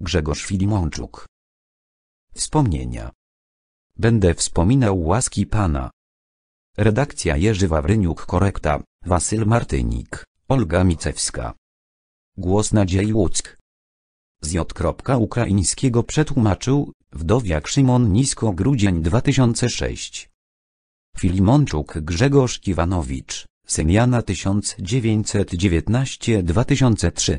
Grzegorz Filimonczuk. Wspomnienia. Będę wspominał łaski Pana. Redakcja Jerzy Wawryniuk korekta, Wasyl Martynik, Olga Micewska. Głos Nadziei Łuck. Z J. ukraińskiego przetłumaczył, wdowiak Szymon Nisko grudzień 2006. Filimonczuk Grzegorz Kiwanowicz, Semiana 1919-2003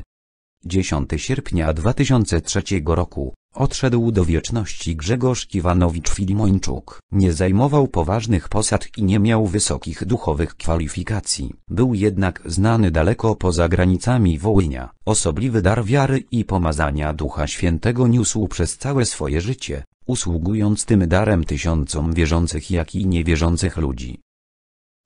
10 sierpnia 2003 roku, odszedł do wieczności Grzegorz Kiwanowicz-Filimończuk. Nie zajmował poważnych posad i nie miał wysokich duchowych kwalifikacji. Był jednak znany daleko poza granicami Wołynia. Osobliwy dar wiary i pomazania Ducha Świętego niósł przez całe swoje życie, usługując tym darem tysiącom wierzących jak i niewierzących ludzi.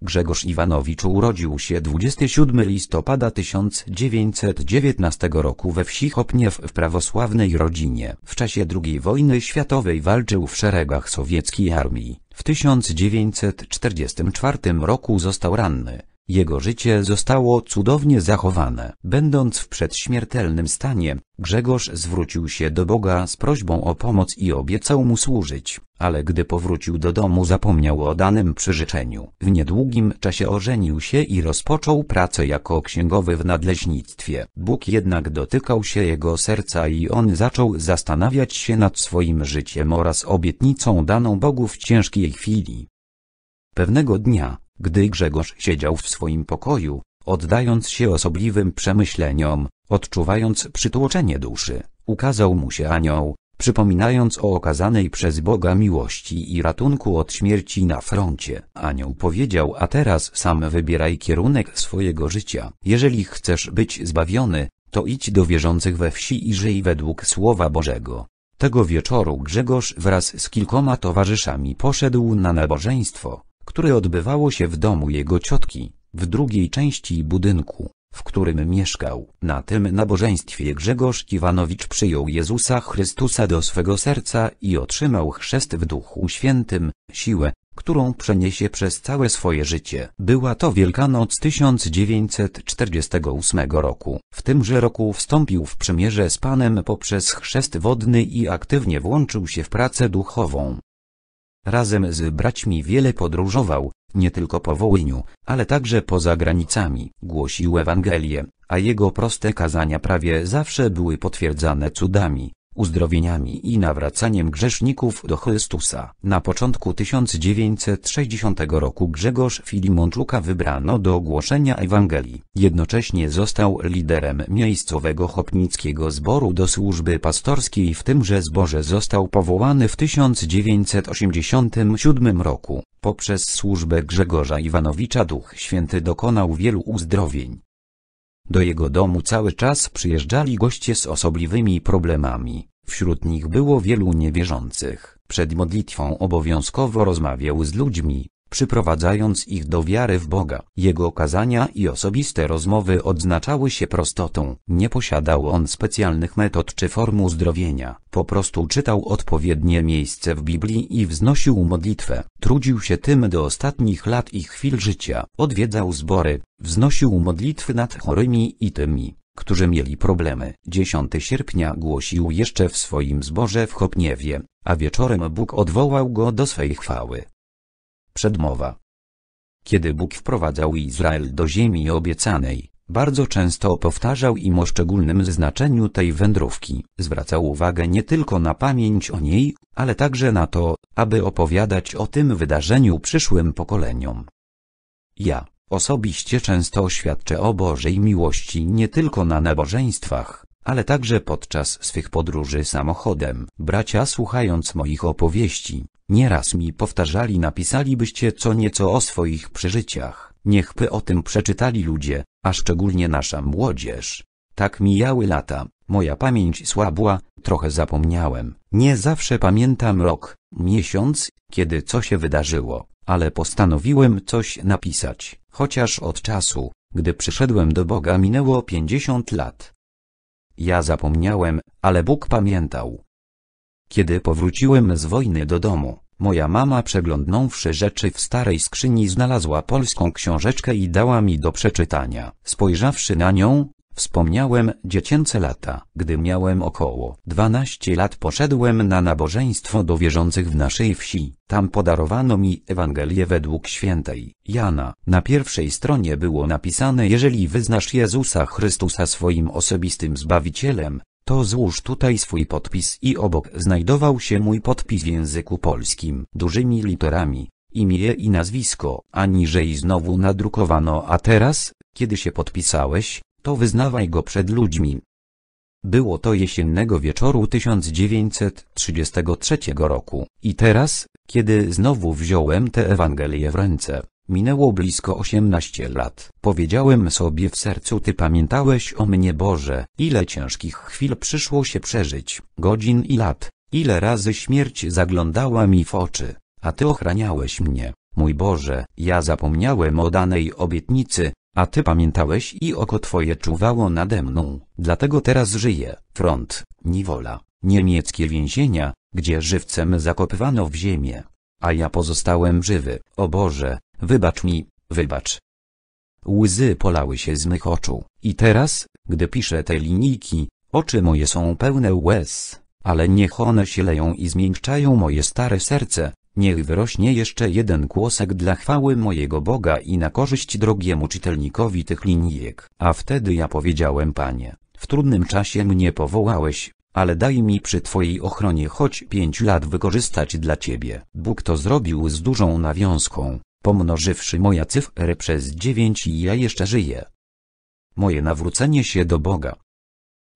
Grzegorz Iwanowicz urodził się 27 listopada 1919 roku we wsi Chopniew w prawosławnej rodzinie. W czasie II wojny światowej walczył w szeregach sowieckiej armii. W 1944 roku został ranny. Jego życie zostało cudownie zachowane. Będąc w przedśmiertelnym stanie, Grzegorz zwrócił się do Boga z prośbą o pomoc i obiecał mu służyć, ale gdy powrócił do domu zapomniał o danym przyrzeczeniu. W niedługim czasie ożenił się i rozpoczął pracę jako księgowy w nadleśnictwie. Bóg jednak dotykał się jego serca i on zaczął zastanawiać się nad swoim życiem oraz obietnicą daną Bogu w ciężkiej chwili. Pewnego dnia, gdy Grzegorz siedział w swoim pokoju, oddając się osobliwym przemyśleniom, odczuwając przytłoczenie duszy, ukazał mu się anioł, przypominając o okazanej przez Boga miłości i ratunku od śmierci na froncie. Anioł powiedział, a teraz sam wybieraj kierunek swojego życia. Jeżeli chcesz być zbawiony, to idź do wierzących we wsi i żyj według Słowa Bożego. Tego wieczoru Grzegorz wraz z kilkoma towarzyszami poszedł na nabożeństwo, które odbywało się w domu jego ciotki, w drugiej części budynku, w którym mieszkał. Na tym nabożeństwie Grzegorz Iwanowicz przyjął Jezusa Chrystusa do swego serca i otrzymał chrzest w Duchu Świętym, siłę, którą przeniesie przez całe swoje życie. Była to Wielkanoc 1948 roku. W tymże roku wstąpił w przymierze z Panem poprzez chrzest wodny i aktywnie włączył się w pracę duchową. Razem z braćmi wiele podróżował, nie tylko po Wołyniu, ale także poza granicami. Głosił Ewangelię, a jego proste kazania prawie zawsze były potwierdzane cudami uzdrowieniami i nawracaniem grzeszników do Chrystusa. Na początku 1960 roku Grzegorz Filimonczuka wybrano do ogłoszenia Ewangelii. Jednocześnie został liderem miejscowego Chopnickiego Zboru do służby pastorskiej w tymże zborze został powołany w 1987 roku. Poprzez służbę Grzegorza Iwanowicza Duch Święty dokonał wielu uzdrowień do jego domu cały czas przyjeżdżali goście z osobliwymi problemami. Wśród nich było wielu niewierzących. Przed modlitwą obowiązkowo rozmawiał z ludźmi, przyprowadzając ich do wiary w Boga. Jego kazania i osobiste rozmowy odznaczały się prostotą. Nie posiadał on specjalnych metod czy form uzdrowienia. Po prostu czytał odpowiednie miejsce w Biblii i wznosił modlitwę. Trudził się tym do ostatnich lat i chwil życia. Odwiedzał zbory, wznosił modlitwy nad chorymi i tymi, którzy mieli problemy. 10 sierpnia głosił jeszcze w swoim zborze w Chopniewie, a wieczorem Bóg odwołał go do swej chwały. Przedmowa. Kiedy Bóg wprowadzał Izrael do ziemi obiecanej, bardzo często powtarzał im o szczególnym znaczeniu tej wędrówki. Zwracał uwagę nie tylko na pamięć o niej, ale także na to, aby opowiadać o tym wydarzeniu przyszłym pokoleniom. Ja, osobiście często świadczę o Bożej miłości nie tylko na nabożeństwach, ale także podczas swych podróży samochodem. Bracia słuchając moich opowieści, Nieraz mi powtarzali napisalibyście co nieco o swoich przeżyciach, niechby o tym przeczytali ludzie, a szczególnie nasza młodzież. Tak mijały lata, moja pamięć słabła, trochę zapomniałem. Nie zawsze pamiętam rok, miesiąc, kiedy co się wydarzyło, ale postanowiłem coś napisać, chociaż od czasu, gdy przyszedłem do Boga minęło pięćdziesiąt lat. Ja zapomniałem, ale Bóg pamiętał. Kiedy powróciłem z wojny do domu, moja mama przeglądnąwszy rzeczy w starej skrzyni znalazła polską książeczkę i dała mi do przeczytania. Spojrzawszy na nią, Wspomniałem dziecięce lata. Gdy miałem około 12 lat poszedłem na nabożeństwo do wierzących w naszej wsi. Tam podarowano mi Ewangelię według świętej Jana. Na pierwszej stronie było napisane jeżeli wyznasz Jezusa Chrystusa swoim osobistym Zbawicielem, to złóż tutaj swój podpis i obok znajdował się mój podpis w języku polskim, dużymi literami, imię i nazwisko, aniżej znowu nadrukowano a teraz, kiedy się podpisałeś, to wyznawaj go przed ludźmi. Było to jesiennego wieczoru 1933 roku i teraz, kiedy znowu wziąłem tę Ewangelię w ręce, Minęło blisko osiemnaście lat. Powiedziałem sobie w sercu Ty pamiętałeś o mnie Boże, ile ciężkich chwil przyszło się przeżyć, godzin i lat, ile razy śmierć zaglądała mi w oczy, a Ty ochraniałeś mnie, mój Boże, ja zapomniałem o danej obietnicy, a Ty pamiętałeś i oko Twoje czuwało nade mną, dlatego teraz żyję. Front, Niwola, niemieckie więzienia, gdzie żywcem zakopywano w ziemię. A ja pozostałem żywy, o Boże, Wybacz mi, wybacz. Łzy polały się z mych oczu, i teraz, gdy piszę te linijki, oczy moje są pełne łez, ale niech one się leją i zmiękczają moje stare serce, niech wyrośnie jeszcze jeden kłosek dla chwały mojego Boga i na korzyść drogiemu czytelnikowi tych linijek. A wtedy ja powiedziałem Panie, w trudnym czasie mnie powołałeś, ale daj mi przy Twojej ochronie choć pięć lat wykorzystać dla Ciebie. Bóg to zrobił z dużą nawiązką, pomnożywszy moja cyfry przez dziewięć i ja jeszcze żyję. Moje nawrócenie się do Boga.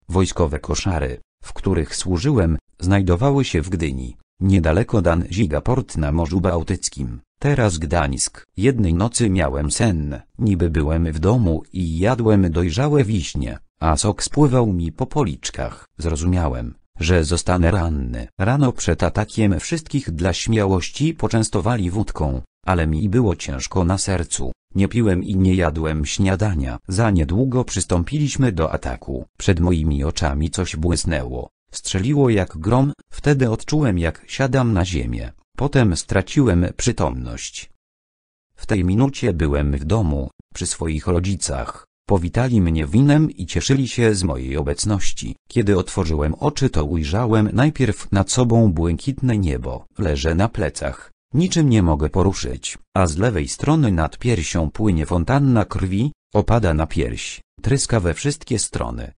Wojskowe koszary, w których służyłem, znajdowały się w Gdyni, niedaleko Danziga port na Morzu Bałtyckim, teraz Gdańsk. Jednej nocy miałem sen, niby byłem w domu i jadłem dojrzałe wiśnie, a sok spływał mi po policzkach. Zrozumiałem, że zostanę ranny. Rano przed atakiem wszystkich dla śmiałości poczęstowali wódką ale mi było ciężko na sercu, nie piłem i nie jadłem śniadania. Za niedługo przystąpiliśmy do ataku. Przed moimi oczami coś błysnęło, strzeliło jak grom, wtedy odczułem jak siadam na ziemię, potem straciłem przytomność. W tej minucie byłem w domu, przy swoich rodzicach. Powitali mnie winem i cieszyli się z mojej obecności. Kiedy otworzyłem oczy to ujrzałem najpierw nad sobą błękitne niebo. Leżę na plecach Niczym nie mogę poruszyć, a z lewej strony nad piersią płynie fontanna krwi, opada na pierś, tryska we wszystkie strony.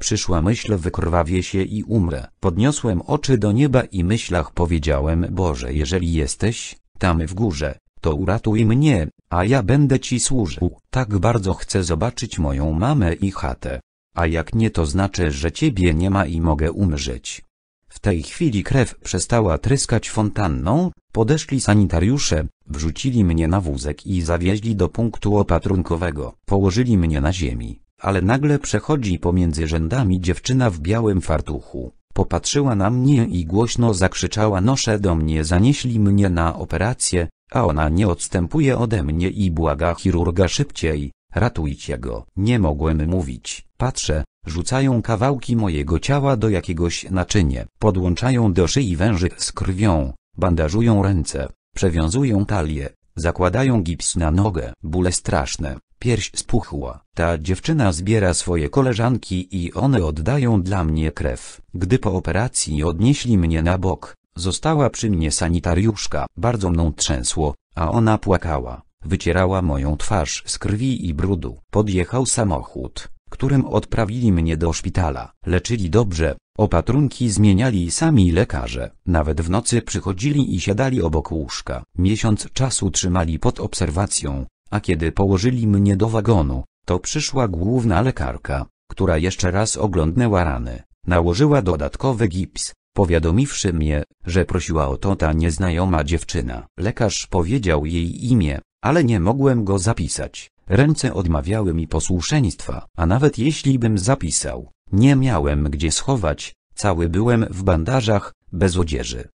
Przyszła myśl wykrwawię się i umrę. Podniosłem oczy do nieba i myślach powiedziałem Boże jeżeli jesteś, tam w górze, to uratuj mnie, a ja będę Ci służył. Tak bardzo chcę zobaczyć moją mamę i chatę. A jak nie to znaczy, że Ciebie nie ma i mogę umrzeć. W tej chwili krew przestała tryskać fontanną, podeszli sanitariusze, wrzucili mnie na wózek i zawieźli do punktu opatrunkowego. Położyli mnie na ziemi, ale nagle przechodzi pomiędzy rzędami dziewczyna w białym fartuchu. Popatrzyła na mnie i głośno zakrzyczała noszę do mnie zanieśli mnie na operację, a ona nie odstępuje ode mnie i błaga chirurga szybciej, ratujcie go. Nie mogłem mówić. Patrzę, Rzucają kawałki mojego ciała do jakiegoś naczynie, podłączają do szyi wężyk z krwią, bandażują ręce, przewiązują talię, zakładają gips na nogę. Bóle straszne, pierś spuchła. Ta dziewczyna zbiera swoje koleżanki i one oddają dla mnie krew. Gdy po operacji odnieśli mnie na bok, została przy mnie sanitariuszka. Bardzo mną trzęsło, a ona płakała. Wycierała moją twarz z krwi i brudu. Podjechał samochód którym odprawili mnie do szpitala. Leczyli dobrze, opatrunki zmieniali sami lekarze. Nawet w nocy przychodzili i siadali obok łóżka. Miesiąc czasu trzymali pod obserwacją, a kiedy położyli mnie do wagonu, to przyszła główna lekarka, która jeszcze raz oglądnęła rany. Nałożyła dodatkowy gips, powiadomiwszy mnie, że prosiła o to ta nieznajoma dziewczyna. Lekarz powiedział jej imię, ale nie mogłem go zapisać. Ręce odmawiały mi posłuszeństwa, a nawet jeśli bym zapisał, nie miałem gdzie schować, cały byłem w bandażach, bez odzieży.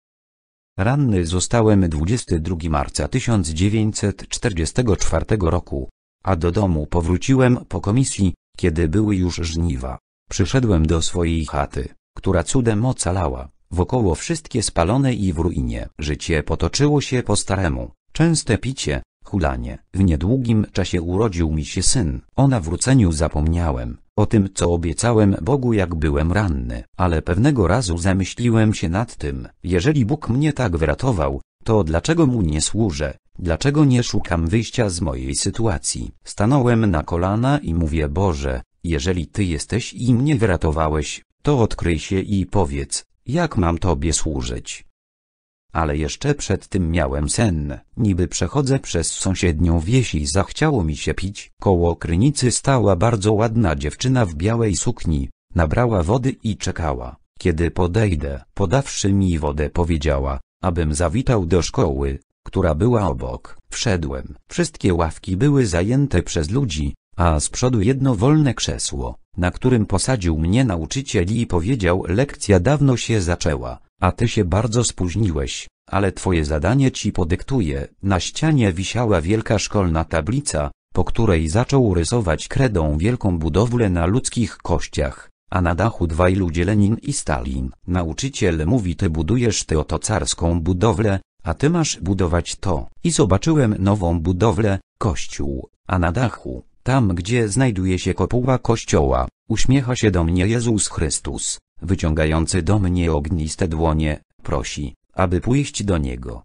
Ranny zostałem 22 marca 1944 roku, a do domu powróciłem po komisji, kiedy były już żniwa. Przyszedłem do swojej chaty, która cudem ocalała, wokoło wszystkie spalone i w ruinie. Życie potoczyło się po staremu, częste picie, hulanie. W niedługim czasie urodził mi się syn. O nawróceniu zapomniałem, o tym co obiecałem Bogu jak byłem ranny, ale pewnego razu zamyśliłem się nad tym, jeżeli Bóg mnie tak wyratował, to dlaczego Mu nie służę, dlaczego nie szukam wyjścia z mojej sytuacji. Stanąłem na kolana i mówię Boże, jeżeli Ty jesteś i mnie wyratowałeś, to odkryj się i powiedz, jak mam Tobie służyć ale jeszcze przed tym miałem sen, niby przechodzę przez sąsiednią wieś i zachciało mi się pić. Koło krynicy stała bardzo ładna dziewczyna w białej sukni, nabrała wody i czekała, kiedy podejdę. Podawszy mi wodę powiedziała, abym zawitał do szkoły, która była obok. Wszedłem. Wszystkie ławki były zajęte przez ludzi, a z przodu jedno wolne krzesło, na którym posadził mnie nauczyciel i powiedział lekcja dawno się zaczęła, a ty się bardzo spóźniłeś, ale twoje zadanie ci podyktuje. Na ścianie wisiała wielka szkolna tablica, po której zaczął rysować kredą wielką budowlę na ludzkich kościach, a na dachu dwaj ludzie Lenin i Stalin. Nauczyciel mówi ty budujesz ty oto carską budowlę, a ty masz budować to. I zobaczyłem nową budowlę, kościół, a na dachu tam gdzie znajduje się kopuła kościoła, uśmiecha się do mnie Jezus Chrystus, wyciągający do mnie ogniste dłonie, prosi, aby pójść do Niego.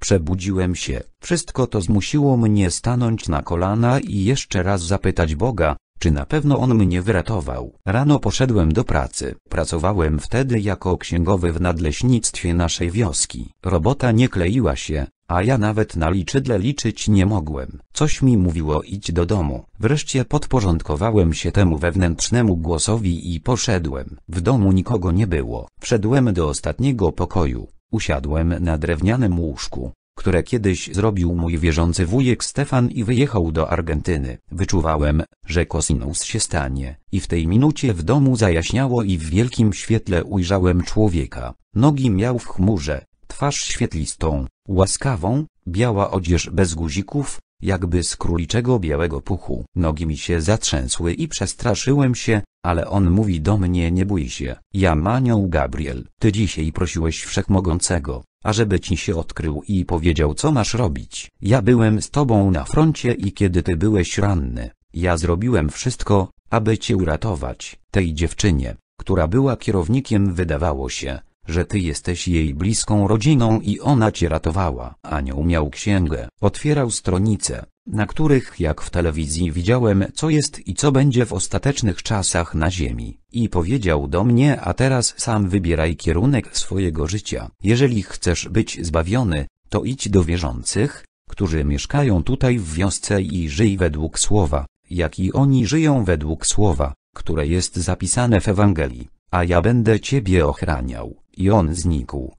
Przebudziłem się, wszystko to zmusiło mnie stanąć na kolana i jeszcze raz zapytać Boga, czy na pewno On mnie wyratował. Rano poszedłem do pracy. Pracowałem wtedy jako księgowy w nadleśnictwie naszej wioski. Robota nie kleiła się, a ja nawet na liczydle liczyć nie mogłem. Coś mi mówiło idź do domu. Wreszcie podporządkowałem się temu wewnętrznemu głosowi i poszedłem. W domu nikogo nie było. Wszedłem do ostatniego pokoju. Usiadłem na drewnianym łóżku które kiedyś zrobił mój wierzący wujek Stefan i wyjechał do Argentyny. Wyczuwałem, że kosinus się stanie, i w tej minucie w domu zajaśniało i w wielkim świetle ujrzałem człowieka. Nogi miał w chmurze, twarz świetlistą, Łaskawą, biała odzież bez guzików, jakby z króliczego białego puchu. Nogi mi się zatrzęsły i przestraszyłem się, ale on mówi do mnie nie bój się. Ja manioł Gabriel, ty dzisiaj prosiłeś Wszechmogącego, ażeby ci się odkrył i powiedział co masz robić. Ja byłem z tobą na froncie i kiedy ty byłeś ranny, ja zrobiłem wszystko, aby cię uratować. Tej dziewczynie, która była kierownikiem wydawało się, że ty jesteś jej bliską rodziną i ona cię ratowała. Anioł miał księgę, otwierał stronice, na których jak w telewizji widziałem co jest i co będzie w ostatecznych czasach na ziemi. I powiedział do mnie a teraz sam wybieraj kierunek swojego życia. Jeżeli chcesz być zbawiony, to idź do wierzących, którzy mieszkają tutaj w wiosce i żyj według słowa, jak i oni żyją według słowa, które jest zapisane w Ewangelii, a ja będę ciebie ochraniał. I on znikł.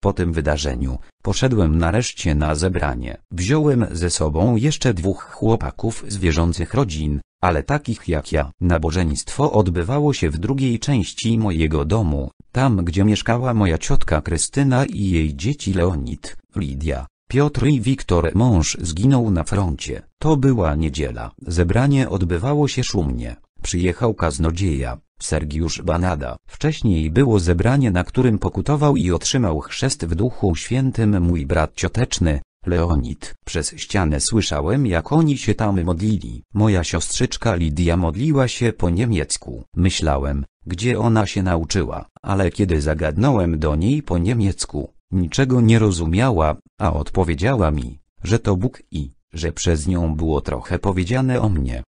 Po tym wydarzeniu, poszedłem nareszcie na zebranie. Wziąłem ze sobą jeszcze dwóch chłopaków z wierzących rodzin, ale takich jak ja. Nabożeństwo odbywało się w drugiej części mojego domu, tam gdzie mieszkała moja ciotka Krystyna i jej dzieci Leonid, Lidia. Piotr i Wiktor mąż zginął na froncie. To była niedziela. Zebranie odbywało się szumnie. Przyjechał kaznodzieja, Sergiusz Banada. Wcześniej było zebranie na którym pokutował i otrzymał chrzest w Duchu Świętym mój brat cioteczny, Leonid. Przez ścianę słyszałem jak oni się tam modlili. Moja siostrzyczka Lidia modliła się po niemiecku. Myślałem, gdzie ona się nauczyła, ale kiedy zagadnąłem do niej po niemiecku, niczego nie rozumiała, a odpowiedziała mi, że to Bóg i, że przez nią było trochę powiedziane o mnie.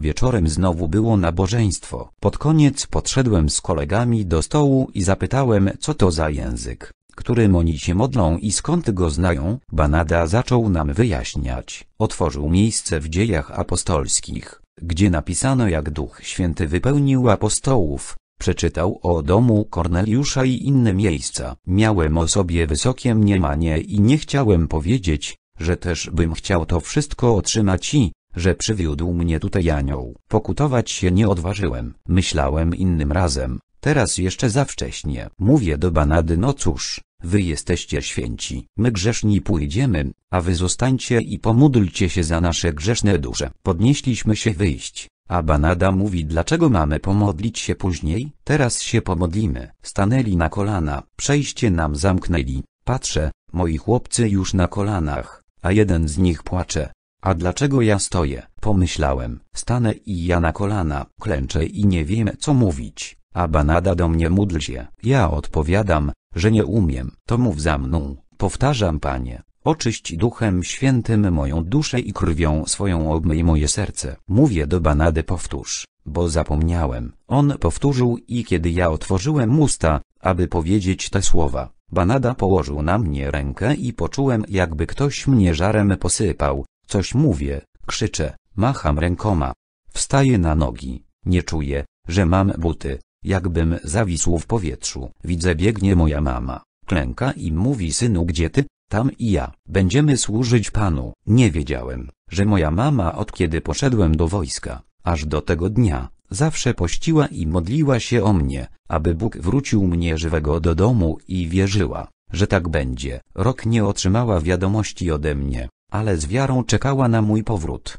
Wieczorem znowu było nabożeństwo. Pod koniec podszedłem z kolegami do stołu i zapytałem co to za język, którym oni się modlą i skąd go znają. Banada zaczął nam wyjaśniać. Otworzył miejsce w dziejach apostolskich, gdzie napisano jak Duch Święty wypełnił apostołów. Przeczytał o domu Korneliusza i inne miejsca. Miałem o sobie wysokie mniemanie i nie chciałem powiedzieć, że też bym chciał to wszystko otrzymać i, że przywiódł mnie tutaj anioł. Pokutować się nie odważyłem, myślałem innym razem, teraz jeszcze za wcześnie. Mówię do Banady no cóż, wy jesteście święci, my grzeszni pójdziemy, a wy zostańcie i pomódlcie się za nasze grzeszne dusze. Podnieśliśmy się wyjść. A Banada mówi dlaczego mamy pomodlić się później? Teraz się pomodlimy. Stanęli na kolana, przejście nam zamknęli. Patrzę, moi chłopcy już na kolanach, a jeden z nich płacze. A dlaczego ja stoję? Pomyślałem, stanę i ja na kolana, klęczę i nie wiem co mówić, a banada do mnie módl się. Ja odpowiadam, że nie umiem. To mów za mną, powtarzam panie. Oczyść duchem świętym moją duszę i krwią swoją obmyj moje serce. Mówię do banady powtórz, bo zapomniałem. On powtórzył i kiedy ja otworzyłem usta, aby powiedzieć te słowa, banada położył na mnie rękę i poczułem jakby ktoś mnie żarem posypał, Coś mówię, krzyczę, macham rękoma. Wstaję na nogi, nie czuję, że mam buty, jakbym zawisł w powietrzu. Widzę biegnie moja mama, klęka i mówi synu gdzie ty, tam i ja, będziemy służyć panu. Nie wiedziałem, że moja mama od kiedy poszedłem do wojska, aż do tego dnia, zawsze pościła i modliła się o mnie, aby Bóg wrócił mnie żywego do domu i wierzyła, że tak będzie. Rok nie otrzymała wiadomości ode mnie, ale z wiarą czekała na mój powrót.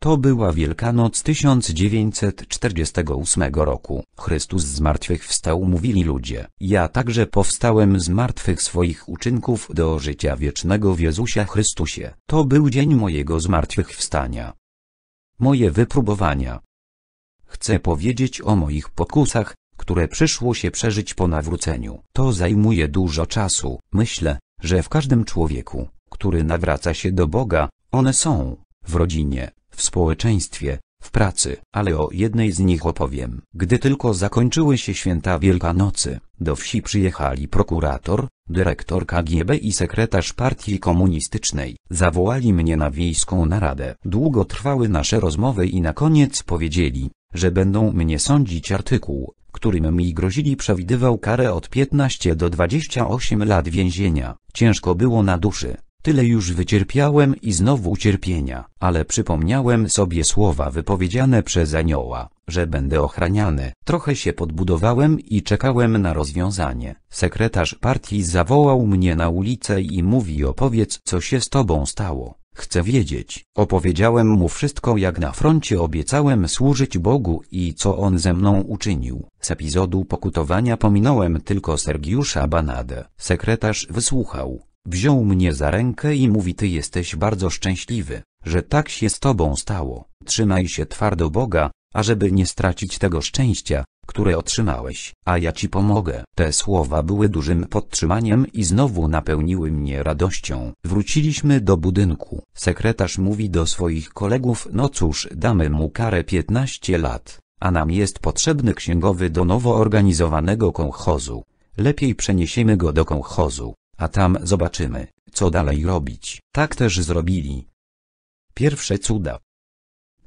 To była Wielkanoc 1948 roku. Chrystus z martwych wstał mówili ludzie. Ja także powstałem z martwych swoich uczynków do życia wiecznego w Jezusie Chrystusie. To był dzień mojego zmartwychwstania. Moje wypróbowania. Chcę powiedzieć o moich pokusach, które przyszło się przeżyć po nawróceniu. To zajmuje dużo czasu. Myślę, że w każdym człowieku który nawraca się do Boga, one są w rodzinie, w społeczeństwie, w pracy, ale o jednej z nich opowiem. Gdy tylko zakończyły się święta Wielkanocy, do wsi przyjechali prokurator, dyrektor KGB i sekretarz partii komunistycznej. Zawołali mnie na wiejską naradę. Długo trwały nasze rozmowy i na koniec powiedzieli, że będą mnie sądzić artykuł, którym mi grozili przewidywał karę od 15 do 28 lat więzienia. Ciężko było na duszy. Tyle już wycierpiałem i znowu cierpienia, ale przypomniałem sobie słowa wypowiedziane przez anioła, że będę ochraniany. Trochę się podbudowałem i czekałem na rozwiązanie. Sekretarz partii zawołał mnie na ulicę i mówi opowiedz co się z tobą stało. Chcę wiedzieć. Opowiedziałem mu wszystko jak na froncie obiecałem służyć Bogu i co on ze mną uczynił. Z epizodu pokutowania pominąłem tylko Sergiusza Banadę. Sekretarz wysłuchał Wziął mnie za rękę i mówi ty jesteś bardzo szczęśliwy, że tak się z tobą stało. Trzymaj się twardo Boga, ażeby nie stracić tego szczęścia, które otrzymałeś, a ja ci pomogę. Te słowa były dużym podtrzymaniem i znowu napełniły mnie radością. Wróciliśmy do budynku. Sekretarz mówi do swoich kolegów no cóż damy mu karę 15 lat, a nam jest potrzebny księgowy do nowo organizowanego kołchozu. Lepiej przeniesiemy go do kołchozu a tam zobaczymy, co dalej robić. Tak też zrobili. Pierwsze cuda.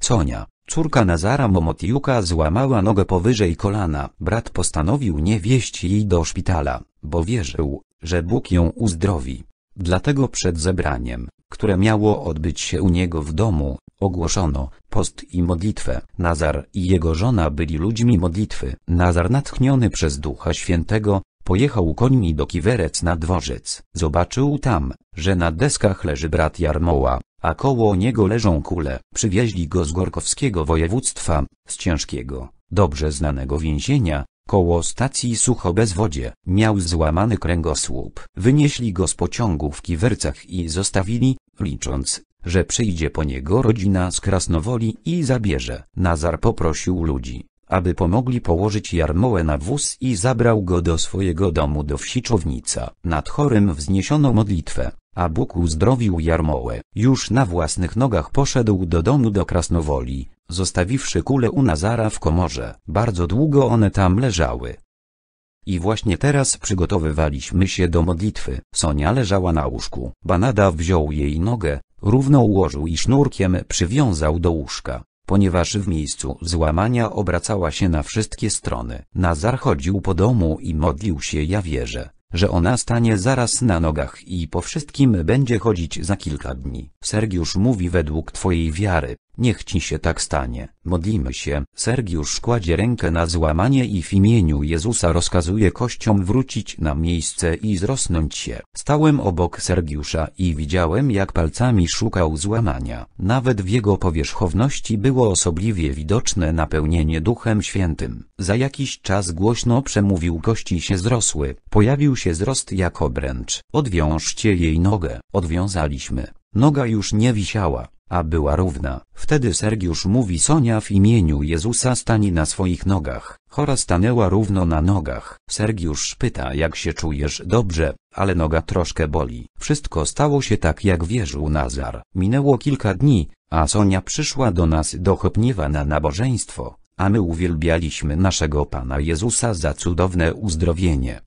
Sonia, córka Nazara Momotiuka złamała nogę powyżej kolana. Brat postanowił nie wieść jej do szpitala, bo wierzył, że Bóg ją uzdrowi. Dlatego przed zebraniem, które miało odbyć się u niego w domu, ogłoszono post i modlitwę. Nazar i jego żona byli ludźmi modlitwy. Nazar natchniony przez Ducha Świętego, Pojechał końmi do Kiwerec na dworzec. Zobaczył tam, że na deskach leży brat Jarmoła, a koło niego leżą kule. Przywieźli go z Gorkowskiego województwa, z ciężkiego, dobrze znanego więzienia, koło stacji sucho bezwodzie. Miał złamany kręgosłup. Wynieśli go z pociągu w Kiwercach i zostawili, licząc, że przyjdzie po niego rodzina z Krasnowoli i zabierze. Nazar poprosił ludzi, aby pomogli położyć jarmołę na wóz i zabrał go do swojego domu do wsi Czownica. Nad chorym wzniesiono modlitwę, a Bóg uzdrowił jarmołę. Już na własnych nogach poszedł do domu do Krasnowoli, zostawiwszy kulę u Nazara w komorze. Bardzo długo one tam leżały. I właśnie teraz przygotowywaliśmy się do modlitwy. Sonia leżała na łóżku. Banada wziął jej nogę, równo ułożył i sznurkiem przywiązał do łóżka ponieważ w miejscu złamania obracała się na wszystkie strony. Nazar chodził po domu i modlił się ja wierzę, że ona stanie zaraz na nogach i po wszystkim będzie chodzić za kilka dni. Sergiusz mówi według twojej wiary, Niech Ci się tak stanie. Modlimy się. Sergiusz kładzie rękę na złamanie i w imieniu Jezusa rozkazuje kościom wrócić na miejsce i zrosnąć się. Stałem obok Sergiusza i widziałem jak palcami szukał złamania. Nawet w jego powierzchowności było osobliwie widoczne napełnienie Duchem Świętym. Za jakiś czas głośno przemówił kości się zrosły. Pojawił się zrost jak obręcz. Odwiążcie jej nogę. Odwiązaliśmy. Noga już nie wisiała a była równa. Wtedy Sergiusz mówi Sonia w imieniu Jezusa stani na swoich nogach. Chora stanęła równo na nogach. Sergiusz pyta jak się czujesz dobrze, ale noga troszkę boli. Wszystko stało się tak jak wierzył Nazar. Minęło kilka dni, a Sonia przyszła do nas do Chopniewa na nabożeństwo, a my uwielbialiśmy naszego Pana Jezusa za cudowne uzdrowienie.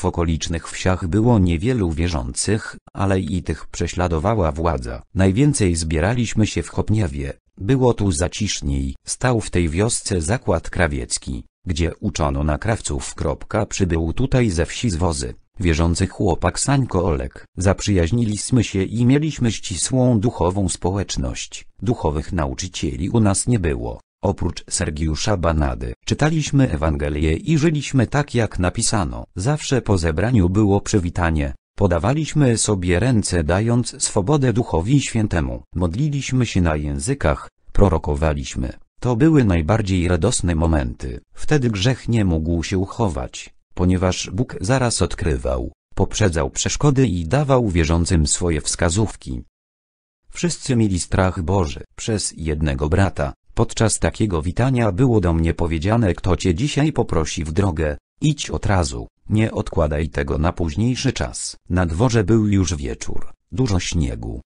W okolicznych wsiach było niewielu wierzących, ale i tych prześladowała władza. Najwięcej zbieraliśmy się w Chopniewie, było tu zaciszniej. Stał w tej wiosce zakład krawiecki, gdzie uczono na krawców. Przybył tutaj ze wsi z wozy wierzący chłopak Sańko Olek. Zaprzyjaźniliśmy się i mieliśmy ścisłą duchową społeczność. Duchowych nauczycieli u nas nie było. Oprócz Sergiusza Banady, czytaliśmy Ewangelię i żyliśmy tak jak napisano. Zawsze po zebraniu było przywitanie. Podawaliśmy sobie ręce dając swobodę Duchowi Świętemu. Modliliśmy się na językach, prorokowaliśmy. To były najbardziej radosne momenty. Wtedy grzech nie mógł się uchować, ponieważ Bóg zaraz odkrywał, poprzedzał przeszkody i dawał wierzącym swoje wskazówki. Wszyscy mieli strach Boży. Przez jednego brata, Podczas takiego witania było do mnie powiedziane kto cię dzisiaj poprosi w drogę, idź od razu, nie odkładaj tego na późniejszy czas. Na dworze był już wieczór, dużo śniegu.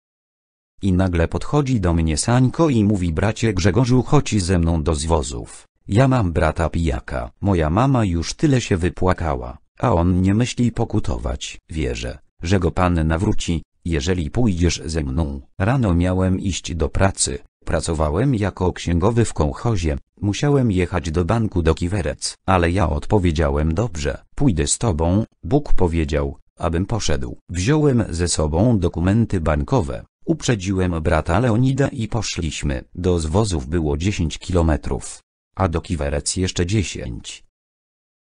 I nagle podchodzi do mnie Sańko i mówi bracie Grzegorzu chodź ze mną do zwozów. Ja mam brata pijaka. Moja mama już tyle się wypłakała, a on nie myśli pokutować. Wierzę, że go pan nawróci, jeżeli pójdziesz ze mną. Rano miałem iść do pracy, Pracowałem jako księgowy w kołchozie, musiałem jechać do banku do Kiwerec, ale ja odpowiedziałem dobrze, pójdę z tobą, Bóg powiedział, abym poszedł. Wziąłem ze sobą dokumenty bankowe, uprzedziłem brata Leonida i poszliśmy. Do zwozów było 10 kilometrów, a do Kiwerec jeszcze 10.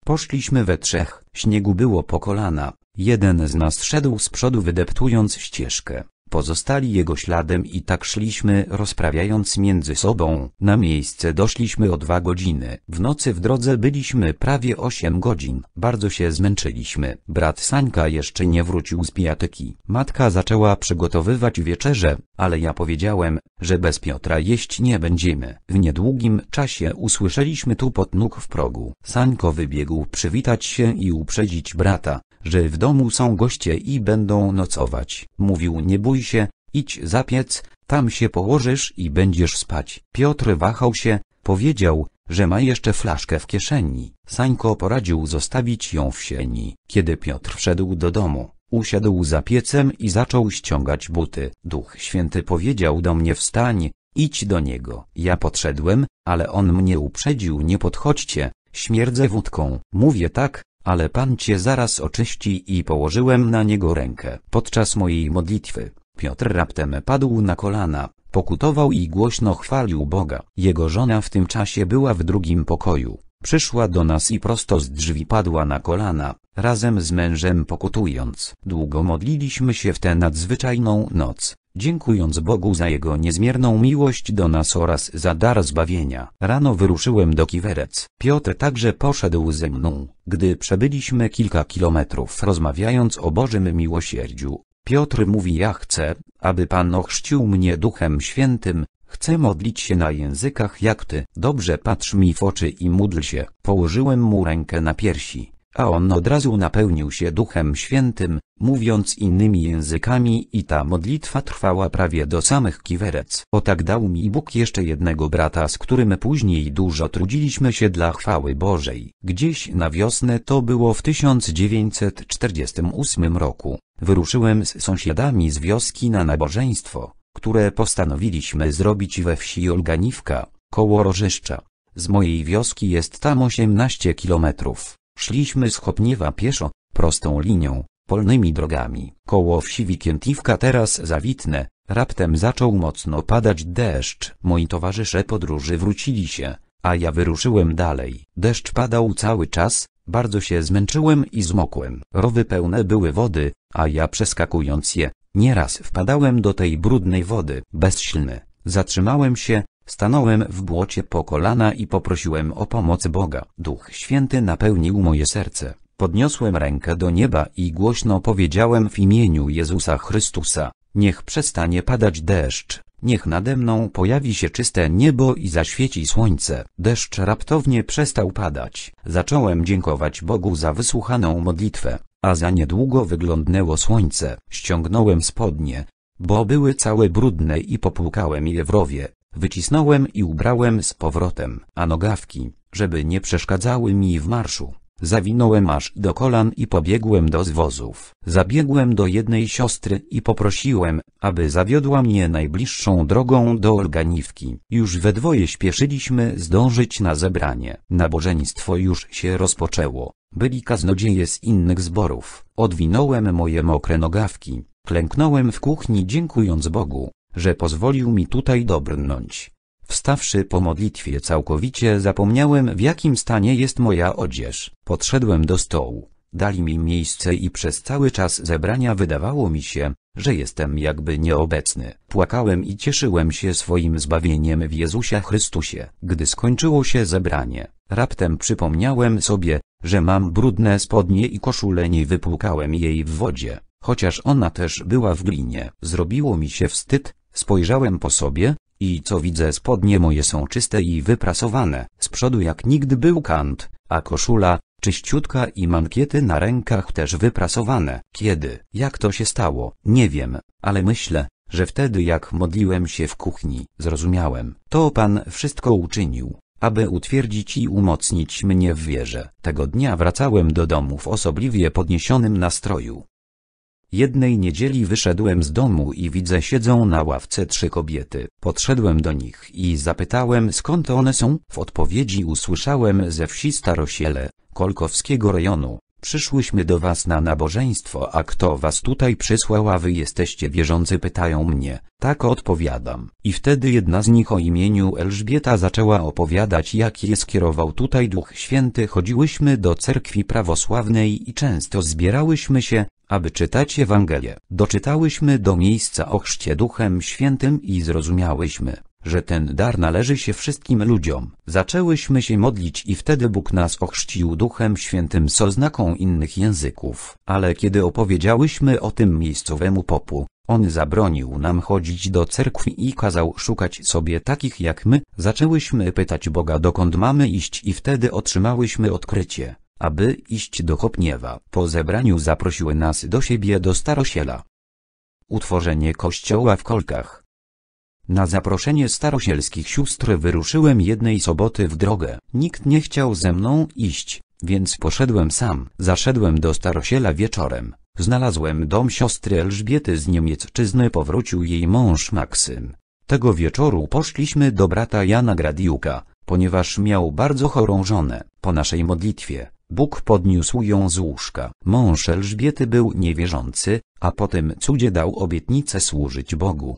Poszliśmy we trzech, śniegu było po kolana, jeden z nas szedł z przodu wydeptując ścieżkę, Pozostali jego śladem i tak szliśmy rozprawiając między sobą. Na miejsce doszliśmy o dwa godziny. W nocy w drodze byliśmy prawie osiem godzin. Bardzo się zmęczyliśmy. Brat Sańka jeszcze nie wrócił z pijatyki. Matka zaczęła przygotowywać wieczerze, ale ja powiedziałem, że bez Piotra jeść nie będziemy. W niedługim czasie usłyszeliśmy tupot nóg w progu. Sańko wybiegł przywitać się i uprzedzić brata że w domu są goście i będą nocować. Mówił nie bój się, idź za piec, tam się położysz i będziesz spać. Piotr wahał się, powiedział, że ma jeszcze flaszkę w kieszeni. Sańko poradził zostawić ją w sieni. Kiedy Piotr wszedł do domu, usiadł za piecem i zaczął ściągać buty. Duch Święty powiedział do mnie wstań, idź do niego. Ja podszedłem, ale on mnie uprzedził nie podchodźcie, śmierdzę wódką. Mówię tak, ale Pan cię zaraz oczyści i położyłem na niego rękę. Podczas mojej modlitwy, Piotr raptem padł na kolana, pokutował i głośno chwalił Boga. Jego żona w tym czasie była w drugim pokoju. Przyszła do nas i prosto z drzwi padła na kolana, razem z mężem pokutując. Długo modliliśmy się w tę nadzwyczajną noc, dziękując Bogu za Jego niezmierną miłość do nas oraz za dar zbawienia. Rano wyruszyłem do Kiwerec. Piotr także poszedł ze mną. Gdy przebyliśmy kilka kilometrów rozmawiając o Bożym miłosierdziu, Piotr mówi ja chcę, aby Pan ochrzcił mnie Duchem Świętym, Chcę modlić się na językach jak ty. Dobrze patrz mi w oczy i módl się. Położyłem mu rękę na piersi, a on od razu napełnił się Duchem Świętym, mówiąc innymi językami i ta modlitwa trwała prawie do samych kiwerec. O tak dał mi Bóg jeszcze jednego brata, z którym później dużo trudziliśmy się dla chwały Bożej. Gdzieś na wiosnę to było w 1948 roku. Wyruszyłem z sąsiadami z wioski na nabożeństwo które postanowiliśmy zrobić we wsi Olganiwka, koło Rożyszcza. Z mojej wioski jest tam 18 kilometrów. Szliśmy z Chopniewa pieszo, prostą linią, polnymi drogami. Koło wsi Wikiętiwka teraz zawitne, raptem zaczął mocno padać deszcz. Moi towarzysze podróży wrócili się, a ja wyruszyłem dalej. Deszcz padał cały czas, bardzo się zmęczyłem i zmokłem. Rowy pełne były wody, a ja przeskakując je, Nieraz wpadałem do tej brudnej wody, bezsilny. Zatrzymałem się, stanąłem w błocie po kolana i poprosiłem o pomoc Boga. Duch Święty napełnił moje serce. Podniosłem rękę do nieba i głośno powiedziałem w imieniu Jezusa Chrystusa, niech przestanie padać deszcz, niech nade mną pojawi się czyste niebo i zaświeci słońce. Deszcz raptownie przestał padać. Zacząłem dziękować Bogu za wysłuchaną modlitwę a za niedługo wyglądnęło słońce. Ściągnąłem spodnie, bo były całe brudne i popłukałem je w rowie. Wycisnąłem i ubrałem z powrotem, a nogawki, żeby nie przeszkadzały mi w marszu. Zawinąłem aż do kolan i pobiegłem do zwozów. Zabiegłem do jednej siostry i poprosiłem, aby zawiodła mnie najbliższą drogą do organiwki. Już we dwoje śpieszyliśmy zdążyć na zebranie. Nabożeństwo już się rozpoczęło. Byli kaznodzieje z innych zborów. Odwinąłem moje mokre nogawki. Klęknąłem w kuchni dziękując Bogu, że pozwolił mi tutaj dobrnąć. Wstawszy po modlitwie całkowicie zapomniałem w jakim stanie jest moja odzież. Podszedłem do stołu, dali mi miejsce i przez cały czas zebrania wydawało mi się, że jestem jakby nieobecny. Płakałem i cieszyłem się swoim zbawieniem w Jezusie Chrystusie. Gdy skończyło się zebranie, raptem przypomniałem sobie, że mam brudne spodnie i koszulę nie wypłukałem jej w wodzie, chociaż ona też była w glinie. Zrobiło mi się wstyd, spojrzałem po sobie, i co widzę spodnie moje są czyste i wyprasowane, z przodu jak nigdy był kant, a koszula, czyściutka i mankiety na rękach też wyprasowane. Kiedy, jak to się stało, nie wiem, ale myślę, że wtedy jak modliłem się w kuchni, zrozumiałem, to Pan wszystko uczynił, aby utwierdzić i umocnić mnie w wierze. Tego dnia wracałem do domu w osobliwie podniesionym nastroju. Jednej niedzieli wyszedłem z domu i widzę siedzą na ławce trzy kobiety. Podszedłem do nich i zapytałem skąd one są. W odpowiedzi usłyszałem ze wsi Starosiele, Kolkowskiego rejonu. Przyszłyśmy do was na nabożeństwo, a kto was tutaj przysłał, a wy jesteście wierzący pytają mnie. Tak odpowiadam. I wtedy jedna z nich o imieniu Elżbieta zaczęła opowiadać jak je skierował tutaj Duch Święty. Chodziłyśmy do cerkwi prawosławnej i często zbierałyśmy się, aby czytać Ewangelię. Doczytałyśmy do miejsca o chrzcie Duchem Świętym i zrozumiałyśmy, że ten dar należy się wszystkim ludziom. Zaczęłyśmy się modlić i wtedy Bóg nas ochrzcił Duchem Świętym z oznaką innych języków. Ale kiedy opowiedziałyśmy o tym miejscowemu popu, on zabronił nam chodzić do cerkwi i kazał szukać sobie takich jak my. Zaczęłyśmy pytać Boga dokąd mamy iść i wtedy otrzymałyśmy odkrycie, aby iść do Kopniewa. Po zebraniu zaprosiły nas do siebie do Starosiela. Utworzenie kościoła w Kolkach na zaproszenie starosielskich sióstr wyruszyłem jednej soboty w drogę. Nikt nie chciał ze mną iść, więc poszedłem sam. Zaszedłem do starosiela wieczorem. Znalazłem dom siostry Elżbiety z Niemiecczyzny powrócił jej mąż Maksym. Tego wieczoru poszliśmy do brata Jana Gradiuka, ponieważ miał bardzo chorą żonę. Po naszej modlitwie, Bóg podniósł ją z łóżka. Mąż Elżbiety był niewierzący, a po tym cudzie dał obietnicę służyć Bogu.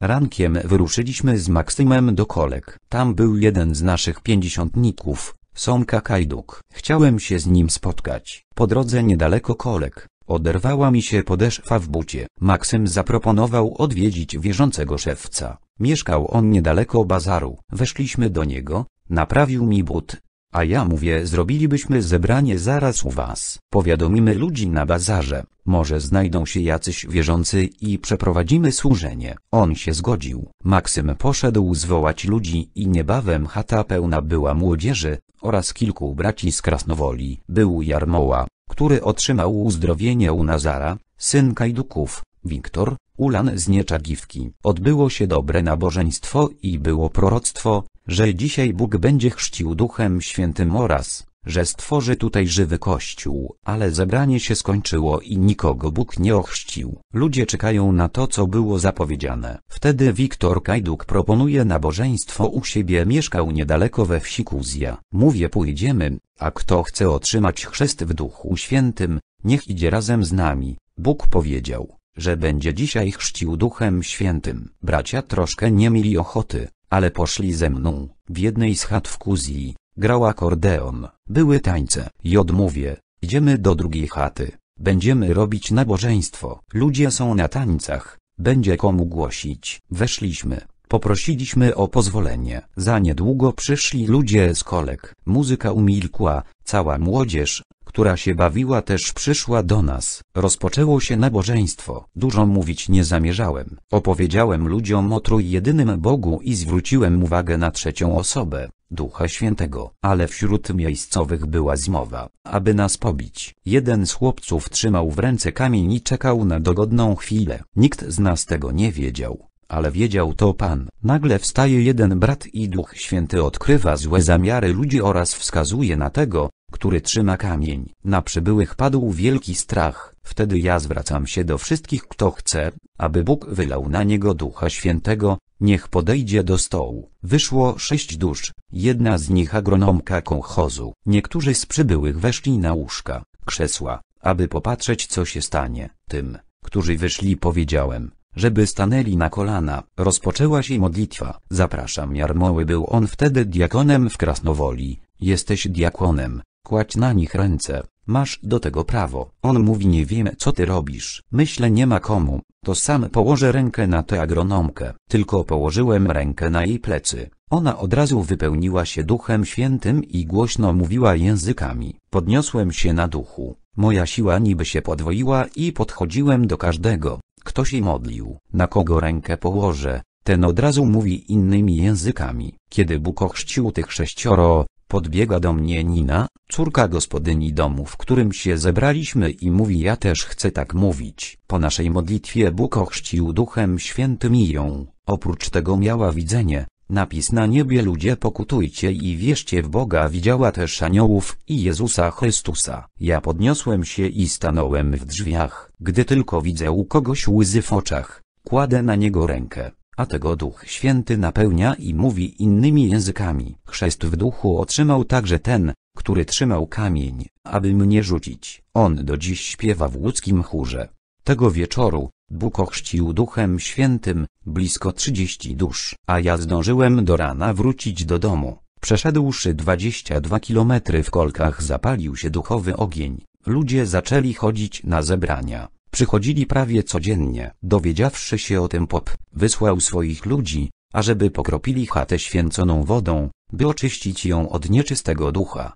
Rankiem wyruszyliśmy z Maksymem do Kolek. Tam był jeden z naszych pięćdziesiątników, Somka Kajduk. Chciałem się z nim spotkać. Po drodze niedaleko Kolek, oderwała mi się podeszwa w bucie. Maksym zaproponował odwiedzić wierzącego szewca. Mieszkał on niedaleko bazaru. Weszliśmy do niego, naprawił mi but, a ja mówię zrobilibyśmy zebranie zaraz u was. Powiadomimy ludzi na bazarze, może znajdą się jacyś wierzący i przeprowadzimy służenie. On się zgodził. Maksym poszedł zwołać ludzi i niebawem chata pełna była młodzieży oraz kilku braci z Krasnowoli. Był Jarmoła, który otrzymał uzdrowienie u Nazara, syn Kajduków, Wiktor, Ulan z Nieczagiwki. Odbyło się dobre nabożeństwo i było proroctwo, że dzisiaj Bóg będzie chrzcił Duchem Świętym oraz, że stworzy tutaj żywy kościół, ale zebranie się skończyło i nikogo Bóg nie ochrzcił. Ludzie czekają na to, co było zapowiedziane. Wtedy Wiktor Kajduk proponuje nabożeństwo u siebie mieszkał niedaleko we wsi Kuzja. Mówię pójdziemy, a kto chce otrzymać chrzest w Duchu Świętym, niech idzie razem z nami. Bóg powiedział, że będzie dzisiaj chrzcił Duchem Świętym. Bracia troszkę nie mieli ochoty ale poszli ze mną. W jednej z chat w Kuzji, Grała akordeon, były tańce. I odmówię, idziemy do drugiej chaty, będziemy robić nabożeństwo. Ludzie są na tańcach, będzie komu głosić. Weszliśmy. Poprosiliśmy o pozwolenie. Za niedługo przyszli ludzie z kolek. Muzyka umilkła, cała młodzież, która się bawiła też przyszła do nas. Rozpoczęło się nabożeństwo. Dużo mówić nie zamierzałem. Opowiedziałem ludziom o jedynym Bogu i zwróciłem uwagę na trzecią osobę. Ducha Świętego, ale wśród miejscowych była zmowa, aby nas pobić. Jeden z chłopców trzymał w ręce kamień i czekał na dogodną chwilę. Nikt z nas tego nie wiedział. Ale wiedział to Pan. Nagle wstaje jeden brat i Duch Święty odkrywa złe zamiary ludzi oraz wskazuje na tego, który trzyma kamień. Na przybyłych padł wielki strach. Wtedy ja zwracam się do wszystkich kto chce, aby Bóg wylał na niego Ducha Świętego, niech podejdzie do stołu. Wyszło sześć dusz, jedna z nich agronomka kołchozu. Niektórzy z przybyłych weszli na łóżka, krzesła, aby popatrzeć co się stanie. Tym, którzy wyszli powiedziałem, żeby stanęli na kolana. Rozpoczęła się modlitwa. Zapraszam Jarmoły był on wtedy diakonem w Krasnowoli. Jesteś diakonem, kładź na nich ręce. Masz do tego prawo. On mówi nie wiem co ty robisz. Myślę nie ma komu. To sam położę rękę na tę agronomkę. Tylko położyłem rękę na jej plecy. Ona od razu wypełniła się Duchem Świętym i głośno mówiła językami. Podniosłem się na duchu. Moja siła niby się podwoiła i podchodziłem do każdego. Kto się modlił, na kogo rękę położę, ten od razu mówi innymi językami. Kiedy Bóg ochrzcił tych sześcioro, podbiega do mnie Nina, córka gospodyni domu, w którym się zebraliśmy i mówi ja też chcę tak mówić. Po naszej modlitwie Bóg ochrzcił Duchem Świętym i ją, oprócz tego miała widzenie, Napis na niebie ludzie pokutujcie i wierzcie w Boga widziała też aniołów i Jezusa Chrystusa. Ja podniosłem się i stanąłem w drzwiach. Gdy tylko widzę u kogoś łzy w oczach, kładę na niego rękę, a tego Duch Święty napełnia i mówi innymi językami. Chrzest w duchu otrzymał także ten, który trzymał kamień, aby mnie rzucić. On do dziś śpiewa w łódzkim chórze. Tego wieczoru, Bóg ochrzcił Duchem Świętym, blisko trzydzieści dusz, a ja zdążyłem do rana wrócić do domu. Przeszedłszy dwadzieścia dwa kilometry w kolkach zapalił się duchowy ogień. Ludzie zaczęli chodzić na zebrania. Przychodzili prawie codziennie. Dowiedziawszy się o tym pop, wysłał swoich ludzi, ażeby pokropili chatę święconą wodą, by oczyścić ją od nieczystego ducha.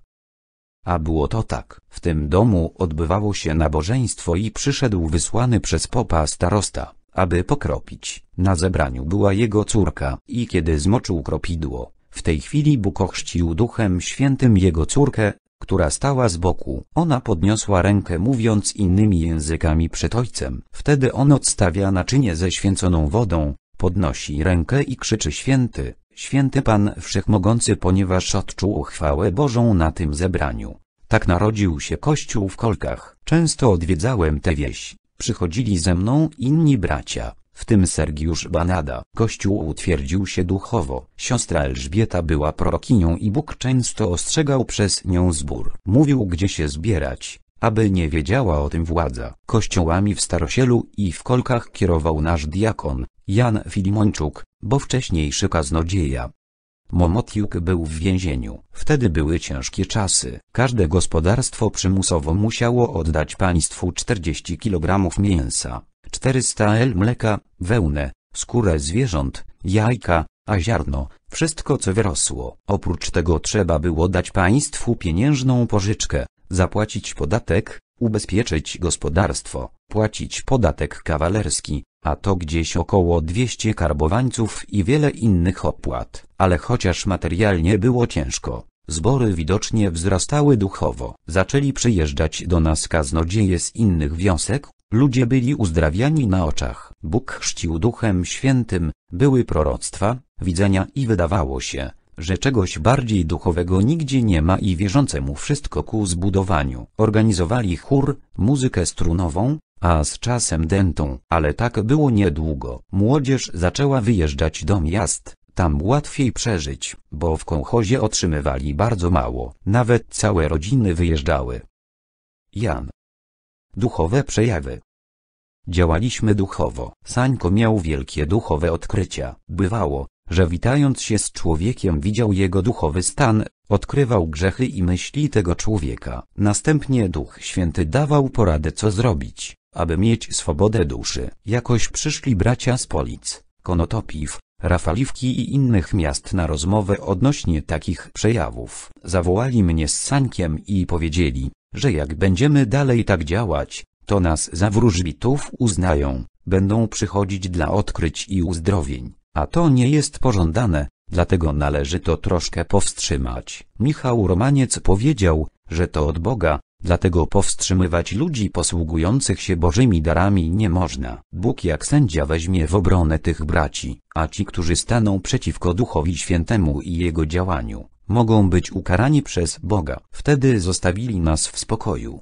A było to tak. W tym domu odbywało się nabożeństwo i przyszedł wysłany przez popa starosta, aby pokropić. Na zebraniu była jego córka i kiedy zmoczył kropidło, w tej chwili Bóg ochrzcił Duchem Świętym jego córkę, która stała z boku. Ona podniosła rękę mówiąc innymi językami przed ojcem. Wtedy on odstawia naczynie ze święconą wodą, podnosi rękę i krzyczy święty. Święty Pan Wszechmogący ponieważ odczuł chwałę Bożą na tym zebraniu. Tak narodził się Kościół w Kolkach. Często odwiedzałem tę wieś, przychodzili ze mną inni bracia, w tym Sergiusz Banada. Kościół utwierdził się duchowo. Siostra Elżbieta była prorokinią i Bóg często ostrzegał przez nią zbór. Mówił gdzie się zbierać, aby nie wiedziała o tym władza. Kościołami w Starosielu i w Kolkach kierował nasz diakon, Jan Filimończuk, bo wcześniejszy kaznodzieja. Momotiuk był w więzieniu. Wtedy były ciężkie czasy. Każde gospodarstwo przymusowo musiało oddać państwu 40 kg mięsa, 400 l mleka, wełnę, skórę zwierząt, jajka, a ziarno, wszystko co wyrosło. Oprócz tego trzeba było dać państwu pieniężną pożyczkę, zapłacić podatek, ubezpieczyć gospodarstwo, płacić podatek kawalerski, a to gdzieś około 200 karbowańców i wiele innych opłat, ale chociaż materialnie było ciężko, zbory widocznie wzrastały duchowo. Zaczęli przyjeżdżać do nas kaznodzieje z innych wiosek, ludzie byli uzdrawiani na oczach. Bóg chrzcił Duchem Świętym, były proroctwa, widzenia i wydawało się, że czegoś bardziej duchowego nigdzie nie ma i wierzącemu wszystko ku zbudowaniu. Organizowali chór, muzykę strunową, a z czasem dentą. Ale tak było niedługo. Młodzież zaczęła wyjeżdżać do miast. Tam łatwiej przeżyć, bo w kołchozie otrzymywali bardzo mało. Nawet całe rodziny wyjeżdżały. Jan. Duchowe przejawy. Działaliśmy duchowo. Sańko miał wielkie duchowe odkrycia. Bywało, że witając się z człowiekiem widział jego duchowy stan, odkrywał grzechy i myśli tego człowieka. Następnie Duch Święty dawał poradę, co zrobić aby mieć swobodę duszy. Jakoś przyszli bracia z Polic, Konotopiw, Rafaliwki i innych miast na rozmowę odnośnie takich przejawów. Zawołali mnie z Sankiem i powiedzieli, że jak będziemy dalej tak działać, to nas za wróżbitów uznają, będą przychodzić dla odkryć i uzdrowień, a to nie jest pożądane, dlatego należy to troszkę powstrzymać. Michał Romaniec powiedział, że to od Boga, Dlatego powstrzymywać ludzi posługujących się Bożymi darami nie można. Bóg jak sędzia weźmie w obronę tych braci, a ci, którzy staną przeciwko Duchowi Świętemu i Jego działaniu, mogą być ukarani przez Boga. Wtedy zostawili nas w spokoju.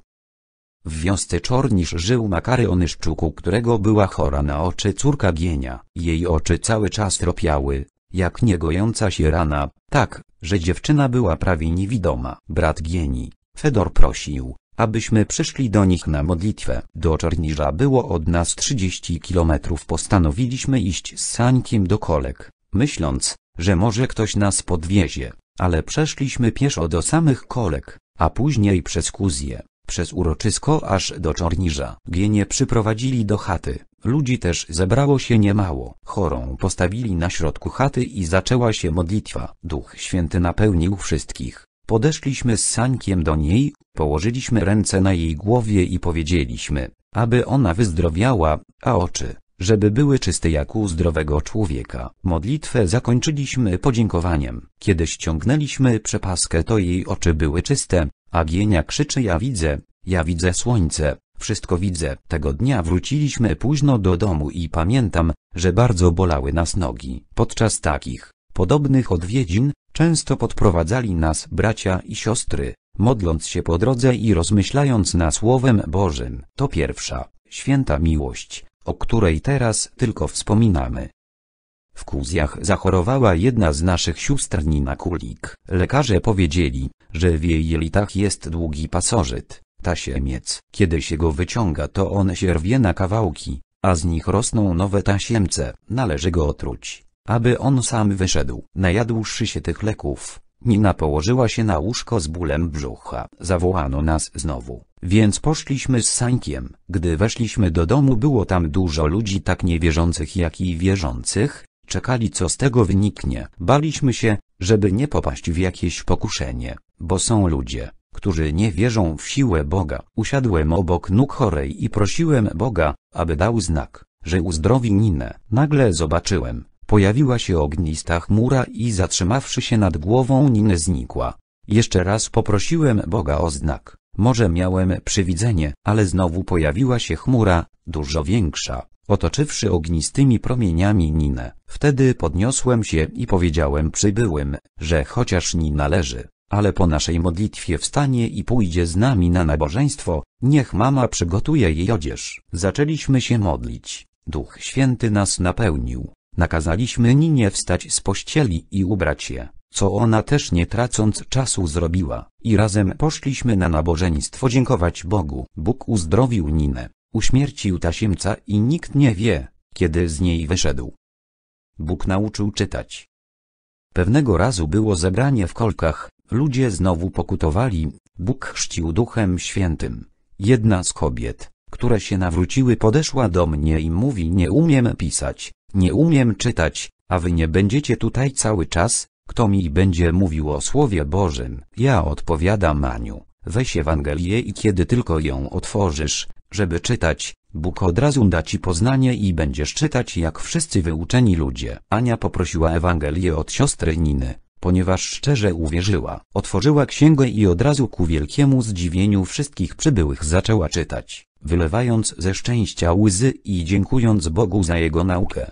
W wiosce Czornisz żył Makary Onyszczuku, którego była chora na oczy córka Gienia. Jej oczy cały czas tropiały, jak niegojąca się rana, tak, że dziewczyna była prawie niewidoma. Brat Gieni, Fedor prosił, abyśmy przyszli do nich na modlitwę. Do Czerniża było od nas 30 kilometrów. Postanowiliśmy iść z Sańkiem do Kolek, myśląc, że może ktoś nas podwiezie, ale przeszliśmy pieszo do samych Kolek, a później przez Kuzję, przez uroczysko aż do Czorniża. Gienie przyprowadzili do chaty. Ludzi też zebrało się niemało. Chorą postawili na środku chaty i zaczęła się modlitwa. Duch Święty napełnił wszystkich. Podeszliśmy z Sańkiem do niej, położyliśmy ręce na jej głowie i powiedzieliśmy, aby ona wyzdrowiała, a oczy, żeby były czyste jak u zdrowego człowieka. Modlitwę zakończyliśmy podziękowaniem. Kiedy ściągnęliśmy przepaskę to jej oczy były czyste, a Gienia krzyczy ja widzę, ja widzę słońce, wszystko widzę. Tego dnia wróciliśmy późno do domu i pamiętam, że bardzo bolały nas nogi. Podczas takich podobnych odwiedzin, często podprowadzali nas bracia i siostry, modląc się po drodze i rozmyślając na Słowem Bożym. To pierwsza, święta miłość, o której teraz tylko wspominamy. W Kuzjach zachorowała jedna z naszych sióstr na Kulik. Lekarze powiedzieli, że w jej jelitach jest długi pasożyt, tasiemiec. Kiedy się go wyciąga to on się rwie na kawałki, a z nich rosną nowe tasiemce. Należy go otruć aby on sam wyszedł. Najadłszy się tych leków, Nina położyła się na łóżko z bólem brzucha. Zawołano nas znowu, więc poszliśmy z Sańkiem. Gdy weszliśmy do domu było tam dużo ludzi tak niewierzących jak i wierzących, czekali co z tego wyniknie. Baliśmy się, żeby nie popaść w jakieś pokuszenie, bo są ludzie, którzy nie wierzą w siłę Boga. Usiadłem obok nóg chorej i prosiłem Boga, aby dał znak, że uzdrowi Ninę. Nagle zobaczyłem, Pojawiła się ognista chmura i zatrzymawszy się nad głową Niny znikła. Jeszcze raz poprosiłem Boga o znak. Może miałem przywidzenie, ale znowu pojawiła się chmura, dużo większa, otoczywszy ognistymi promieniami Ninę. Wtedy podniosłem się i powiedziałem przybyłym, że chociaż Nina leży, ale po naszej modlitwie wstanie i pójdzie z nami na nabożeństwo, niech mama przygotuje jej odzież. Zaczęliśmy się modlić. Duch Święty nas napełnił. Nakazaliśmy Ninie wstać z pościeli i ubrać się, co ona też nie tracąc czasu zrobiła, i razem poszliśmy na nabożeństwo dziękować Bogu. Bóg uzdrowił Ninę, uśmiercił tasiemca i nikt nie wie, kiedy z niej wyszedł. Bóg nauczył czytać. Pewnego razu było zebranie w kolkach, ludzie znowu pokutowali, Bóg chrzcił Duchem Świętym. Jedna z kobiet, które się nawróciły podeszła do mnie i mówi nie umiem pisać, nie umiem czytać, a wy nie będziecie tutaj cały czas, kto mi będzie mówił o Słowie Bożym? Ja odpowiadam Aniu, weź Ewangelię i kiedy tylko ją otworzysz, żeby czytać, Bóg od razu da ci poznanie i będziesz czytać jak wszyscy wyuczeni ludzie. Ania poprosiła Ewangelię od siostry Niny, ponieważ szczerze uwierzyła. Otworzyła księgę i od razu ku wielkiemu zdziwieniu wszystkich przybyłych zaczęła czytać, wylewając ze szczęścia łzy i dziękując Bogu za jego naukę.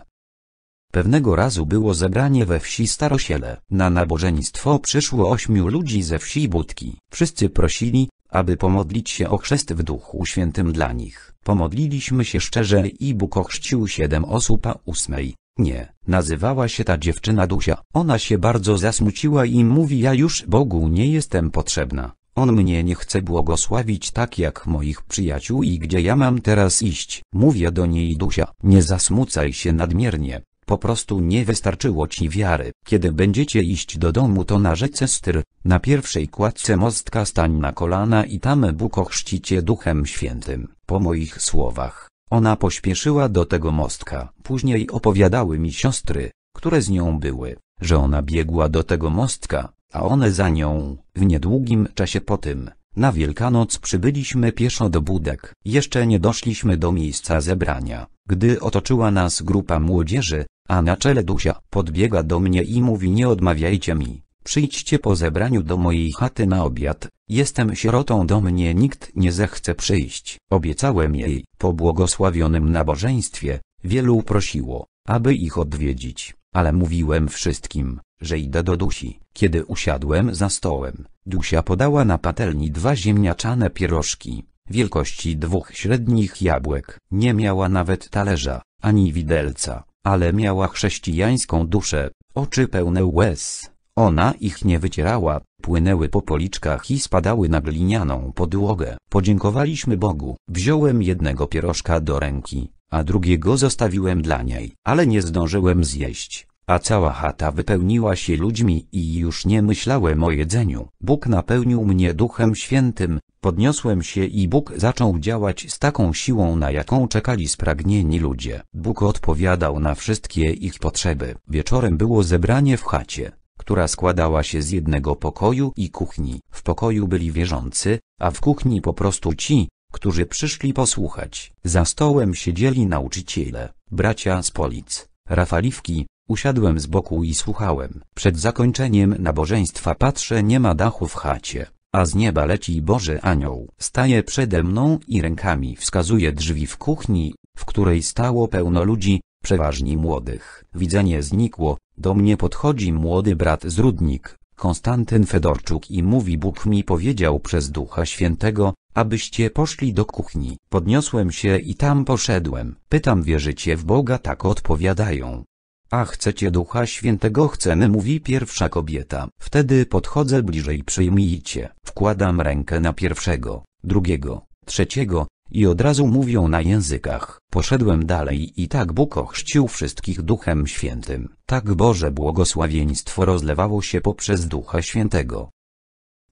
Pewnego razu było zebranie we wsi Starosiele. Na nabożeństwo przyszło ośmiu ludzi ze wsi Budki. Wszyscy prosili, aby pomodlić się o chrzest w Duchu Świętym dla nich. Pomodliliśmy się szczerze i Bóg ochrzcił siedem osób a ósmej. Nie, nazywała się ta dziewczyna Dusia. Ona się bardzo zasmuciła i mówi ja już Bogu nie jestem potrzebna. On mnie nie chce błogosławić tak jak moich przyjaciół i gdzie ja mam teraz iść? Mówię do niej Dusia, nie zasmucaj się nadmiernie, po prostu nie wystarczyło ci wiary. Kiedy będziecie iść do domu to na rzece Styr, na pierwszej kładce mostka stań na kolana i tam Bóg ochrzcicie Duchem Świętym. Po moich słowach, ona pośpieszyła do tego mostka. Później opowiadały mi siostry, które z nią były, że ona biegła do tego mostka, a one za nią. W niedługim czasie po tym, na Wielkanoc przybyliśmy pieszo do budek. Jeszcze nie doszliśmy do miejsca zebrania, gdy otoczyła nas grupa młodzieży, a na czele Dusia podbiega do mnie i mówi nie odmawiajcie mi, przyjdźcie po zebraniu do mojej chaty na obiad, jestem sierotą do mnie nikt nie zechce przyjść. Obiecałem jej, po błogosławionym nabożeństwie, wielu prosiło, aby ich odwiedzić, ale mówiłem wszystkim, że idę do Dusi. Kiedy usiadłem za stołem, Dusia podała na patelni dwa ziemniaczane pierożki, wielkości dwóch średnich jabłek. Nie miała nawet talerza, ani widelca ale miała chrześcijańską duszę, oczy pełne łez. Ona ich nie wycierała, płynęły po policzkach i spadały na glinianą podłogę. Podziękowaliśmy Bogu. Wziąłem jednego pierożka do ręki, a drugiego zostawiłem dla niej, ale nie zdążyłem zjeść a cała chata wypełniła się ludźmi i już nie myślałem o jedzeniu. Bóg napełnił mnie Duchem Świętym, podniosłem się i Bóg zaczął działać z taką siłą na jaką czekali spragnieni ludzie. Bóg odpowiadał na wszystkie ich potrzeby. Wieczorem było zebranie w chacie która składała się z jednego pokoju i kuchni. W pokoju byli wierzący, a w kuchni po prostu ci, którzy przyszli posłuchać. Za stołem siedzieli nauczyciele, bracia z Polic, Rafaliwki, Usiadłem z boku i słuchałem. Przed zakończeniem nabożeństwa patrzę nie ma dachu w chacie, a z nieba leci Boży Anioł. Staje przede mną i rękami wskazuje drzwi w kuchni, w której stało pełno ludzi, przeważnie młodych. Widzenie znikło, do mnie podchodzi młody brat z Rudnik, Konstantyn Fedorczuk i mówi Bóg mi powiedział przez Ducha Świętego, abyście poszli do kuchni. Podniosłem się i tam poszedłem. Pytam wierzycie w Boga tak odpowiadają. A chcecie Ducha Świętego chcemy mówi pierwsza kobieta. Wtedy podchodzę bliżej przyjmijcie. Wkładam rękę na pierwszego, drugiego, trzeciego, i od razu mówią na językach. Poszedłem dalej i tak Bóg ochrzcił wszystkich Duchem Świętym. Tak Boże błogosławieństwo rozlewało się poprzez Ducha Świętego.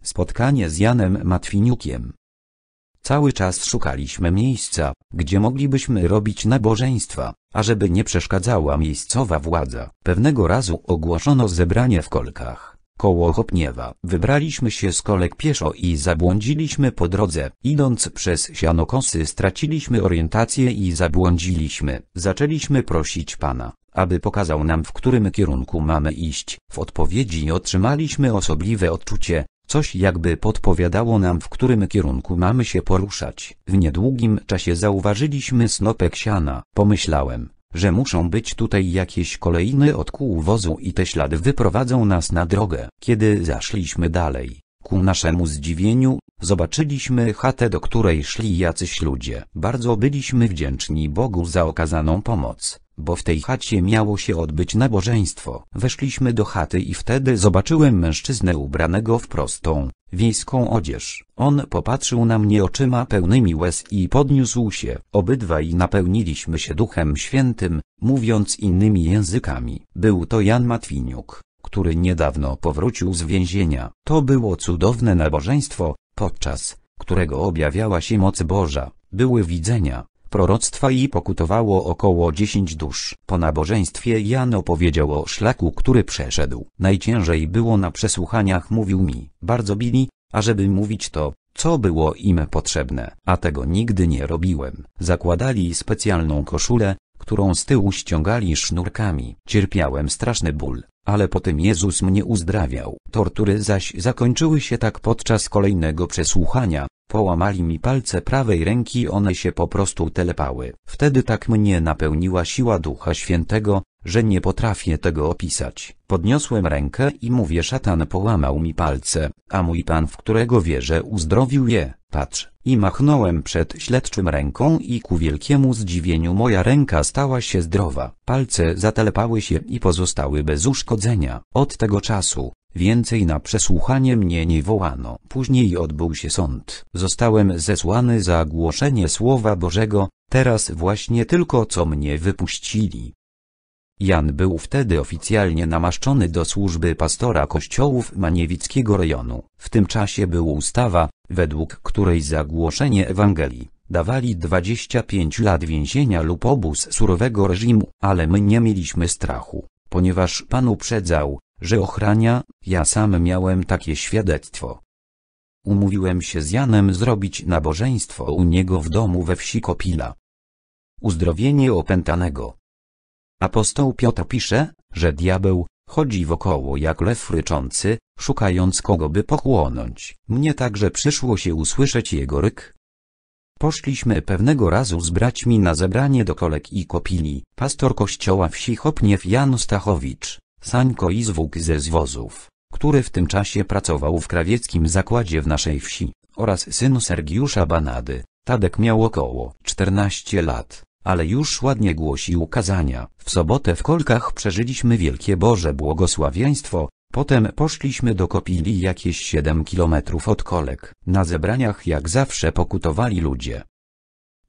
Spotkanie z Janem Matwiniukiem Cały czas szukaliśmy miejsca, gdzie moglibyśmy robić nabożeństwa, ażeby nie przeszkadzała miejscowa władza. Pewnego razu ogłoszono zebranie w Kolkach. Koło Chopniewa wybraliśmy się z kolek pieszo i zabłądziliśmy po drodze. Idąc przez sianokosy straciliśmy orientację i zabłądziliśmy. Zaczęliśmy prosić Pana, aby pokazał nam w którym kierunku mamy iść. W odpowiedzi otrzymaliśmy osobliwe odczucie, Coś jakby podpowiadało nam w którym kierunku mamy się poruszać. W niedługim czasie zauważyliśmy snopek siana. Pomyślałem, że muszą być tutaj jakieś kolejny od kół wozu i te ślady wyprowadzą nas na drogę. Kiedy zaszliśmy dalej, ku naszemu zdziwieniu, zobaczyliśmy chatę do której szli jacyś ludzie. Bardzo byliśmy wdzięczni Bogu za okazaną pomoc bo w tej chacie miało się odbyć nabożeństwo. Weszliśmy do chaty i wtedy zobaczyłem mężczyznę ubranego w prostą, wiejską odzież. On popatrzył na mnie oczyma pełnymi łez i podniósł się. Obydwaj napełniliśmy się Duchem Świętym, mówiąc innymi językami. Był to Jan Matwiniuk, który niedawno powrócił z więzienia. To było cudowne nabożeństwo, podczas którego objawiała się moc Boża. Były widzenia, proroctwa i pokutowało około dziesięć dusz. Po nabożeństwie Jan opowiedział o szlaku, który przeszedł. Najciężej było na przesłuchaniach mówił mi, bardzo bili, ażeby mówić to, co było im potrzebne. A tego nigdy nie robiłem. Zakładali specjalną koszulę, którą z tyłu ściągali sznurkami. Cierpiałem straszny ból, ale potem Jezus mnie uzdrawiał. Tortury zaś zakończyły się tak podczas kolejnego przesłuchania, Połamali mi palce prawej ręki one się po prostu telepały. Wtedy tak mnie napełniła siła Ducha Świętego, że nie potrafię tego opisać. Podniosłem rękę i mówię szatan połamał mi palce, a mój Pan w którego wierzę uzdrowił je, patrz. I machnąłem przed śledczym ręką i ku wielkiemu zdziwieniu moja ręka stała się zdrowa. Palce zatelepały się i pozostały bez uszkodzenia. Od tego czasu, Więcej na przesłuchanie mnie nie wołano. Później odbył się sąd. Zostałem zesłany za głoszenie Słowa Bożego, teraz właśnie tylko co mnie wypuścili. Jan był wtedy oficjalnie namaszczony do służby pastora kościołów Maniewickiego rejonu. W tym czasie była ustawa, według której za głoszenie Ewangelii dawali 25 lat więzienia lub obóz surowego reżimu, ale my nie mieliśmy strachu, ponieważ Pan uprzedzał, że ochrania, ja sam miałem takie świadectwo. Umówiłem się z Janem zrobić nabożeństwo u niego w domu we wsi Kopila. Uzdrowienie opętanego. Apostoł Piotr pisze, że diabeł, chodzi wokoło jak lew ryczący, szukając kogo by pochłonąć. Mnie także przyszło się usłyszeć jego ryk. Poszliśmy pewnego razu z braćmi na zebranie do kolek i kopili. Pastor kościoła wsi Chopniew Jan Stachowicz, Sańko i zwóg ze zwozów, który w tym czasie pracował w krawieckim zakładzie w naszej wsi, oraz syn Sergiusza Banady. Tadek miał około 14 lat, ale już ładnie głosił kazania. W sobotę w Kolkach przeżyliśmy wielkie Boże błogosławieństwo, Potem poszliśmy do Kopili jakieś 7 kilometrów od kolek. Na zebraniach jak zawsze pokutowali ludzie.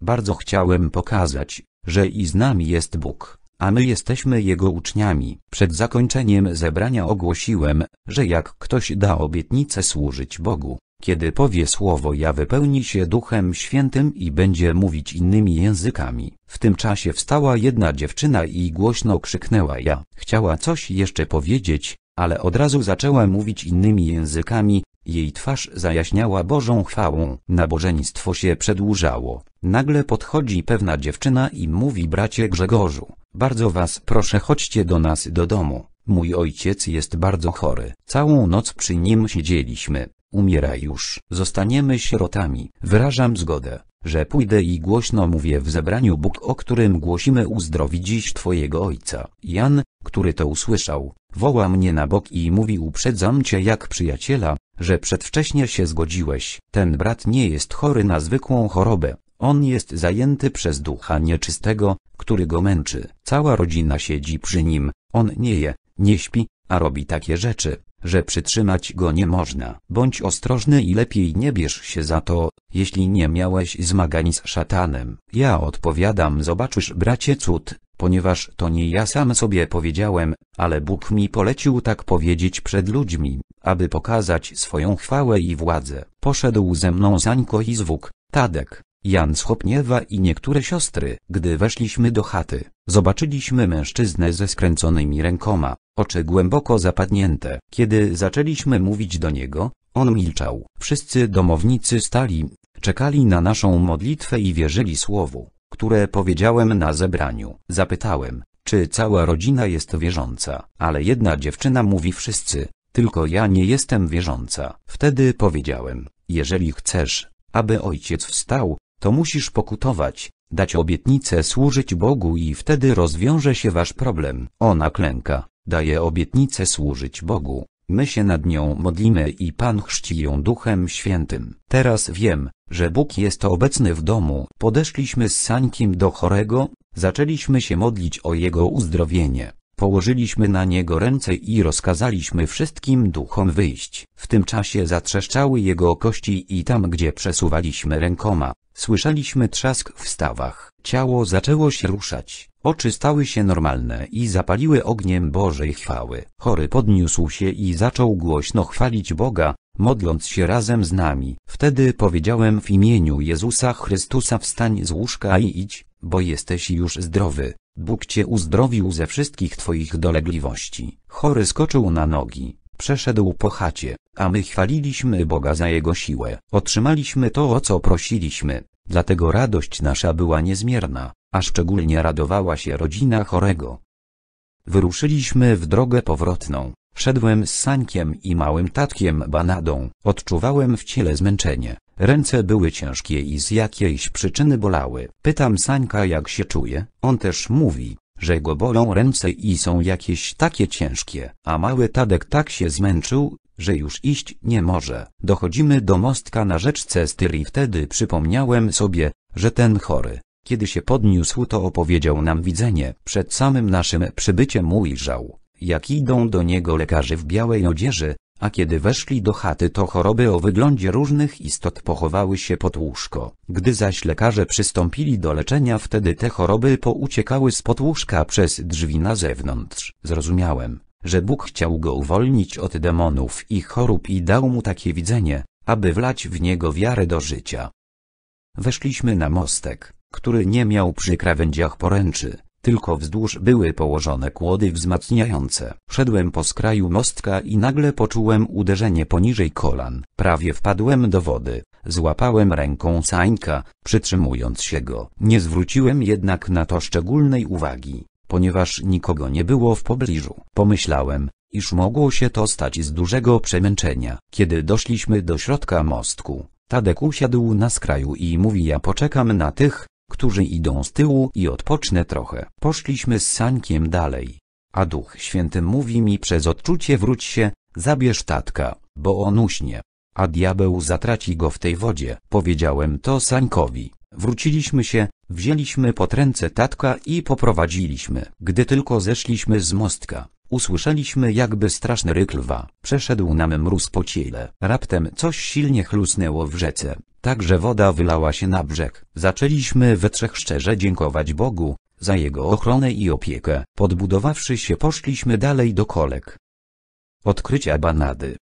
Bardzo chciałem pokazać, że i z nami jest Bóg a my jesteśmy Jego uczniami. Przed zakończeniem zebrania ogłosiłem, że jak ktoś da obietnicę służyć Bogu, kiedy powie słowo ja wypełni się Duchem Świętym i będzie mówić innymi językami. W tym czasie wstała jedna dziewczyna i głośno krzyknęła ja. Chciała coś jeszcze powiedzieć, ale od razu zaczęła mówić innymi językami, jej twarz zajaśniała Bożą chwałą, nabożeństwo się przedłużało. Nagle podchodzi pewna dziewczyna i mówi bracie Grzegorzu, bardzo was proszę chodźcie do nas do domu, mój ojciec jest bardzo chory. Całą noc przy nim siedzieliśmy, umiera już. Zostaniemy sierotami, wyrażam zgodę że pójdę i głośno mówię w zebraniu Bóg, o którym głosimy uzdrowi dziś Twojego Ojca. Jan, który to usłyszał, woła mnie na bok i mówi uprzedzam Cię jak przyjaciela, że przedwcześnie się zgodziłeś. Ten brat nie jest chory na zwykłą chorobę. On jest zajęty przez ducha nieczystego, który go męczy. Cała rodzina siedzi przy nim, on nie je, nie śpi, a robi takie rzeczy że przytrzymać go nie można. Bądź ostrożny i lepiej nie bierz się za to, jeśli nie miałeś zmagań z szatanem. Ja odpowiadam zobaczysz bracie cud, ponieważ to nie ja sam sobie powiedziałem, ale Bóg mi polecił tak powiedzieć przed ludźmi, aby pokazać swoją chwałę i władzę. Poszedł ze mną Zańko i Zwuk, Tadek, Jan schopniewa i niektóre siostry. Gdy weszliśmy do chaty, zobaczyliśmy mężczyznę ze skręconymi rękoma, oczy głęboko zapadnięte. Kiedy zaczęliśmy mówić do niego, on milczał. Wszyscy domownicy stali, czekali na naszą modlitwę i wierzyli słowu, które powiedziałem na zebraniu. Zapytałem, czy cała rodzina jest wierząca, ale jedna dziewczyna mówi wszyscy, tylko ja nie jestem wierząca. Wtedy powiedziałem, jeżeli chcesz, aby ojciec wstał, to musisz pokutować, dać obietnicę służyć Bogu i wtedy rozwiąże się wasz problem. Ona klęka, daje obietnicę służyć Bogu. My się nad nią modlimy i Pan chrzci ją Duchem Świętym. Teraz wiem, że Bóg jest obecny w domu. Podeszliśmy z Sańkim do chorego, zaczęliśmy się modlić o jego uzdrowienie. Położyliśmy na niego ręce i rozkazaliśmy wszystkim duchom wyjść. W tym czasie zatrzeszczały jego kości i tam gdzie przesuwaliśmy rękoma, słyszeliśmy trzask w stawach. Ciało zaczęło się ruszać, oczy stały się normalne i zapaliły ogniem Bożej chwały. Chory podniósł się i zaczął głośno chwalić Boga, modląc się razem z nami. Wtedy powiedziałem w imieniu Jezusa Chrystusa wstań z łóżka i idź, bo jesteś już zdrowy, Bóg cię uzdrowił ze wszystkich twoich dolegliwości. Chory skoczył na nogi, przeszedł po chacie, a my chwaliliśmy Boga za Jego siłę. Otrzymaliśmy to, o co prosiliśmy, dlatego radość nasza była niezmierna, a szczególnie radowała się rodzina chorego. Wyruszyliśmy w drogę powrotną. Szedłem z Sankiem i małym tatkiem Banadą. Odczuwałem w ciele zmęczenie, Ręce były ciężkie i z jakiejś przyczyny bolały. Pytam Sańka jak się czuje, on też mówi, że go bolą ręce i są jakieś takie ciężkie, a mały Tadek tak się zmęczył, że już iść nie może. Dochodzimy do mostka na rzeczce Styr i wtedy przypomniałem sobie, że ten chory, kiedy się podniósł to opowiedział nam widzenie, przed samym naszym przybyciem ujrzał, jak idą do niego lekarze w białej odzieży, a kiedy weszli do chaty to choroby o wyglądzie różnych istot pochowały się pod łóżko. Gdy zaś lekarze przystąpili do leczenia wtedy te choroby pouciekały spod łóżka przez drzwi na zewnątrz. Zrozumiałem, że Bóg chciał go uwolnić od demonów i chorób i dał mu takie widzenie, aby wlać w niego wiarę do życia. Weszliśmy na mostek, który nie miał przy krawędziach poręczy. Tylko wzdłuż były położone kłody wzmacniające. Szedłem po skraju mostka i nagle poczułem uderzenie poniżej kolan. Prawie wpadłem do wody. Złapałem ręką Sańka, przytrzymując się go. Nie zwróciłem jednak na to szczególnej uwagi, ponieważ nikogo nie było w pobliżu. Pomyślałem, iż mogło się to stać z dużego przemęczenia. Kiedy doszliśmy do środka mostku, Tadek usiadł na skraju i mówi ja poczekam na tych, którzy idą z tyłu i odpocznę trochę. Poszliśmy z Sankiem dalej. A Duch Święty mówi mi przez odczucie wróć się, zabierz tatka, bo on uśnie. A diabeł zatraci go w tej wodzie. Powiedziałem to Sańkowi. Wróciliśmy się, wzięliśmy pod ręce tatka i poprowadziliśmy. Gdy tylko zeszliśmy z mostka, usłyszeliśmy jakby straszny ryk lwa. Przeszedł nam mróz po ciele. Raptem coś silnie chlusnęło w rzece tak że woda wylała się na brzeg. Zaczęliśmy we trzech szczerze dziękować Bogu, za jego ochronę i opiekę. Podbudowawszy się poszliśmy dalej do kolek. Odkrycia banady.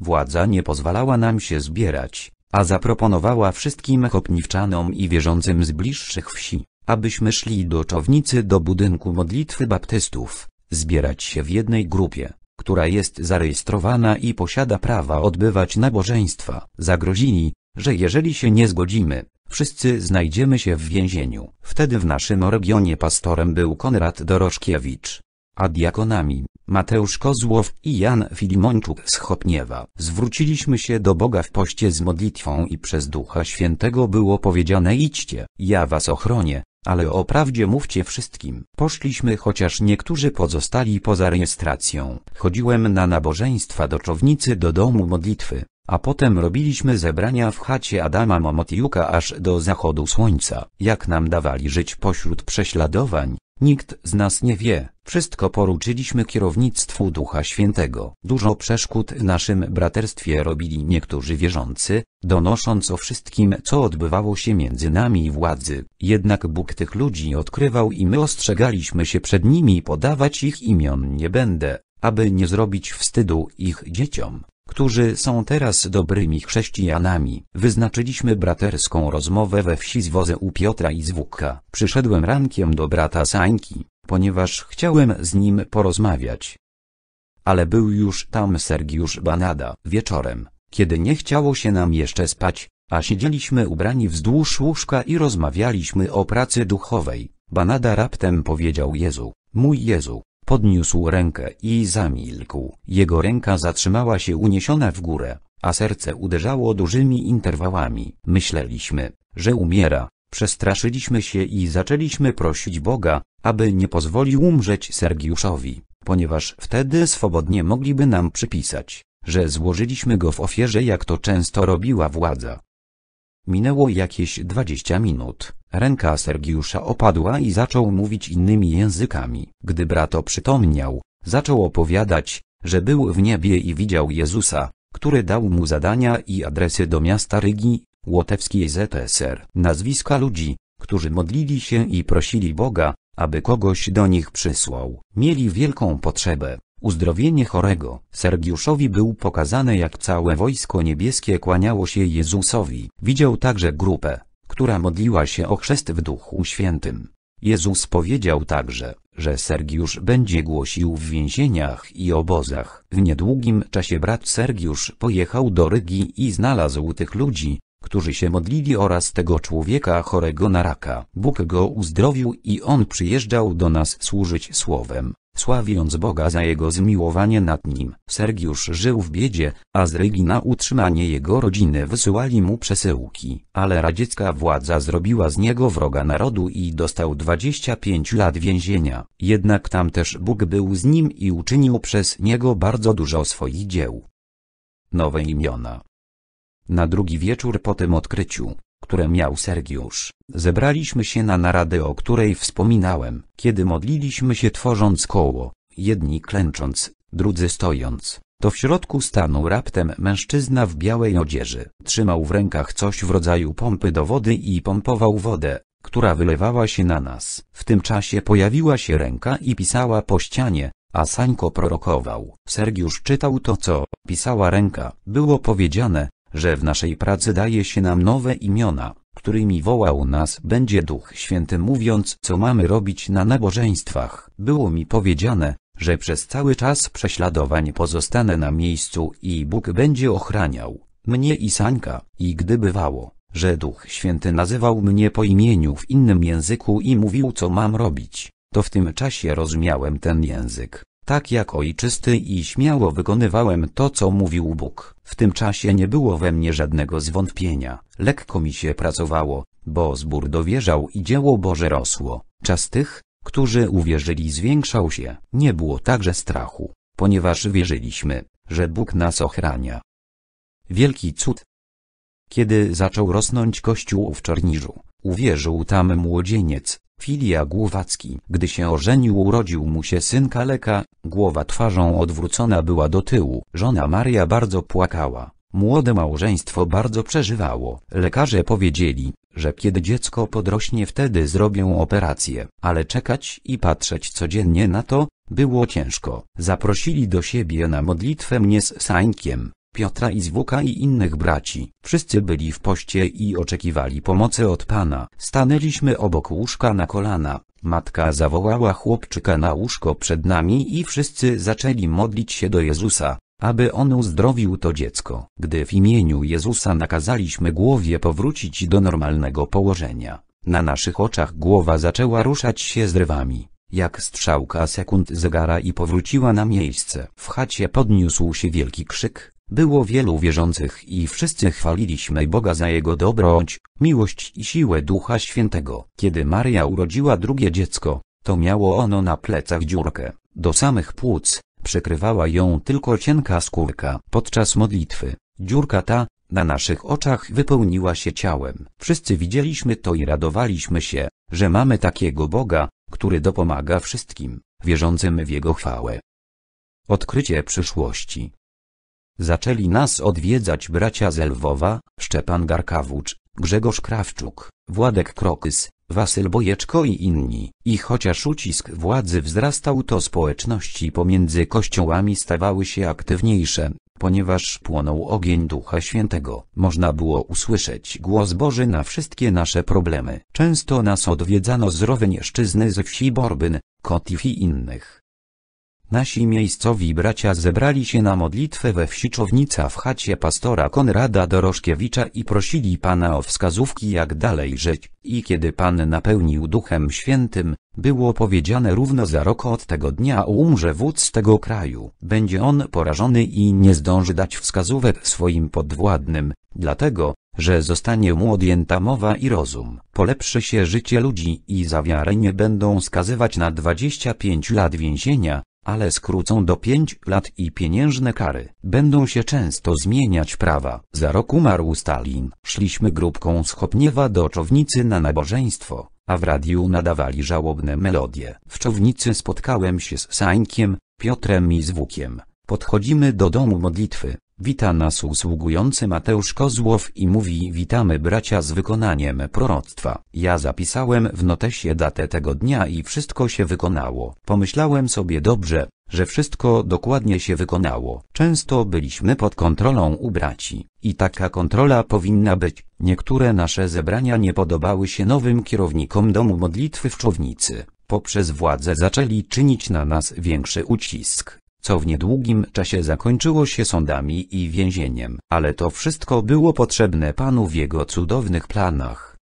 Władza nie pozwalała nam się zbierać, a zaproponowała wszystkim chopniwczanom i wierzącym z bliższych wsi, abyśmy szli do czownicy do budynku modlitwy baptystów, zbierać się w jednej grupie która jest zarejestrowana i posiada prawa odbywać nabożeństwa. Zagrozili, że jeżeli się nie zgodzimy, wszyscy znajdziemy się w więzieniu. Wtedy w naszym regionie pastorem był Konrad Dorożkiewicz, a diakonami Mateusz Kozłow i Jan Filimończuk z Chopniewa. Zwróciliśmy się do Boga w poście z modlitwą i przez Ducha Świętego było powiedziane idźcie, ja was ochronię, ale o prawdzie mówcie wszystkim. Poszliśmy chociaż niektórzy pozostali poza rejestracją. Chodziłem na nabożeństwa do czownicy do domu modlitwy. A potem robiliśmy zebrania w chacie Adama Momotiuka aż do zachodu słońca. Jak nam dawali żyć pośród prześladowań, nikt z nas nie wie. Wszystko poruczyliśmy kierownictwu Ducha Świętego. Dużo przeszkód w naszym braterstwie robili niektórzy wierzący, donosząc o wszystkim co odbywało się między nami i władzy. Jednak Bóg tych ludzi odkrywał i my ostrzegaliśmy się przed nimi podawać ich imion nie będę, aby nie zrobić wstydu ich dzieciom którzy są teraz dobrymi chrześcijanami. Wyznaczyliśmy braterską rozmowę we wsi z wozę u Piotra i Zwuka. Przyszedłem rankiem do brata Sańki, ponieważ chciałem z nim porozmawiać. Ale był już tam Sergiusz Banada. Wieczorem, kiedy nie chciało się nam jeszcze spać, a siedzieliśmy ubrani wzdłuż łóżka i rozmawialiśmy o pracy duchowej, Banada raptem powiedział Jezu, mój Jezu, Podniósł rękę i zamilkł. Jego ręka zatrzymała się uniesiona w górę, a serce uderzało dużymi interwałami. Myśleliśmy, że umiera. Przestraszyliśmy się i zaczęliśmy prosić Boga, aby nie pozwolił umrzeć Sergiuszowi, ponieważ wtedy swobodnie mogliby nam przypisać, że złożyliśmy go w ofierze jak to często robiła władza. Minęło jakieś dwadzieścia minut. Ręka Sergiusza opadła i zaczął mówić innymi językami. Gdy brat oprzytomniał, zaczął opowiadać, że był w niebie i widział Jezusa, który dał mu zadania i adresy do miasta Rygi, łotewskiej ZSR. Nazwiska ludzi, którzy modlili się i prosili Boga, aby kogoś do nich przysłał. Mieli wielką potrzebę, Uzdrowienie chorego, Sergiuszowi był pokazane jak całe wojsko niebieskie kłaniało się Jezusowi. Widział także grupę, która modliła się o chrzest w Duchu Świętym. Jezus powiedział także, że Sergiusz będzie głosił w więzieniach i obozach. W niedługim czasie brat Sergiusz pojechał do Rygi i znalazł tych ludzi, którzy się modlili oraz tego człowieka chorego na raka. Bóg go uzdrowił i on przyjeżdżał do nas służyć słowem sławiąc Boga za jego zmiłowanie nad nim. Sergiusz żył w biedzie, a z Rygi na utrzymanie jego rodziny wysyłali mu przesyłki. Ale radziecka władza zrobiła z niego wroga narodu i dostał 25 lat więzienia. Jednak tam też Bóg był z nim i uczynił przez niego bardzo dużo swoich dzieł. Nowe imiona na drugi wieczór po tym odkryciu, które miał Sergiusz. Zebraliśmy się na naradę, o której wspominałem, kiedy modliliśmy się tworząc koło, jedni klęcząc, drudzy stojąc. To w środku stanął raptem mężczyzna w białej odzieży. Trzymał w rękach coś w rodzaju pompy do wody i pompował wodę, która wylewała się na nas. W tym czasie pojawiła się ręka i pisała po ścianie, a Sańko prorokował. Sergiusz czytał to, co pisała ręka. Było powiedziane, że w naszej pracy daje się nam nowe imiona, którymi wołał nas będzie Duch Święty mówiąc co mamy robić na nabożeństwach. Było mi powiedziane, że przez cały czas prześladowań pozostanę na miejscu i Bóg będzie ochraniał mnie i Sańka, i gdy bywało, że Duch Święty nazywał mnie po imieniu w innym języku i mówił co mam robić, to w tym czasie rozumiałem ten język tak jak ojczysty i śmiało wykonywałem to, co mówił Bóg. W tym czasie nie było we mnie żadnego zwątpienia, lekko mi się pracowało, bo zbór dowierzał i dzieło Boże rosło. Czas tych, którzy uwierzyli zwiększał się. Nie było także strachu, ponieważ wierzyliśmy, że Bóg nas ochrania. Wielki cud. Kiedy zaczął rosnąć kościół w Czorniżu, uwierzył tam młodzieniec, Filia Głowacki. Gdy się ożenił urodził mu się syn Kaleka, głowa twarzą odwrócona była do tyłu. Żona Maria bardzo płakała. Młode małżeństwo bardzo przeżywało. Lekarze powiedzieli, że kiedy dziecko podrośnie wtedy zrobią operację, ale czekać i patrzeć codziennie na to, było ciężko. Zaprosili do siebie na modlitwę mnie z Sańkiem. Piotra i Zwuka i innych braci. Wszyscy byli w poście i oczekiwali pomocy od Pana. Stanęliśmy obok łóżka na kolana. Matka zawołała chłopczyka na łóżko przed nami i wszyscy zaczęli modlić się do Jezusa, aby on uzdrowił to dziecko. Gdy w imieniu Jezusa nakazaliśmy głowie powrócić do normalnego położenia, na naszych oczach głowa zaczęła ruszać się zrywami, jak strzałka sekund zegara i powróciła na miejsce. W chacie podniósł się wielki krzyk, było wielu wierzących i wszyscy chwaliliśmy Boga za Jego dobroć, miłość i siłę Ducha Świętego. Kiedy Maria urodziła drugie dziecko, to miało ono na plecach dziurkę, do samych płuc, przykrywała ją tylko cienka skórka. Podczas modlitwy, dziurka ta, na naszych oczach wypełniła się ciałem. Wszyscy widzieliśmy to i radowaliśmy się, że mamy takiego Boga, który dopomaga wszystkim, wierzącym w Jego chwałę. Odkrycie przyszłości Zaczęli nas odwiedzać bracia Zelwowa, Lwowa, Szczepan Garkawucz, Grzegorz Krawczuk, Władek Krokys, Wasyl Bojeczko i inni. I chociaż ucisk władzy wzrastał to społeczności pomiędzy kościołami stawały się aktywniejsze, ponieważ płonął ogień Ducha Świętego. Można było usłyszeć głos Boży na wszystkie nasze problemy. Często nas odwiedzano z Roweńszczyzny ze wsi Borbyn, Kot i innych. Nasi miejscowi bracia zebrali się na modlitwę we wsi Czownica w chacie pastora Konrada Dorożkiewicza i prosili Pana o wskazówki jak dalej żyć, i kiedy Pan napełnił Duchem Świętym, było powiedziane równo za rok od tego dnia umrze wódz tego kraju. Będzie on porażony i nie zdąży dać wskazówek swoim podwładnym, dlatego, że zostanie mu odjęta mowa i rozum. Polepszy się życie ludzi i za wiarę nie będą skazywać na 25 lat więzienia, ale skrócą do 5 lat i pieniężne kary. Będą się często zmieniać prawa. Za rok umarł Stalin. Szliśmy grupką z Chopniewa do Czownicy na nabożeństwo, a w radiu nadawali żałobne melodie. W Czownicy spotkałem się z Sańkiem, Piotrem i Zwukiem. Podchodzimy do domu modlitwy. Wita nas usługujący Mateusz Kozłow i mówi witamy bracia z wykonaniem proroctwa. Ja zapisałem w notesie datę tego dnia i wszystko się wykonało. Pomyślałem sobie dobrze, że wszystko dokładnie się wykonało. Często byliśmy pod kontrolą u braci. I taka kontrola powinna być. Niektóre nasze zebrania nie podobały się nowym kierownikom domu modlitwy w Czownicy poprzez władzę zaczęli czynić na nas większy ucisk co w niedługim czasie zakończyło się sądami i więzieniem, ale to wszystko było potrzebne Panu w jego cudownych planach.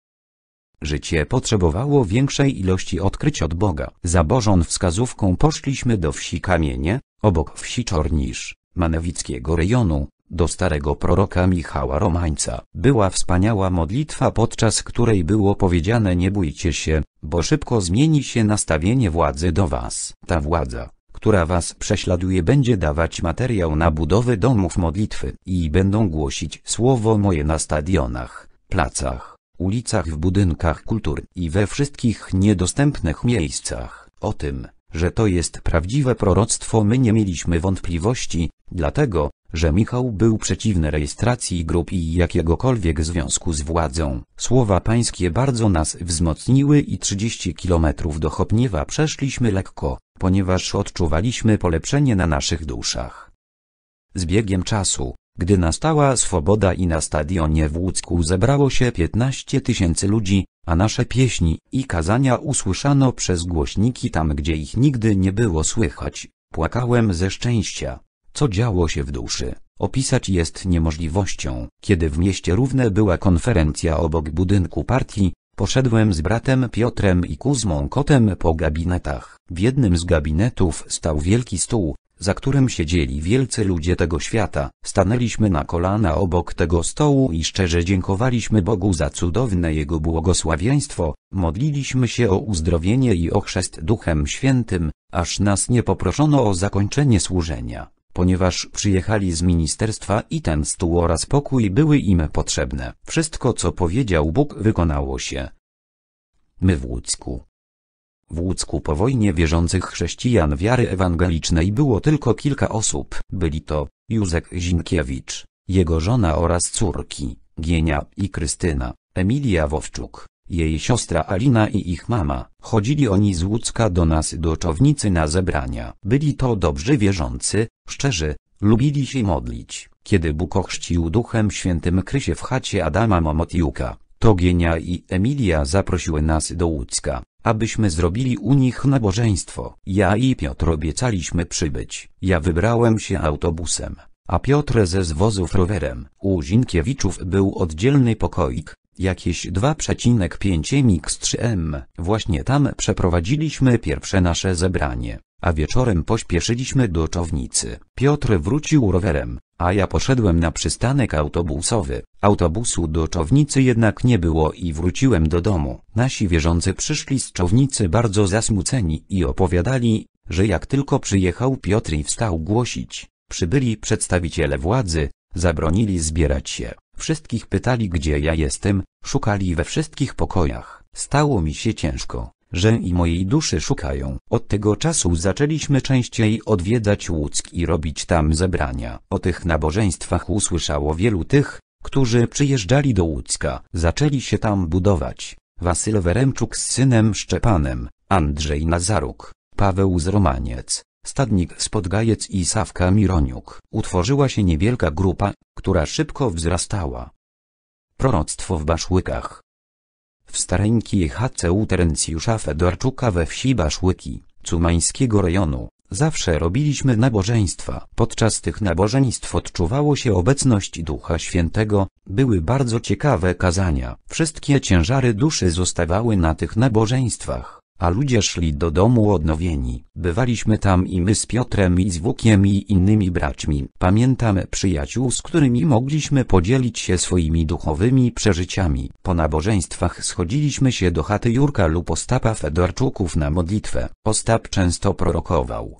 Życie potrzebowało większej ilości odkryć od Boga. Za Bożą wskazówką poszliśmy do wsi Kamienie, obok wsi Czornisz, Manewickiego rejonu, do starego proroka Michała Romańca. Była wspaniała modlitwa podczas której było powiedziane nie bójcie się, bo szybko zmieni się nastawienie władzy do was. Ta władza, która was prześladuje będzie dawać materiał na budowę domów modlitwy i będą głosić słowo moje na stadionach, placach, ulicach w budynkach kultury i we wszystkich niedostępnych miejscach. O tym, że to jest prawdziwe proroctwo my nie mieliśmy wątpliwości, dlatego, że Michał był przeciwny rejestracji grup i jakiegokolwiek związku z władzą. Słowa pańskie bardzo nas wzmocniły i 30 kilometrów do Chopniewa przeszliśmy lekko, ponieważ odczuwaliśmy polepszenie na naszych duszach. Z biegiem czasu, gdy nastała swoboda i na stadionie w Łódzku zebrało się 15 tysięcy ludzi, a nasze pieśni i kazania usłyszano przez głośniki tam gdzie ich nigdy nie było słychać, płakałem ze szczęścia co działo się w duszy, opisać jest niemożliwością. Kiedy w mieście Równe była konferencja obok budynku partii, poszedłem z bratem Piotrem i Kuzmą Kotem po gabinetach. W jednym z gabinetów stał wielki stół, za którym siedzieli wielcy ludzie tego świata. Stanęliśmy na kolana obok tego stołu i szczerze dziękowaliśmy Bogu za cudowne Jego błogosławieństwo, modliliśmy się o uzdrowienie i o chrzest Duchem Świętym, aż nas nie poproszono o zakończenie służenia ponieważ przyjechali z ministerstwa i ten stół oraz pokój były im potrzebne. Wszystko, co powiedział Bóg, wykonało się. My w Łódzku. W Łódzku po wojnie wierzących chrześcijan wiary ewangelicznej było tylko kilka osób. Byli to Józek Zinkiewicz, jego żona oraz córki, Gienia i Krystyna, Emilia Wowczuk jej siostra Alina i ich mama, chodzili oni z Łódzka do nas do czownicy na zebrania. Byli to dobrzy wierzący, szczerzy, lubili się modlić. Kiedy Bóg ochrzcił Duchem Świętym Krysie w chacie Adama Momotiuka, to i Emilia zaprosiły nas do Łódzka, abyśmy zrobili u nich nabożeństwo. Ja i Piotr obiecaliśmy przybyć. Ja wybrałem się autobusem, a Piotr ze zwozów rowerem. U Zinkiewiczów był oddzielny pokoik, jakieś 2,5 mx3m. Właśnie tam przeprowadziliśmy pierwsze nasze zebranie, a wieczorem pośpieszyliśmy do Czownicy. Piotr wrócił rowerem, a ja poszedłem na przystanek autobusowy. Autobusu do Czownicy jednak nie było i wróciłem do domu. Nasi wierzący przyszli z Czownicy bardzo zasmuceni i opowiadali, że jak tylko przyjechał Piotr i wstał głosić, przybyli przedstawiciele władzy, zabronili zbierać się. Wszystkich pytali gdzie ja jestem, szukali we wszystkich pokojach. Stało mi się ciężko, że i mojej duszy szukają. Od tego czasu zaczęliśmy częściej odwiedzać Łódzk i robić tam zebrania. O tych nabożeństwach usłyszało wielu tych, którzy przyjeżdżali do Łódzka. Zaczęli się tam budować. Wasyl Weremczuk z synem Szczepanem, Andrzej Nazaruk, Paweł z Romaniec, Stadnik Spodgajec i Sawka Mironiuk, utworzyła się niewielka grupa, która szybko wzrastała. Proroctwo w Baszłykach W stareńkiej chatce u Terencjusza Fedorczuka we wsi Baszłyki, Cumańskiego rejonu, zawsze robiliśmy nabożeństwa. Podczas tych nabożeństw odczuwało się obecność Ducha Świętego, były bardzo ciekawe kazania. Wszystkie ciężary duszy zostawały na tych nabożeństwach a ludzie szli do domu odnowieni. Bywaliśmy tam i my z Piotrem i z Włókiem i innymi braćmi. Pamiętamy przyjaciół, z którymi mogliśmy podzielić się swoimi duchowymi przeżyciami. Po nabożeństwach schodziliśmy się do chaty Jurka lub Ostapa Fedorczuków na modlitwę. Ostap często prorokował.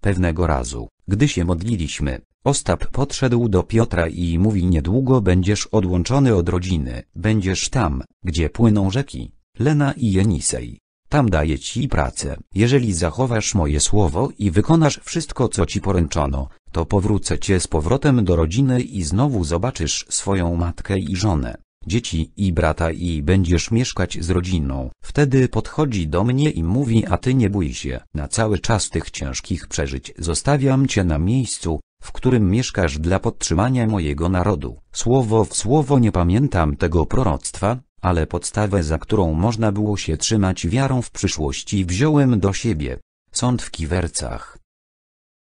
Pewnego razu, gdy się modliliśmy, Ostap podszedł do Piotra i mówi niedługo będziesz odłączony od rodziny, będziesz tam, gdzie płyną rzeki, Lena i Jenisej tam daję ci pracę. Jeżeli zachowasz moje słowo i wykonasz wszystko co ci poręczono, to powrócę cię z powrotem do rodziny i znowu zobaczysz swoją matkę i żonę, dzieci i brata i będziesz mieszkać z rodziną. Wtedy podchodzi do mnie i mówi a ty nie bój się. Na cały czas tych ciężkich przeżyć zostawiam cię na miejscu, w którym mieszkasz dla podtrzymania mojego narodu. Słowo w słowo nie pamiętam tego proroctwa, ale podstawę za którą można było się trzymać wiarą w przyszłości wziąłem do siebie. Sąd w Kiwercach.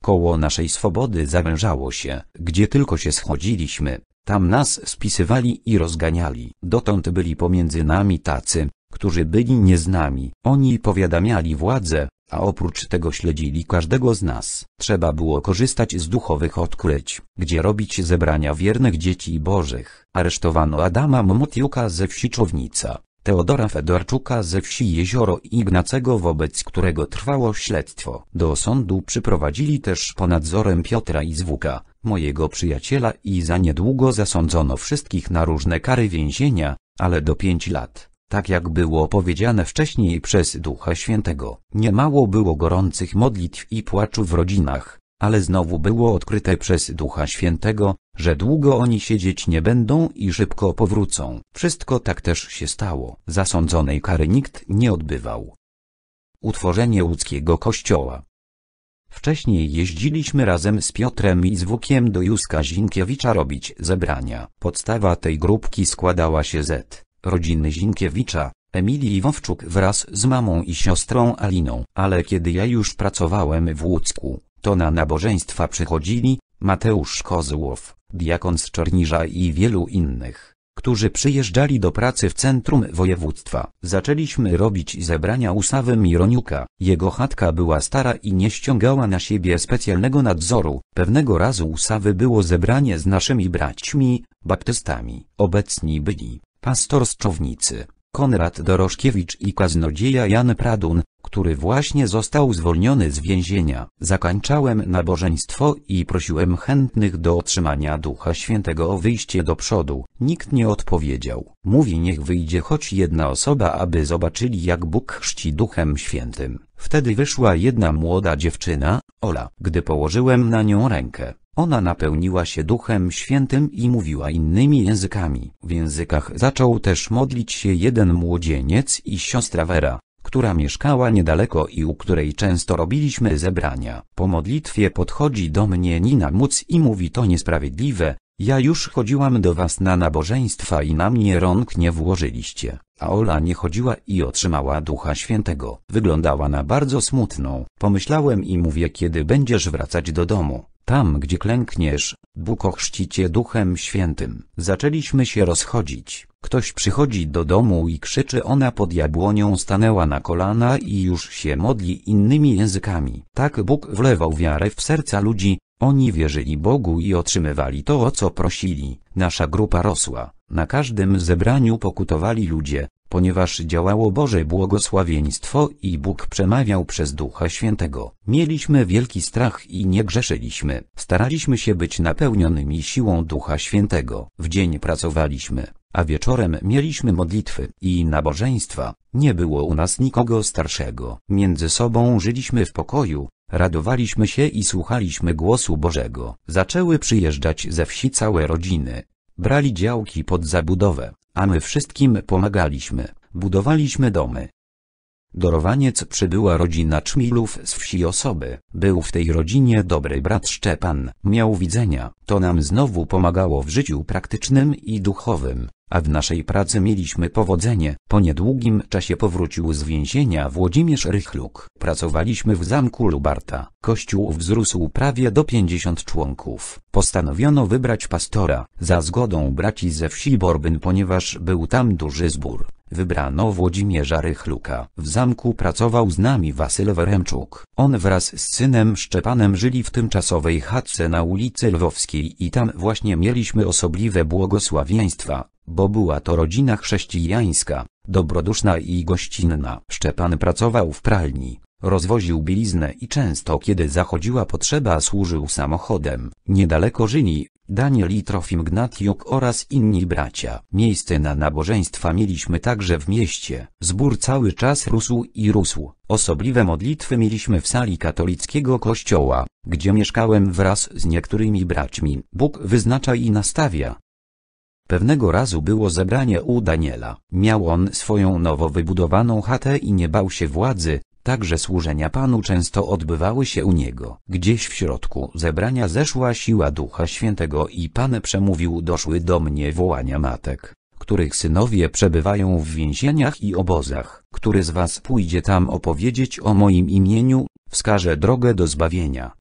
Koło naszej swobody zawężało się, gdzie tylko się schodziliśmy, tam nas spisywali i rozganiali. Dotąd byli pomiędzy nami tacy, którzy byli nie z nami. Oni powiadamiali władzę, a oprócz tego śledzili każdego z nas. Trzeba było korzystać z duchowych odkryć, gdzie robić zebrania wiernych dzieci bożych. Aresztowano Adama Momotiuka ze wsi Czownica, Teodora Fedorczuka ze wsi Jezioro Ignacego wobec którego trwało śledztwo. Do sądu przyprowadzili też ponadzorem Piotra Izwuka, mojego przyjaciela i za niedługo zasądzono wszystkich na różne kary więzienia, ale do pięć lat. Tak jak było powiedziane wcześniej przez Ducha Świętego, nie mało było gorących modlitw i płaczu w rodzinach, ale znowu było odkryte przez Ducha Świętego, że długo oni siedzieć nie będą i szybko powrócą. Wszystko tak też się stało. Zasądzonej kary nikt nie odbywał. Utworzenie łódzkiego kościoła Wcześniej jeździliśmy razem z Piotrem i z Wukiem do Józka Zinkiewicza robić zebrania. Podstawa tej grupki składała się z rodziny Zinkiewicza, Emilii Wowczuk wraz z mamą i siostrą Aliną. Ale kiedy ja już pracowałem w Łódzku, to na nabożeństwa przychodzili Mateusz Kozłow, diakon z Czerniża i wielu innych, którzy przyjeżdżali do pracy w centrum województwa. Zaczęliśmy robić zebrania u Sawy Mironiuka. Jego chatka była stara i nie ściągała na siebie specjalnego nadzoru. Pewnego razu u Sawy było zebranie z naszymi braćmi, baptystami. Obecni byli pastor z Czownicy, Konrad Doroszkiewicz i kaznodzieja Jan Pradun, który właśnie został zwolniony z więzienia. Zakańczałem nabożeństwo i prosiłem chętnych do otrzymania Ducha Świętego o wyjście do przodu. Nikt nie odpowiedział. Mówi niech wyjdzie choć jedna osoba, aby zobaczyli jak Bóg chrzci Duchem Świętym. Wtedy wyszła jedna młoda dziewczyna, Ola. Gdy położyłem na nią rękę, ona napełniła się Duchem Świętym i mówiła innymi językami. W językach zaczął też modlić się jeden młodzieniec i siostra Wera, która mieszkała niedaleko i u której często robiliśmy zebrania. Po modlitwie podchodzi do mnie Nina Muc i mówi to niesprawiedliwe, ja już chodziłam do was na nabożeństwa i na mnie rąk nie włożyliście. A Ola nie chodziła i otrzymała Ducha Świętego. Wyglądała na bardzo smutną. Pomyślałem i mówię, kiedy będziesz wracać do domu. Tam, gdzie klękniesz, Bóg ochrzci cię Duchem Świętym. Zaczęliśmy się rozchodzić. Ktoś przychodzi do domu i krzyczy ona pod jabłonią stanęła na kolana i już się modli innymi językami. Tak Bóg wlewał wiarę w serca ludzi, oni wierzyli Bogu i otrzymywali to, o co prosili. Nasza grupa rosła. Na każdym zebraniu pokutowali ludzie, ponieważ działało Boże błogosławieństwo i Bóg przemawiał przez Ducha Świętego. Mieliśmy wielki strach i nie grzeszyliśmy. Staraliśmy się być napełnionymi siłą Ducha Świętego. W dzień pracowaliśmy, a wieczorem mieliśmy modlitwy i nabożeństwa. Nie było u nas nikogo starszego. Między sobą żyliśmy w pokoju, Radowaliśmy się i słuchaliśmy głosu Bożego. Zaczęły przyjeżdżać ze wsi całe rodziny. Brali działki pod zabudowę, a my wszystkim pomagaliśmy. Budowaliśmy domy, Dorowaniec przybyła rodzina Czmilów z wsi osoby. Był w tej rodzinie dobry brat Szczepan, miał widzenia. To nam znowu pomagało w życiu praktycznym i duchowym, a w naszej pracy mieliśmy powodzenie. Po niedługim czasie powrócił z więzienia Włodzimierz Rychluk. Pracowaliśmy w zamku Lubarta. Kościół wzrósł prawie do 50 członków. Postanowiono wybrać pastora, za zgodą braci ze wsi Borbyn ponieważ był tam duży zbór. Wybrano Włodzimierza Rychluka. W zamku pracował z nami Wasyl Weremczuk. On wraz z synem Szczepanem żyli w tymczasowej chatce na ulicy Lwowskiej i tam właśnie mieliśmy osobliwe błogosławieństwa, bo była to rodzina chrześcijańska, dobroduszna i gościnna. Szczepan pracował w pralni rozwoził bieliznę i często kiedy zachodziła potrzeba służył samochodem. Niedaleko Rzyni, Daniel i Trofim Gnatiuk oraz inni bracia. Miejsce na nabożeństwa mieliśmy także w mieście. Zbór cały czas rósł i rósł. Osobliwe modlitwy mieliśmy w sali katolickiego kościoła, gdzie mieszkałem wraz z niektórymi braćmi. Bóg wyznacza i nastawia. Pewnego razu było zebranie u Daniela. Miał on swoją nowo wybudowaną chatę i nie bał się władzy, Także służenia Panu często odbywały się u niego. Gdzieś w środku zebrania zeszła siła Ducha Świętego i Pan przemówił doszły do mnie wołania matek, których synowie przebywają w więzieniach i obozach. Który z was pójdzie tam opowiedzieć o moim imieniu, wskaże drogę do zbawienia.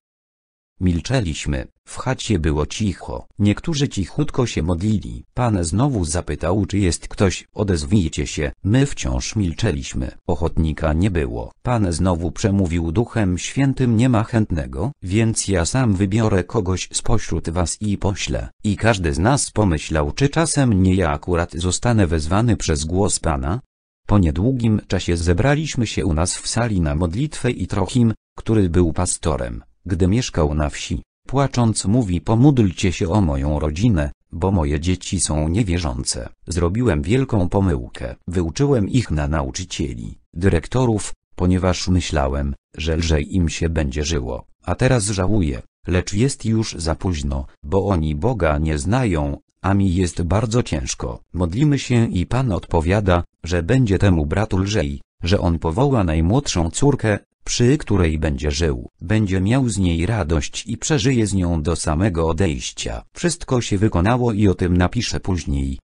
Milczeliśmy, w chacie było cicho. Niektórzy cichutko się modlili. Pan znowu zapytał czy jest ktoś, odezwijcie się. My wciąż milczeliśmy. Ochotnika nie było. Pan znowu przemówił Duchem Świętym nie ma chętnego, więc ja sam wybiorę kogoś spośród was i poślę. I każdy z nas pomyślał czy czasem nie ja akurat zostanę wezwany przez głos Pana? Po niedługim czasie zebraliśmy się u nas w sali na modlitwę i Trochim, który był pastorem, gdy mieszkał na wsi Płacząc mówi pomódlcie się o moją rodzinę, bo moje dzieci są niewierzące. Zrobiłem wielką pomyłkę. Wyuczyłem ich na nauczycieli, dyrektorów, ponieważ myślałem, że lżej im się będzie żyło. A teraz żałuję, lecz jest już za późno, bo oni Boga nie znają, a mi jest bardzo ciężko. Modlimy się i Pan odpowiada, że będzie temu bratu lżej, że on powoła najmłodszą córkę, przy której będzie żył, będzie miał z niej radość i przeżyje z nią do samego odejścia. Wszystko się wykonało i o tym napiszę później.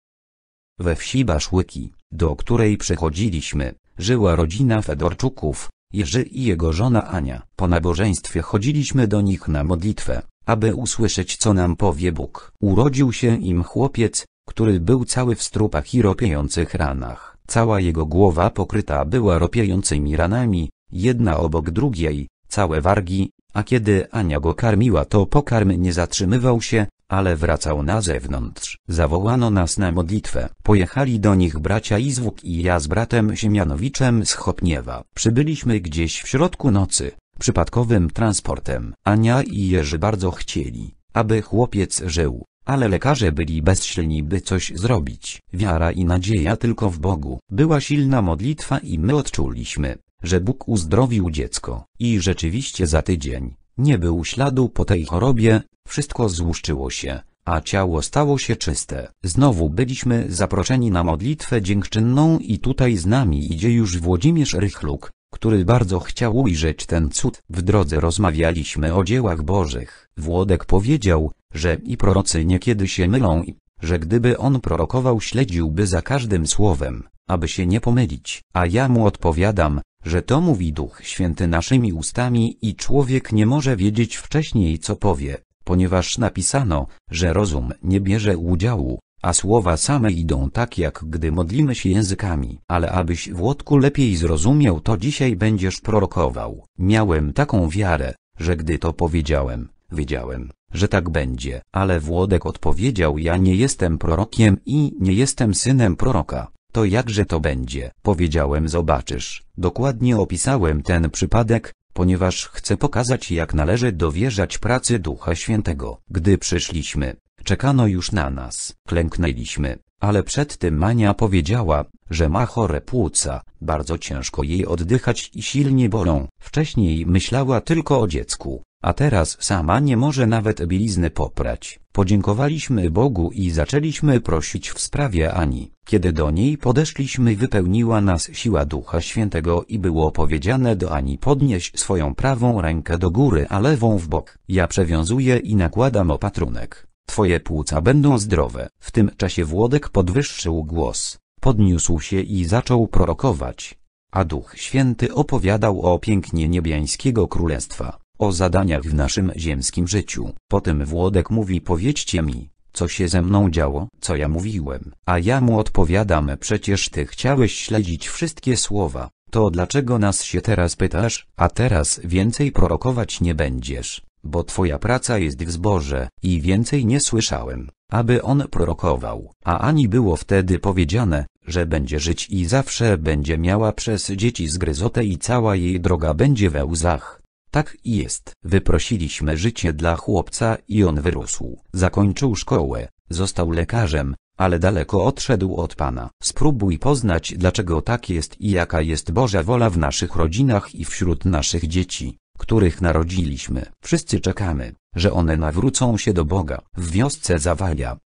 We wsi Baszłyki, do której przechodziliśmy, żyła rodzina Fedorczuków, Jerzy i jego żona Ania. Po nabożeństwie chodziliśmy do nich na modlitwę, aby usłyszeć co nam powie Bóg. Urodził się im chłopiec, który był cały w strupach i ropiejących ranach. Cała jego głowa pokryta była ropiejącymi ranami, jedna obok drugiej, całe wargi, a kiedy Ania go karmiła to pokarm nie zatrzymywał się, ale wracał na zewnątrz. Zawołano nas na modlitwę. Pojechali do nich bracia Izwuk i ja z bratem Siemianowiczem z Chopniewa. Przybyliśmy gdzieś w środku nocy, przypadkowym transportem. Ania i Jerzy bardzo chcieli, aby chłopiec żył, ale lekarze byli bezsilni by coś zrobić. Wiara i nadzieja tylko w Bogu. Była silna modlitwa i my odczuliśmy, że Bóg uzdrowił dziecko. I rzeczywiście za tydzień, nie był śladu po tej chorobie, wszystko złuszczyło się, a ciało stało się czyste. Znowu byliśmy zaproszeni na modlitwę dziękczynną i tutaj z nami idzie już Włodzimierz Rychluk, który bardzo chciał ujrzeć ten cud. W drodze rozmawialiśmy o dziełach bożych. Włodek powiedział, że i prorocy niekiedy się mylą i że gdyby on prorokował śledziłby za każdym słowem, aby się nie pomylić. A ja mu odpowiadam, że to mówi Duch Święty naszymi ustami i człowiek nie może wiedzieć wcześniej co powie, ponieważ napisano, że rozum nie bierze udziału, a słowa same idą tak jak gdy modlimy się językami. Ale abyś Włodku lepiej zrozumiał to dzisiaj będziesz prorokował. Miałem taką wiarę, że gdy to powiedziałem, wiedziałem, że tak będzie. Ale Włodek odpowiedział ja nie jestem prorokiem i nie jestem synem proroka. To jakże to będzie? Powiedziałem zobaczysz. Dokładnie opisałem ten przypadek, ponieważ chcę pokazać jak należy dowierzać pracy Ducha Świętego. Gdy przyszliśmy, czekano już na nas. Klęknęliśmy, ale przed tym Mania powiedziała, że ma chore płuca, bardzo ciężko jej oddychać i silnie bolą. Wcześniej myślała tylko o dziecku, a teraz sama nie może nawet bielizny poprać. Podziękowaliśmy Bogu i zaczęliśmy prosić w sprawie Ani. Kiedy do niej podeszliśmy wypełniła nas siła Ducha Świętego i było powiedziane do Ani podnieś swoją prawą rękę do góry a lewą w bok. Ja przewiązuję i nakładam opatrunek. Twoje płuca będą zdrowe. W tym czasie Włodek podwyższył głos. Podniósł się i zaczął prorokować. A Duch Święty opowiadał o pięknie niebiańskiego królestwa o zadaniach w naszym ziemskim życiu. Potem Włodek mówi powiedzcie mi, co się ze mną działo, co ja mówiłem. A ja mu odpowiadam przecież ty chciałeś śledzić wszystkie słowa, to dlaczego nas się teraz pytasz, a teraz więcej prorokować nie będziesz, bo twoja praca jest w zboże i więcej nie słyszałem, aby on prorokował. A ani było wtedy powiedziane, że będzie żyć i zawsze będzie miała przez dzieci zgryzotę i cała jej droga będzie we łzach. Tak jest. Wyprosiliśmy życie dla chłopca i on wyrósł. Zakończył szkołę, został lekarzem, ale daleko odszedł od Pana. Spróbuj poznać dlaczego tak jest i jaka jest Boża wola w naszych rodzinach i wśród naszych dzieci, których narodziliśmy. Wszyscy czekamy, że one nawrócą się do Boga. W wiosce Zawalia.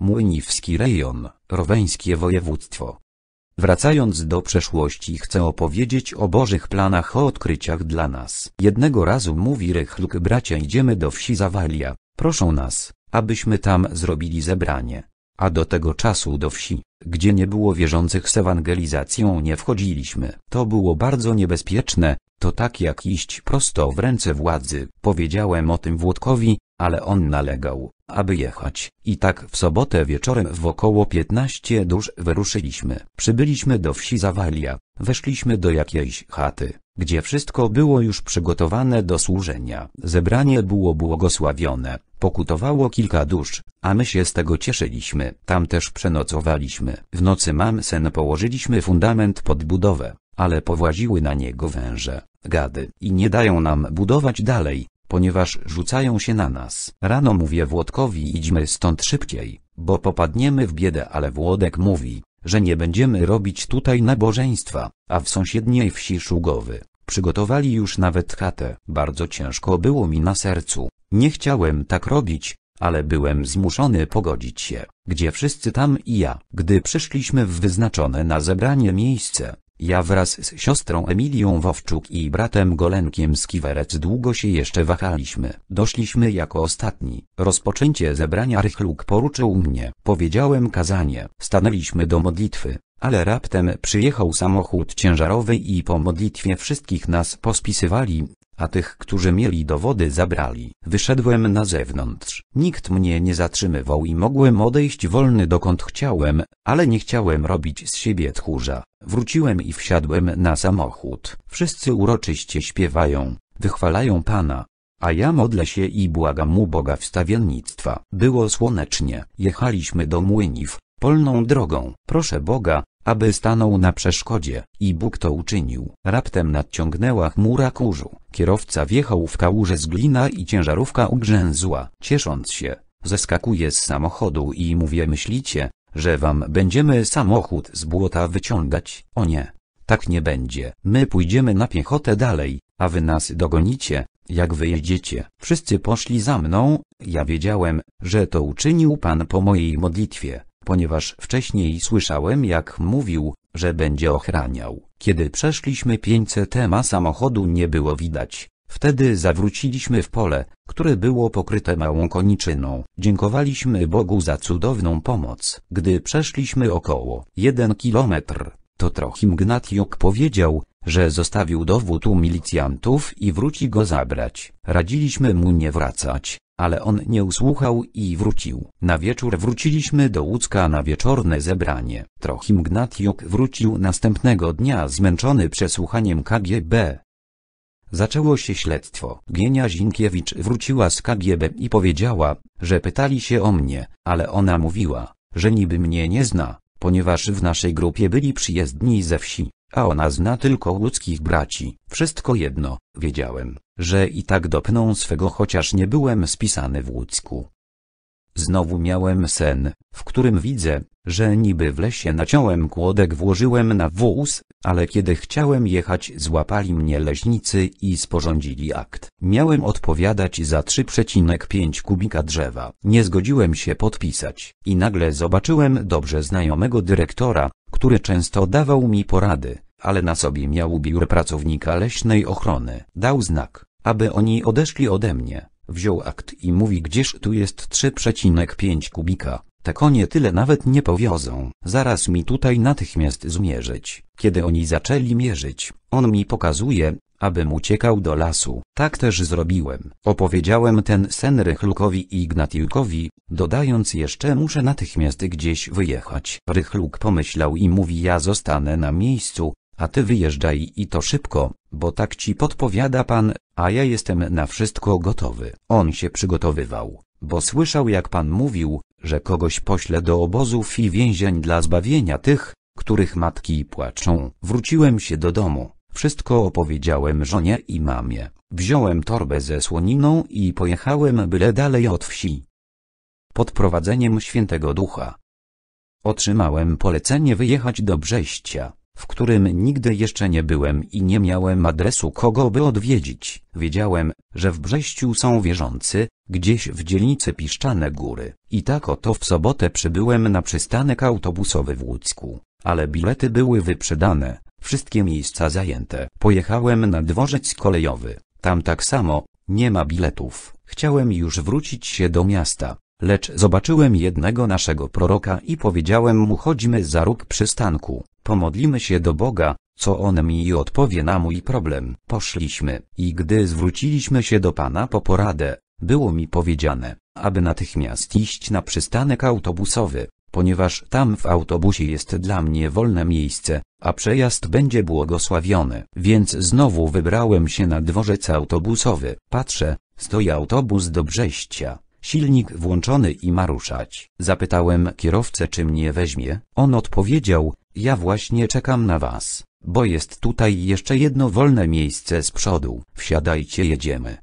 Młyniwski rejon, roweńskie województwo, Wracając do przeszłości chcę opowiedzieć o Bożych planach o odkryciach dla nas. Jednego razu mówi Rechluk bracia idziemy do wsi Zawalia, proszą nas, abyśmy tam zrobili zebranie. A do tego czasu do wsi, gdzie nie było wierzących z ewangelizacją nie wchodziliśmy. To było bardzo niebezpieczne, to tak jak iść prosto w ręce władzy. Powiedziałem o tym Włodkowi, ale on nalegał, aby jechać. I tak w sobotę wieczorem w około 15 dusz wyruszyliśmy. Przybyliśmy do wsi Zawalia, weszliśmy do jakiejś chaty, gdzie wszystko było już przygotowane do służenia. Zebranie było błogosławione, pokutowało kilka dusz, a my się z tego cieszyliśmy. Tam też przenocowaliśmy. W nocy mam sen położyliśmy fundament pod budowę ale powłaziły na niego węże, gady i nie dają nam budować dalej, ponieważ rzucają się na nas. Rano mówię Włodkowi idźmy stąd szybciej, bo popadniemy w biedę ale Włodek mówi, że nie będziemy robić tutaj nabożeństwa, a w sąsiedniej wsi Szugowy. Przygotowali już nawet chatę. Bardzo ciężko było mi na sercu. Nie chciałem tak robić, ale byłem zmuszony pogodzić się, gdzie wszyscy tam i ja. Gdy przyszliśmy w wyznaczone na zebranie miejsce, ja wraz z siostrą Emilią Wowczuk i bratem Golenkiem Skiwerec długo się jeszcze wahaliśmy. Doszliśmy jako ostatni. Rozpoczęcie zebrania Rychluk poruczył mnie. Powiedziałem kazanie. Stanęliśmy do modlitwy, ale raptem przyjechał samochód ciężarowy i po modlitwie wszystkich nas pospisywali a tych, którzy mieli dowody zabrali. Wyszedłem na zewnątrz. Nikt mnie nie zatrzymywał i mogłem odejść wolny dokąd chciałem, ale nie chciałem robić z siebie tchórza. Wróciłem i wsiadłem na samochód. Wszyscy uroczyście śpiewają, wychwalają Pana. A ja modlę się i błagam u Boga wstawiennictwa. Było słonecznie. Jechaliśmy do młyniw, polną drogą. Proszę Boga, aby stanął na przeszkodzie, i Bóg to uczynił. Raptem nadciągnęła chmura kurzu, kierowca wjechał w kałużę z glina i ciężarówka ugrzęzła. Ciesząc się, zeskakuje z samochodu i mówię myślicie, że wam będziemy samochód z błota wyciągać, o nie. Tak nie będzie. My pójdziemy na piechotę dalej, a wy nas dogonicie, jak wyjedziecie. Wszyscy poszli za mną, ja wiedziałem, że to uczynił Pan po mojej modlitwie ponieważ wcześniej słyszałem jak mówił, że będzie ochraniał. Kiedy przeszliśmy 500 ma samochodu nie było widać. Wtedy zawróciliśmy w pole, które było pokryte małą koniczyną. Dziękowaliśmy Bogu za cudowną pomoc. Gdy przeszliśmy około 1 kilometr, to Trochim Gnatiok powiedział, że zostawił dowód u milicjantów i wróci go zabrać. Radziliśmy mu nie wracać, ale on nie usłuchał i wrócił. Na wieczór wróciliśmy do Łódzka na wieczorne zebranie. Trochim Gnatiuk wrócił następnego dnia zmęczony przesłuchaniem KGB. Zaczęło się śledztwo. Gienia Zinkiewicz wróciła z KGB i powiedziała, że pytali się o mnie, ale ona mówiła, że niby mnie nie zna, ponieważ w naszej grupie byli przyjezdni ze wsi, a ona zna tylko łódzkich braci. Wszystko jedno, wiedziałem, że i tak dopną swego chociaż nie byłem spisany w Łódzku. Znowu miałem sen, w którym widzę, że niby w lesie naciąłem kłodek włożyłem na wóz, ale kiedy chciałem jechać złapali mnie leśnicy i sporządzili akt. Miałem odpowiadać za 3,5 kubika drzewa. Nie zgodziłem się podpisać i nagle zobaczyłem dobrze znajomego dyrektora, który często dawał mi porady, ale na sobie miał biur pracownika leśnej ochrony. Dał znak, aby oni odeszli ode mnie. Wziął akt i mówi gdzież tu jest 3,5 kubika. Te konie tyle nawet nie powiozą, zaraz mi tutaj natychmiast zmierzyć. Kiedy oni zaczęli mierzyć, on mi pokazuje, abym uciekał do lasu. Tak też zrobiłem. Opowiedziałem ten sen Rychlukowi i Ignatiukowi, dodając jeszcze muszę natychmiast gdzieś wyjechać. Rychluk pomyślał i mówi ja zostanę na miejscu, a ty wyjeżdżaj i to szybko, bo tak ci podpowiada pan, a ja jestem na wszystko gotowy. On się przygotowywał, bo słyszał jak pan mówił, że kogoś pośle do obozów i więzień dla zbawienia tych, których matki płaczą. Wróciłem się do domu, wszystko opowiedziałem żonie i mamie. Wziąłem torbę ze słoniną i pojechałem byle dalej od wsi. Pod prowadzeniem świętego ducha. Otrzymałem polecenie wyjechać do Brześcia w którym nigdy jeszcze nie byłem i nie miałem adresu kogo by odwiedzić. Wiedziałem, że w Brześciu są wierzący, gdzieś w dzielnicy Piszczane Góry. I tak oto w sobotę przybyłem na przystanek autobusowy w Łódzku, ale bilety były wyprzedane, wszystkie miejsca zajęte. Pojechałem na dworzec kolejowy, tam tak samo, nie ma biletów. Chciałem już wrócić się do miasta, lecz zobaczyłem jednego naszego proroka i powiedziałem mu chodźmy za róg przystanku. Pomodlimy się do Boga, co On mi odpowie na mój problem. Poszliśmy i gdy zwróciliśmy się do Pana po poradę, było mi powiedziane, aby natychmiast iść na przystanek autobusowy, ponieważ tam w autobusie jest dla mnie wolne miejsce, a przejazd będzie błogosławiony. Więc znowu wybrałem się na dworzec autobusowy. Patrzę, stoi autobus do Brześcia. Silnik włączony i ma ruszać. Zapytałem kierowcę czy mnie weźmie. On odpowiedział, ja właśnie czekam na was, bo jest tutaj jeszcze jedno wolne miejsce z przodu. Wsiadajcie jedziemy.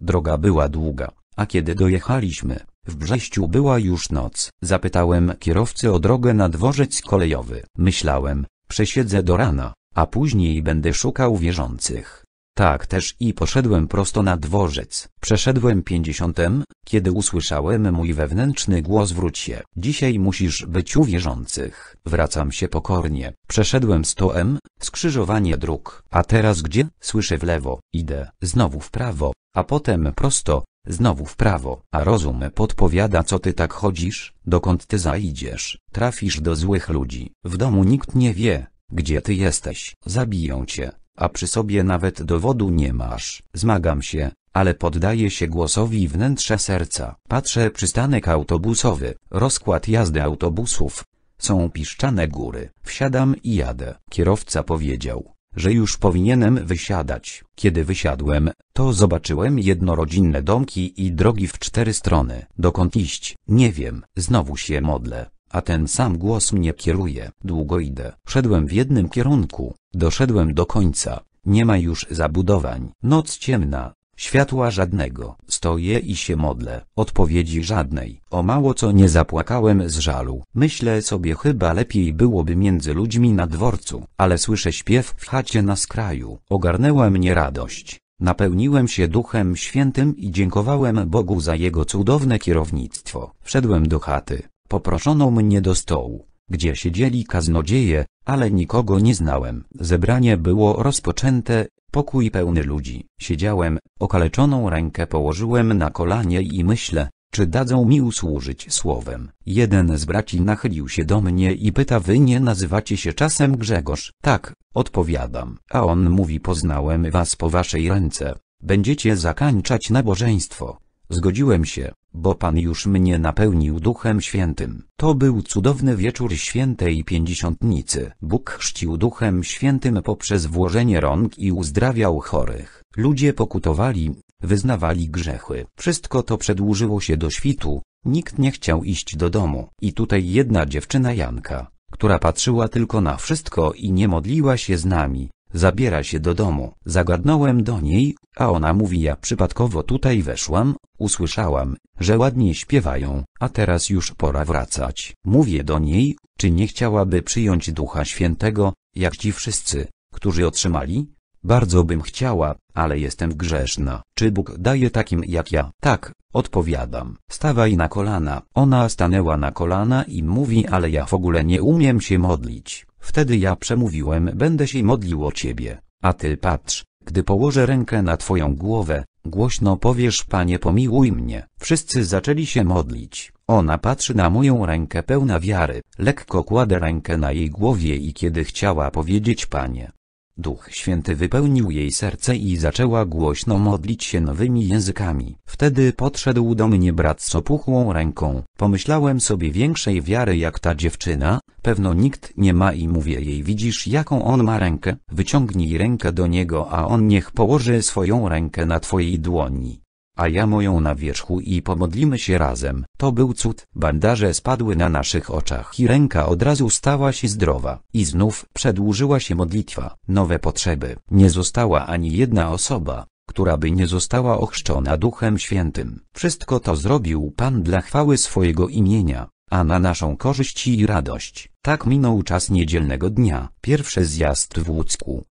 Droga była długa, a kiedy dojechaliśmy, w Brześciu była już noc. Zapytałem kierowcy o drogę na dworzec kolejowy. Myślałem, przesiedzę do rana, a później będę szukał wierzących. Tak też i poszedłem prosto na dworzec. Przeszedłem pięćdziesiątem, kiedy usłyszałem mój wewnętrzny głos wróć się. Dzisiaj musisz być u wierzących. Wracam się pokornie. Przeszedłem stoem, skrzyżowanie dróg. A teraz gdzie? Słyszę w lewo. Idę. Znowu w prawo. A potem prosto. Znowu w prawo. A rozum podpowiada co ty tak chodzisz, dokąd ty zajdziesz. Trafisz do złych ludzi. W domu nikt nie wie, gdzie ty jesteś. Zabiją cię a przy sobie nawet dowodu nie masz. Zmagam się, ale poddaję się głosowi wnętrza serca. Patrzę przystanek autobusowy, rozkład jazdy autobusów. Są piszczane góry. Wsiadam i jadę. Kierowca powiedział, że już powinienem wysiadać. Kiedy wysiadłem, to zobaczyłem jednorodzinne domki i drogi w cztery strony. Dokąd iść, nie wiem. Znowu się modlę a ten sam głos mnie kieruje. Długo idę. Szedłem w jednym kierunku, doszedłem do końca, nie ma już zabudowań. Noc ciemna, światła żadnego. Stoję i się modlę, odpowiedzi żadnej. O mało co nie zapłakałem z żalu. Myślę sobie chyba lepiej byłoby między ludźmi na dworcu, ale słyszę śpiew w chacie na skraju. Ogarnęła mnie radość. Napełniłem się Duchem Świętym i dziękowałem Bogu za Jego cudowne kierownictwo. Wszedłem do chaty. Poproszono mnie do stołu, gdzie siedzieli kaznodzieje, ale nikogo nie znałem. Zebranie było rozpoczęte, pokój pełny ludzi. Siedziałem, okaleczoną rękę położyłem na kolanie i myślę, czy dadzą mi usłużyć słowem. Jeden z braci nachylił się do mnie i pyta wy nie nazywacie się czasem Grzegorz? Tak, odpowiadam. A on mówi poznałem was po waszej ręce. Będziecie zakańczać nabożeństwo. Zgodziłem się, bo Pan już mnie napełnił Duchem Świętym. To był cudowny wieczór świętej pięćdziesiątnicy. Bóg chrzcił Duchem Świętym poprzez włożenie rąk i uzdrawiał chorych. Ludzie pokutowali, wyznawali grzechy. Wszystko to przedłużyło się do świtu, nikt nie chciał iść do domu. I tutaj jedna dziewczyna Janka, która patrzyła tylko na wszystko i nie modliła się z nami, Zabiera się do domu. Zagadnąłem do niej, a ona mówi ja przypadkowo tutaj weszłam, usłyszałam, że ładnie śpiewają, a teraz już pora wracać. Mówię do niej, czy nie chciałaby przyjąć Ducha Świętego, jak ci wszyscy, którzy otrzymali? Bardzo bym chciała, ale jestem grzeszna. Czy Bóg daje takim jak ja? Tak, odpowiadam. Stawaj na kolana. Ona stanęła na kolana i mówi ale ja w ogóle nie umiem się modlić. Wtedy ja przemówiłem, będę się modlił o ciebie, a ty patrz, gdy położę rękę na twoją głowę, głośno powiesz Panie pomiłuj mnie. Wszyscy zaczęli się modlić. Ona patrzy na moją rękę pełna wiary, lekko kładę rękę na jej głowie i kiedy chciała powiedzieć Panie, Duch Święty wypełnił jej serce i zaczęła głośno modlić się nowymi językami. Wtedy podszedł do mnie brat z opuchłą ręką. Pomyślałem sobie większej wiary jak ta dziewczyna, pewno nikt nie ma i mówię jej widzisz jaką on ma rękę, wyciągnij rękę do niego a on niech położy swoją rękę na twojej dłoni a ja moją na wierzchu i pomodlimy się razem. To był cud, bandaże spadły na naszych oczach i ręka od razu stała się zdrowa. I znów przedłużyła się modlitwa, nowe potrzeby. Nie została ani jedna osoba, która by nie została ochrzczona Duchem Świętym. Wszystko to zrobił Pan dla chwały swojego imienia, a na naszą korzyść i radość. Tak minął czas niedzielnego dnia. Pierwszy zjazd w Łódzku.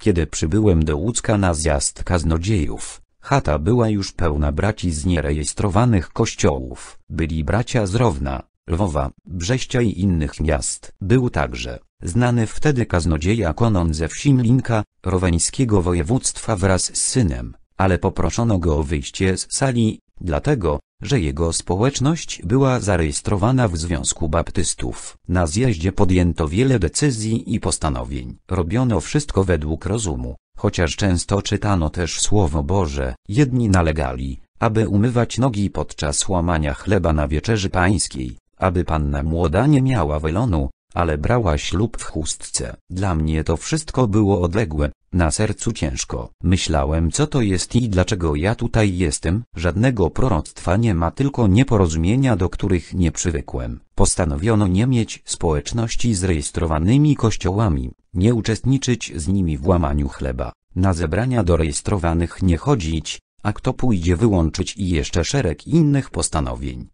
Kiedy przybyłem do Łódzka na zjazd kaznodziejów, Chata była już pełna braci z nierejestrowanych kościołów. Byli bracia z Rowna, Lwowa, Brześcia i innych miast. Był także znany wtedy kaznodzieja konon ze wsi Mlinka, roweńskiego województwa wraz z synem, ale poproszono go o wyjście z sali, dlatego, że jego społeczność była zarejestrowana w Związku Baptystów. Na zjeździe podjęto wiele decyzji i postanowień. Robiono wszystko według rozumu. Chociaż często czytano też Słowo Boże, jedni nalegali, aby umywać nogi podczas łamania chleba na wieczerzy pańskiej, aby panna młoda nie miała welonu, ale brała ślub w chustce. Dla mnie to wszystko było odległe, na sercu ciężko. Myślałem co to jest i dlaczego ja tutaj jestem. Żadnego proroctwa nie ma tylko nieporozumienia do których nie przywykłem. Postanowiono nie mieć społeczności z rejestrowanymi kościołami, nie uczestniczyć z nimi w łamaniu chleba, na zebrania do rejestrowanych nie chodzić, a kto pójdzie wyłączyć i jeszcze szereg innych postanowień.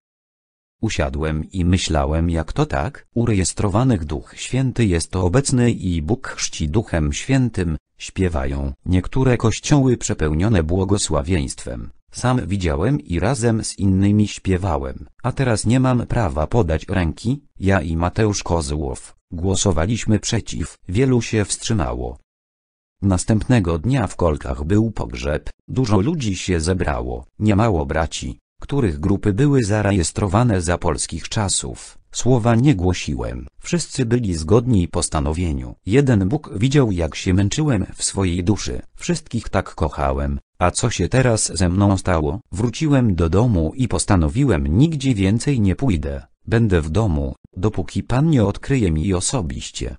Usiadłem i myślałem jak to tak, urejestrowanych Duch Święty jest obecny i Bóg chrzci Duchem Świętym, śpiewają niektóre kościoły przepełnione błogosławieństwem. Sam widziałem i razem z innymi śpiewałem, a teraz nie mam prawa podać ręki, ja i Mateusz Kozłow, głosowaliśmy przeciw, wielu się wstrzymało. Następnego dnia w Kolkach był pogrzeb, dużo ludzi się zebrało, niemało braci, których grupy były zarejestrowane za polskich czasów. Słowa nie głosiłem, wszyscy byli zgodni postanowieniu. Jeden Bóg widział jak się męczyłem w swojej duszy, wszystkich tak kochałem, a co się teraz ze mną stało? Wróciłem do domu i postanowiłem nigdzie więcej nie pójdę, będę w domu, dopóki Pan nie odkryje mi osobiście,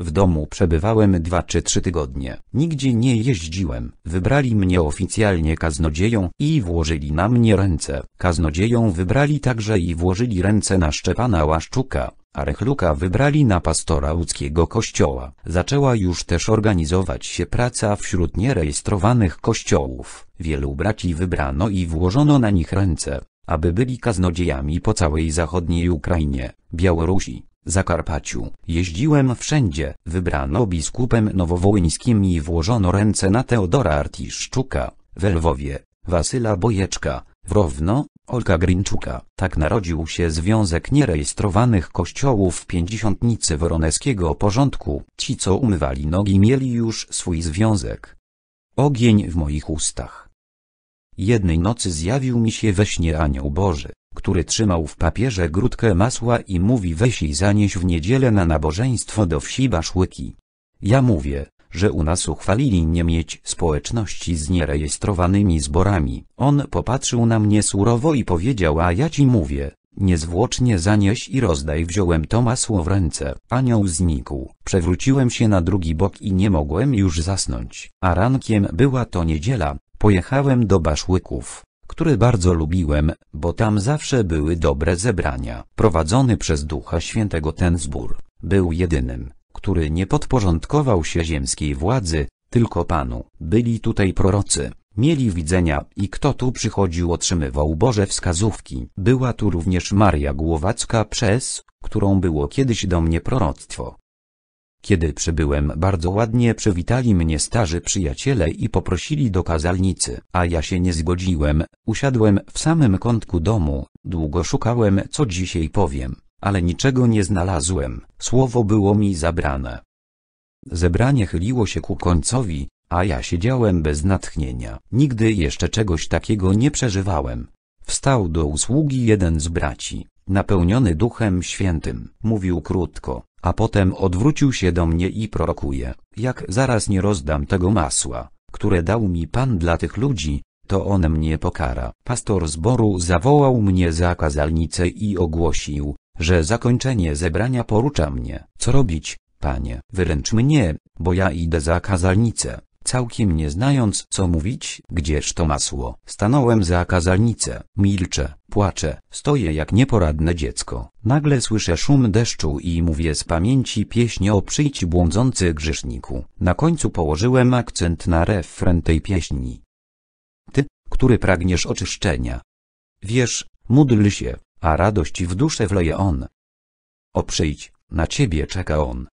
w domu przebywałem dwa czy trzy tygodnie. Nigdzie nie jeździłem. Wybrali mnie oficjalnie kaznodzieją i włożyli na mnie ręce. Kaznodzieją wybrali także i włożyli ręce na Szczepana Łaszczuka. A Rechluka wybrali na pastora łódzkiego kościoła. Zaczęła już też organizować się praca wśród nierejestrowanych kościołów. Wielu braci wybrano i włożono na nich ręce, aby byli kaznodziejami po całej zachodniej Ukrainie, Białorusi, Zakarpaciu. Jeździłem wszędzie, wybrano biskupem nowowołyńskim i włożono ręce na Teodora Artiszczuka, w Lwowie, Wasyla Bojeczka, Wrowno, Olka Grinczuka. Tak narodził się Związek Nierejestrowanych Kościołów Pięćdziesiątnicy Woroneskiego Porządku. Ci co umywali nogi mieli już swój związek. Ogień w moich ustach. Jednej nocy zjawił mi się we śnie anioł Boży, który trzymał w papierze grudkę masła i mówi weź i zanieś w niedzielę na nabożeństwo do wsi Baszłyki. Ja mówię, że u nas uchwalili nie mieć społeczności z nierejestrowanymi zborami. On popatrzył na mnie surowo i powiedział a ja ci mówię, niezwłocznie zanieś i rozdaj wziąłem to masło w ręce. Anioł znikł. Przewróciłem się na drugi bok i nie mogłem już zasnąć. A rankiem była to niedziela, Pojechałem do Baszłyków, który bardzo lubiłem, bo tam zawsze były dobre zebrania. Prowadzony przez Ducha Świętego ten zbór był jedynym, który nie podporządkował się ziemskiej władzy, tylko Panu. Byli tutaj prorocy, mieli widzenia i kto tu przychodził otrzymywał Boże wskazówki. Była tu również Maria Głowacka przez, którą było kiedyś do mnie proroctwo. Kiedy przybyłem bardzo ładnie przywitali mnie starzy przyjaciele i poprosili do kazalnicy, a ja się nie zgodziłem, usiadłem w samym kątku domu, długo szukałem co dzisiaj powiem, ale niczego nie znalazłem, słowo było mi zabrane. Zebranie chyliło się ku końcowi, a ja siedziałem bez natchnienia, nigdy jeszcze czegoś takiego nie przeżywałem. Wstał do usługi jeden z braci, napełniony Duchem Świętym, mówił krótko, a potem odwrócił się do mnie i prorokuje, jak zaraz nie rozdam tego masła, które dał mi Pan dla tych ludzi, to on mnie pokara. Pastor zboru zawołał mnie za kazalnicę i ogłosił, że zakończenie zebrania porucza mnie. Co robić, Panie? Wyręcz mnie, bo ja idę za kazalnicę całkiem nie znając co mówić, gdzież to masło. Stanąłem za kazalnicę, milczę, płaczę, stoję jak nieporadne dziecko. Nagle słyszę szum deszczu i mówię z pamięci pieśń o przyjdź błądzący grzeszniku. Na końcu położyłem akcent na refren tej pieśni. Ty, który pragniesz oczyszczenia. Wiesz, módl się, a radość w duszę wleje on. O przyjdź, na ciebie czeka on.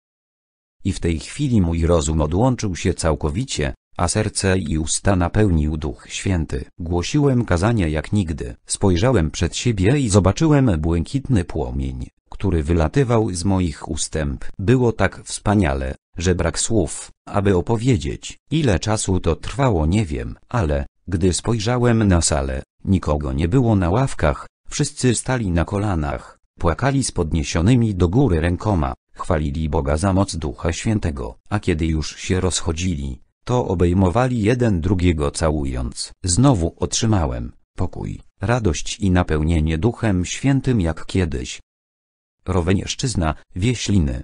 I w tej chwili mój rozum odłączył się całkowicie, a serce i usta napełnił Duch Święty. Głosiłem kazanie jak nigdy. Spojrzałem przed siebie i zobaczyłem błękitny płomień, który wylatywał z moich ustęp. Było tak wspaniale, że brak słów, aby opowiedzieć. Ile czasu to trwało nie wiem, ale, gdy spojrzałem na salę, nikogo nie było na ławkach, wszyscy stali na kolanach, płakali z podniesionymi do góry rękoma chwalili Boga za moc Ducha Świętego, a kiedy już się rozchodzili, to obejmowali jeden drugiego całując. Znowu otrzymałem pokój, radość i napełnienie Duchem Świętym jak kiedyś. Rowenieżczyzna, Wieśliny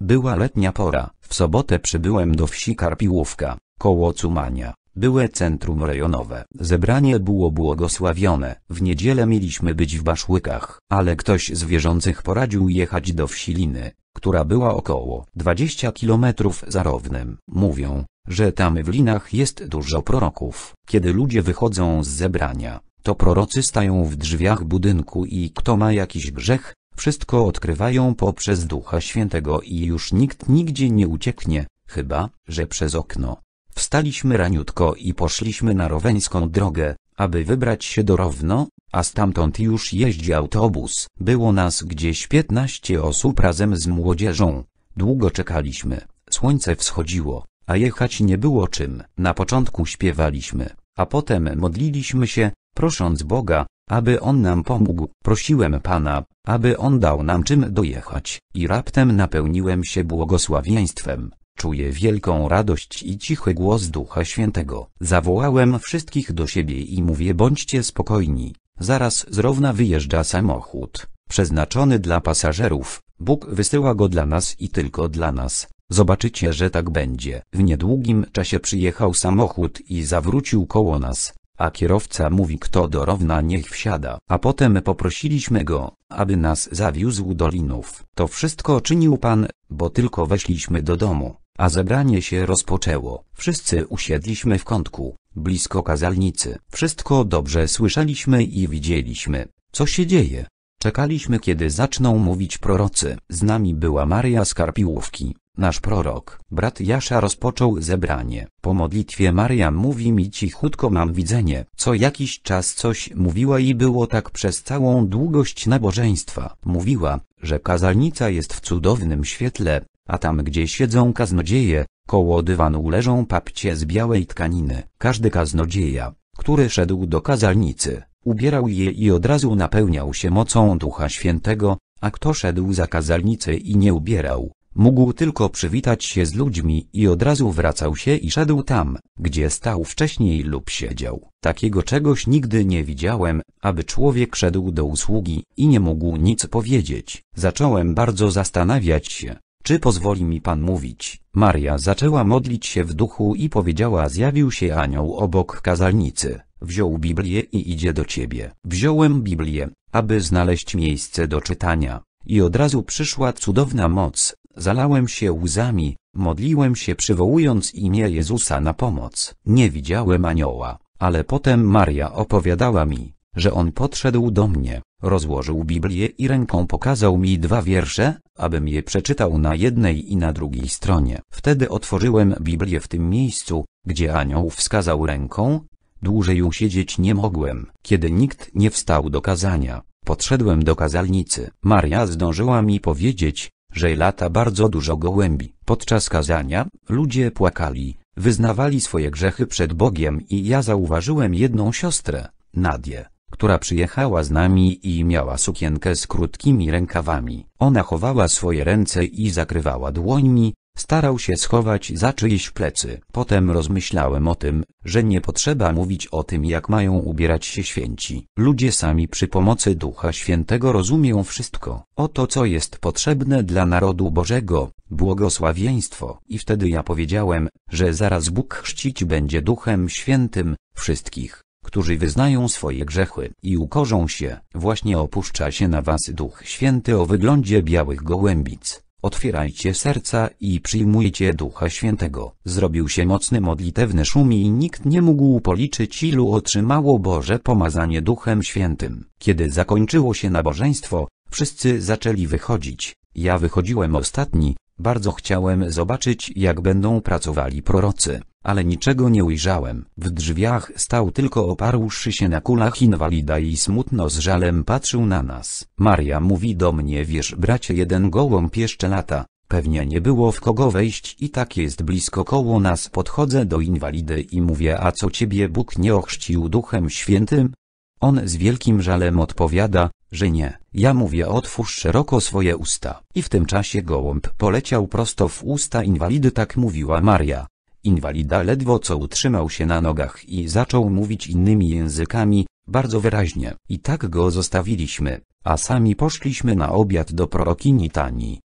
Była letnia pora, w sobotę przybyłem do wsi Karpiłówka, koło Cumania. Byłe centrum rejonowe. Zebranie było błogosławione. W niedzielę mieliśmy być w Baszłykach, ale ktoś z wierzących poradził jechać do Wsiliny, która była około 20 kilometrów za Rownem. Mówią, że tam w Linach jest dużo proroków. Kiedy ludzie wychodzą z zebrania, to prorocy stają w drzwiach budynku i kto ma jakiś grzech, wszystko odkrywają poprzez Ducha Świętego i już nikt nigdzie nie ucieknie, chyba, że przez okno. Wstaliśmy raniutko i poszliśmy na roweńską drogę, aby wybrać się do Rowno, a stamtąd już jeździ autobus. Było nas gdzieś 15 osób razem z młodzieżą. Długo czekaliśmy, słońce wschodziło, a jechać nie było czym. Na początku śpiewaliśmy, a potem modliliśmy się, prosząc Boga, aby On nam pomógł. Prosiłem Pana, aby On dał nam czym dojechać i raptem napełniłem się błogosławieństwem. Czuję wielką radość i cichy głos Ducha Świętego. Zawołałem wszystkich do siebie i mówię bądźcie spokojni. Zaraz z równa wyjeżdża samochód, przeznaczony dla pasażerów. Bóg wysyła go dla nas i tylko dla nas. Zobaczycie, że tak będzie. W niedługim czasie przyjechał samochód i zawrócił koło nas, a kierowca mówi kto do równa niech wsiada. A potem poprosiliśmy go, aby nas zawiózł do linów. To wszystko czynił Pan, bo tylko weszliśmy do domu. A zebranie się rozpoczęło. Wszyscy usiedliśmy w kątku, blisko kazalnicy. Wszystko dobrze słyszeliśmy i widzieliśmy, co się dzieje. Czekaliśmy kiedy zaczną mówić prorocy. Z nami była Maria Skarpiłówki, nasz prorok. Brat Jasza rozpoczął zebranie. Po modlitwie Maria mówi mi cichutko mam widzenie. Co jakiś czas coś mówiła i było tak przez całą długość nabożeństwa. Mówiła, że kazalnica jest w cudownym świetle, a tam gdzie siedzą kaznodzieje, koło dywanu leżą papcie z białej tkaniny. Każdy kaznodzieja, który szedł do kazalnicy, ubierał je i od razu napełniał się mocą Ducha Świętego, a kto szedł za kazalnicę i nie ubierał, mógł tylko przywitać się z ludźmi i od razu wracał się i szedł tam, gdzie stał wcześniej lub siedział. Takiego czegoś nigdy nie widziałem, aby człowiek szedł do usługi i nie mógł nic powiedzieć. Zacząłem bardzo zastanawiać się, czy pozwoli mi Pan mówić? Maria zaczęła modlić się w duchu i powiedziała zjawił się anioł obok kazalnicy, wziął Biblię i idzie do Ciebie. Wziąłem Biblię, aby znaleźć miejsce do czytania. I od razu przyszła cudowna moc, zalałem się łzami, modliłem się przywołując imię Jezusa na pomoc. Nie widziałem anioła, ale potem Maria opowiadała mi, że on podszedł do mnie, rozłożył Biblię i ręką pokazał mi dwa wiersze, abym je przeczytał na jednej i na drugiej stronie. Wtedy otworzyłem Biblię w tym miejscu, gdzie anioł wskazał ręką, dłużej usiedzieć nie mogłem. Kiedy nikt nie wstał do kazania, podszedłem do kazalnicy. Maria zdążyła mi powiedzieć, że lata bardzo dużo gołębi. Podczas kazania ludzie płakali, wyznawali swoje grzechy przed Bogiem i ja zauważyłem jedną siostrę, Nadię która przyjechała z nami i miała sukienkę z krótkimi rękawami. Ona chowała swoje ręce i zakrywała dłońmi, starał się schować za czyjeś plecy. Potem rozmyślałem o tym, że nie potrzeba mówić o tym jak mają ubierać się święci. Ludzie sami przy pomocy Ducha Świętego rozumieją wszystko. Oto co jest potrzebne dla narodu Bożego, błogosławieństwo. I wtedy ja powiedziałem, że zaraz Bóg chrzcić będzie Duchem Świętym, wszystkich którzy wyznają swoje grzechy i ukorzą się. Właśnie opuszcza się na was Duch Święty o wyglądzie białych gołębic. Otwierajcie serca i przyjmujcie Ducha Świętego. Zrobił się mocny modlitewny szum i nikt nie mógł policzyć ilu otrzymało Boże pomazanie Duchem Świętym. Kiedy zakończyło się nabożeństwo, wszyscy zaczęli wychodzić. Ja wychodziłem ostatni, bardzo chciałem zobaczyć jak będą pracowali prorocy, ale niczego nie ujrzałem. W drzwiach stał tylko oparłszy się na kulach inwalida i smutno z żalem patrzył na nas. Maria mówi do mnie wiesz bracie jeden gołąb jeszcze lata, Pewnie nie było w kogo wejść i tak jest blisko koło nas. Podchodzę do inwalidy i mówię, a co ciebie Bóg nie ochrzcił Duchem Świętym? On z wielkim żalem odpowiada, że nie. Ja mówię otwórz szeroko swoje usta. I w tym czasie gołąb poleciał prosto w usta inwalidy tak mówiła Maria. Inwalida ledwo co utrzymał się na nogach i zaczął mówić innymi językami, bardzo wyraźnie. I tak go zostawiliśmy, a sami poszliśmy na obiad do prorokini Tani.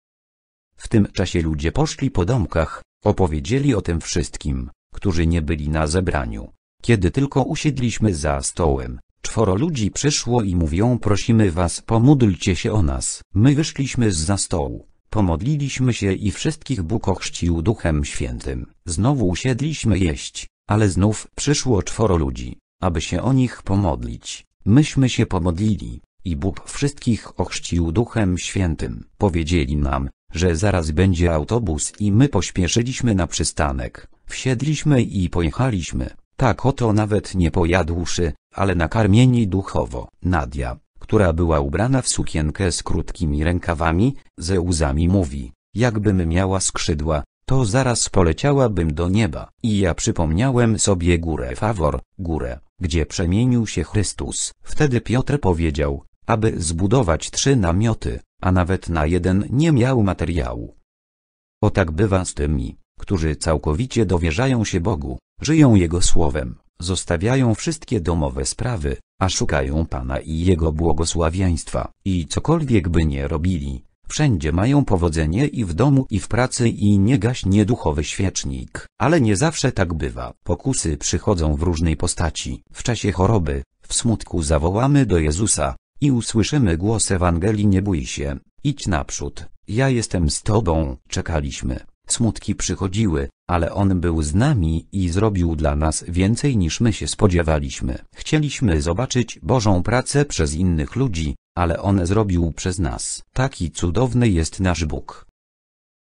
W tym czasie ludzie poszli po domkach, opowiedzieli o tym wszystkim, którzy nie byli na zebraniu. Kiedy tylko usiedliśmy za stołem, czworo ludzi przyszło i mówią prosimy was pomódlcie się o nas. My wyszliśmy z za stołu, pomodliliśmy się i wszystkich Bóg ochrzcił Duchem Świętym. Znowu usiedliśmy jeść, ale znów przyszło czworo ludzi, aby się o nich pomodlić. Myśmy się pomodlili i Bóg wszystkich ochrzcił Duchem Świętym. Powiedzieli nam, że zaraz będzie autobus i my pośpieszyliśmy na przystanek. Wsiedliśmy i pojechaliśmy. Tak oto nawet nie pojadłszy, ale nakarmieni duchowo. Nadia, która była ubrana w sukienkę z krótkimi rękawami, ze łzami mówi, jakbym miała skrzydła, to zaraz poleciałabym do nieba. I ja przypomniałem sobie górę Fawor, górę, gdzie przemienił się Chrystus. Wtedy Piotr powiedział, aby zbudować trzy namioty, a nawet na jeden nie miał materiału. O tak bywa z tymi, którzy całkowicie dowierzają się Bogu. Żyją Jego słowem, zostawiają wszystkie domowe sprawy, a szukają Pana i Jego błogosławieństwa. I cokolwiek by nie robili, wszędzie mają powodzenie i w domu i w pracy i nie gaśnie duchowy świecznik. Ale nie zawsze tak bywa. Pokusy przychodzą w różnej postaci. W czasie choroby, w smutku zawołamy do Jezusa i usłyszymy głos Ewangelii nie bój się, idź naprzód, ja jestem z Tobą. Czekaliśmy, Smutki przychodziły, ale On był z nami i zrobił dla nas więcej niż my się spodziewaliśmy. Chcieliśmy zobaczyć Bożą pracę przez innych ludzi, ale On zrobił przez nas. Taki cudowny jest nasz Bóg.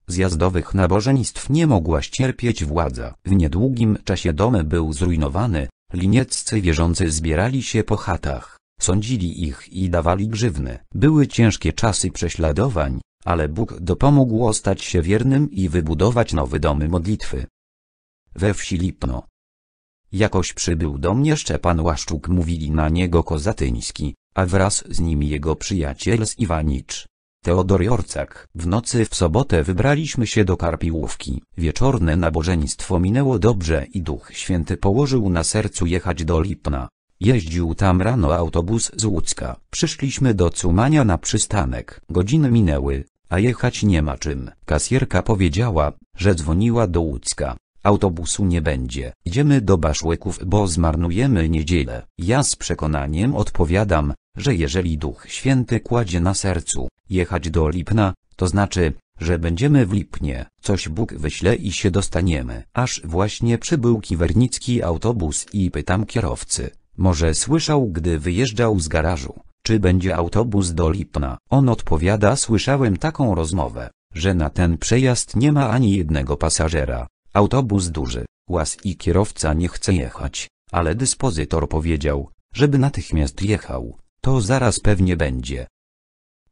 Zjazdowych nabożeństw nie mogła ścierpieć władza. W niedługim czasie dom był zrujnowany, linieccy wierzący zbierali się po chatach, sądzili ich i dawali grzywny. Były ciężkie czasy prześladowań, ale Bóg dopomógł ostać się wiernym i wybudować nowy domy modlitwy. We wsi Lipno. Jakoś przybył do mnie Szczepan Łaszczuk mówili na niego Kozatyński, a wraz z nimi jego przyjaciel z Iwanicz. Teodor Jorcak. W nocy w sobotę wybraliśmy się do Karpiłówki. Wieczorne nabożeństwo minęło dobrze i Duch Święty położył na sercu jechać do Lipna. Jeździł tam rano autobus z Łódzka. Przyszliśmy do Cumania na przystanek. Godziny minęły, a jechać nie ma czym. Kasjerka powiedziała, że dzwoniła do Łódzka. Autobusu nie będzie. Idziemy do Baszłyków, bo zmarnujemy niedzielę. Ja z przekonaniem odpowiadam, że jeżeli Duch Święty kładzie na sercu jechać do Lipna, to znaczy, że będziemy w Lipnie. Coś Bóg wyśle i się dostaniemy. Aż właśnie przybył kiwernicki autobus i pytam kierowcy. Może słyszał, gdy wyjeżdżał z garażu, czy będzie autobus do Lipna? On odpowiada słyszałem taką rozmowę, że na ten przejazd nie ma ani jednego pasażera. Autobus duży, łas i kierowca nie chce jechać, ale dyspozytor powiedział, żeby natychmiast jechał, to zaraz pewnie będzie.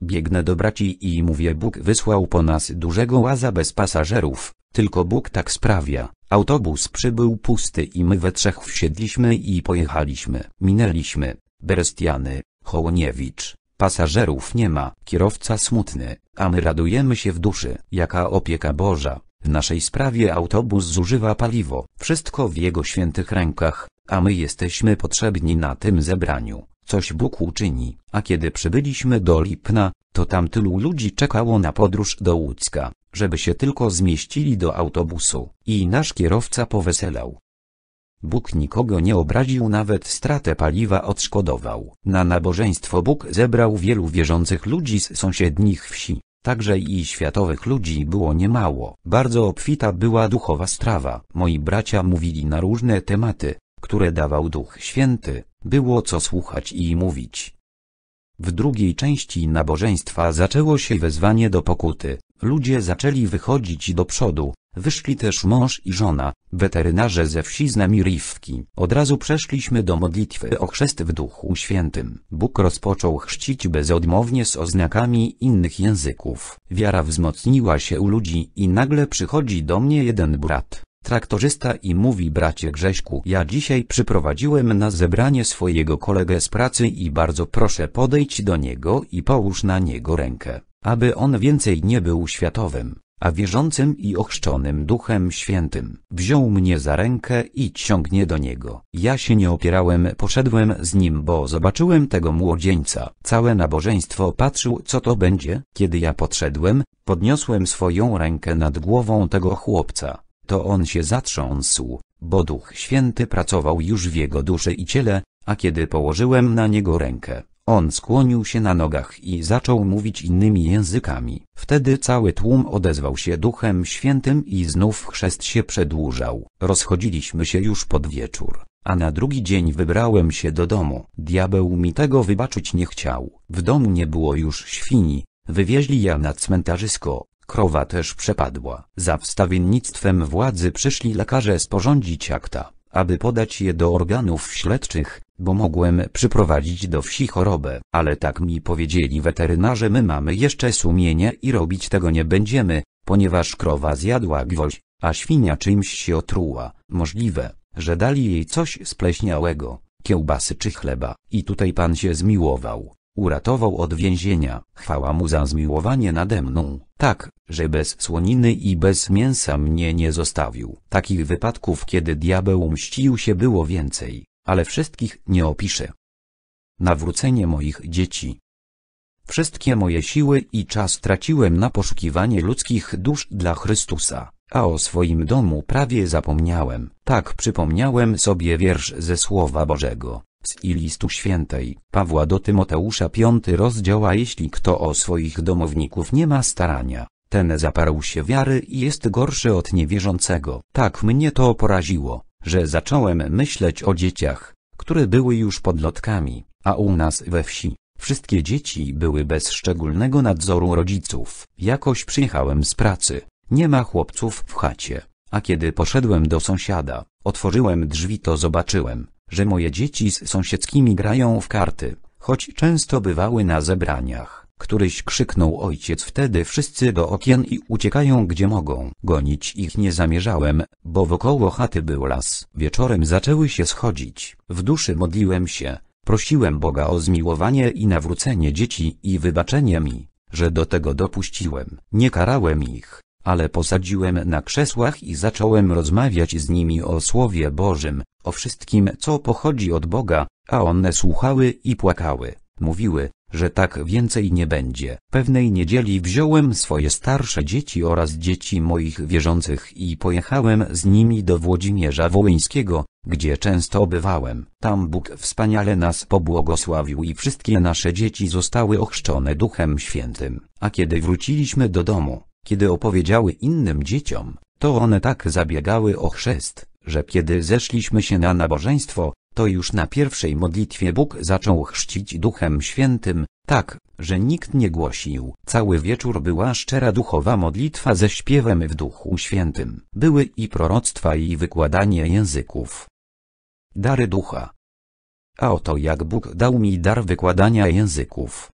Biegnę do braci i mówię Bóg wysłał po nas dużego łaza bez pasażerów, tylko Bóg tak sprawia. Autobus przybył pusty i my we trzech wsiedliśmy i pojechaliśmy. Minęliśmy Berestiany, Hołniewicz, pasażerów nie ma, kierowca smutny, a my radujemy się w duszy. Jaka opieka Boża, w naszej sprawie autobus zużywa paliwo, wszystko w jego świętych rękach, a my jesteśmy potrzebni na tym zebraniu. Coś Bóg uczyni, a kiedy przybyliśmy do Lipna, to tam tylu ludzi czekało na podróż do Łódzka, żeby się tylko zmieścili do autobusu. I nasz kierowca poweselał, Bóg nikogo nie obraził nawet stratę paliwa odszkodował. Na nabożeństwo Bóg zebrał wielu wierzących ludzi z sąsiednich wsi. Także i światowych ludzi było niemało. Bardzo obfita była duchowa strawa. Moi bracia mówili na różne tematy, które dawał Duch Święty. Było co słuchać i mówić. W drugiej części nabożeństwa zaczęło się wezwanie do pokuty. Ludzie zaczęli wychodzić do przodu, Wyszli też mąż i żona, weterynarze ze wsi z nami Rifki. Od razu przeszliśmy do modlitwy o chrzest w Duchu Świętym. Bóg rozpoczął chrzcić bezodmownie z oznakami innych języków. Wiara wzmocniła się u ludzi i nagle przychodzi do mnie jeden brat. Traktorzysta i mówi bracie Grześku ja dzisiaj przyprowadziłem na zebranie swojego kolegę z pracy i bardzo proszę podejść do niego i połóż na niego rękę, aby on więcej nie był światowym a wierzącym i ochrzczonym Duchem Świętym. Wziął mnie za rękę i ciągnie do Niego. Ja się nie opierałem, poszedłem z Nim, bo zobaczyłem tego młodzieńca. Całe nabożeństwo patrzył, co to będzie. Kiedy ja podszedłem, podniosłem swoją rękę nad głową tego chłopca. To on się zatrząsł, bo Duch Święty pracował już w jego duszy i ciele, a kiedy położyłem na niego rękę, on skłonił się na nogach i zaczął mówić innymi językami. Wtedy cały tłum odezwał się Duchem Świętym i znów chrzest się przedłużał. Rozchodziliśmy się już pod wieczór, a na drugi dzień wybrałem się do domu. Diabeł mi tego wybaczyć nie chciał. W domu nie było już świni, wywieźli ja na cmentarzysko. Krowa też przepadła. Za wstawiennictwem władzy przyszli lekarze sporządzić akta, aby podać je do organów śledczych, bo mogłem przyprowadzić do wsi chorobę. Ale tak mi powiedzieli weterynarze my mamy jeszcze sumienie i robić tego nie będziemy, ponieważ krowa zjadła gwoźdź, a świnia czymś się otruła. Możliwe, że dali jej coś spleśniałego, kiełbasy czy chleba. I tutaj pan się zmiłował. Uratował od więzienia, chwała mu za zmiłowanie nade mną, tak, że bez słoniny i bez mięsa mnie nie zostawił. Takich wypadków kiedy diabeł mścił się było więcej ale wszystkich nie opiszę. Nawrócenie moich dzieci. Wszystkie moje siły i czas traciłem na poszukiwanie ludzkich dusz dla Chrystusa, a o swoim domu prawie zapomniałem. Tak przypomniałem sobie wiersz ze Słowa Bożego, z Ilistu listu świętej Pawła do Tymoteusza 5 rozdział a jeśli kto o swoich domowników nie ma starania, ten zaparł się wiary i jest gorszy od niewierzącego. Tak mnie to poraziło że zacząłem myśleć o dzieciach, które były już podlotkami, a u nas we wsi. Wszystkie dzieci były bez szczególnego nadzoru rodziców. Jakoś przyjechałem z pracy. Nie ma chłopców w chacie. A kiedy poszedłem do sąsiada, otworzyłem drzwi to zobaczyłem, że moje dzieci z sąsiedzkimi grają w karty, choć często bywały na zebraniach. Któryś krzyknął ojciec wtedy wszyscy do okien i uciekają gdzie mogą. Gonić ich nie zamierzałem, bo wokoło chaty był las. Wieczorem zaczęły się schodzić. W duszy modliłem się, prosiłem Boga o zmiłowanie i nawrócenie dzieci i wybaczenie mi, że do tego dopuściłem. Nie karałem ich, ale posadziłem na krzesłach i zacząłem rozmawiać z nimi o Słowie Bożym, o wszystkim co pochodzi od Boga, a one słuchały i płakały. Mówiły, że tak więcej nie będzie. Pewnej niedzieli wziąłem swoje starsze dzieci oraz dzieci moich wierzących i pojechałem z nimi do Włodzimierza Wołyńskiego, gdzie często bywałem. Tam Bóg wspaniale nas pobłogosławił i wszystkie nasze dzieci zostały ochrzczone Duchem Świętym. A kiedy wróciliśmy do domu, kiedy opowiedziały innym dzieciom, to one tak zabiegały o chrzest, że kiedy zeszliśmy się na nabożeństwo, to już na pierwszej modlitwie Bóg zaczął chrzcić Duchem Świętym, tak, że nikt nie głosił. Cały wieczór była szczera duchowa modlitwa ze śpiewem w Duchu Świętym. Były i proroctwa i wykładanie języków. Dary Ducha A oto jak Bóg dał mi dar wykładania języków.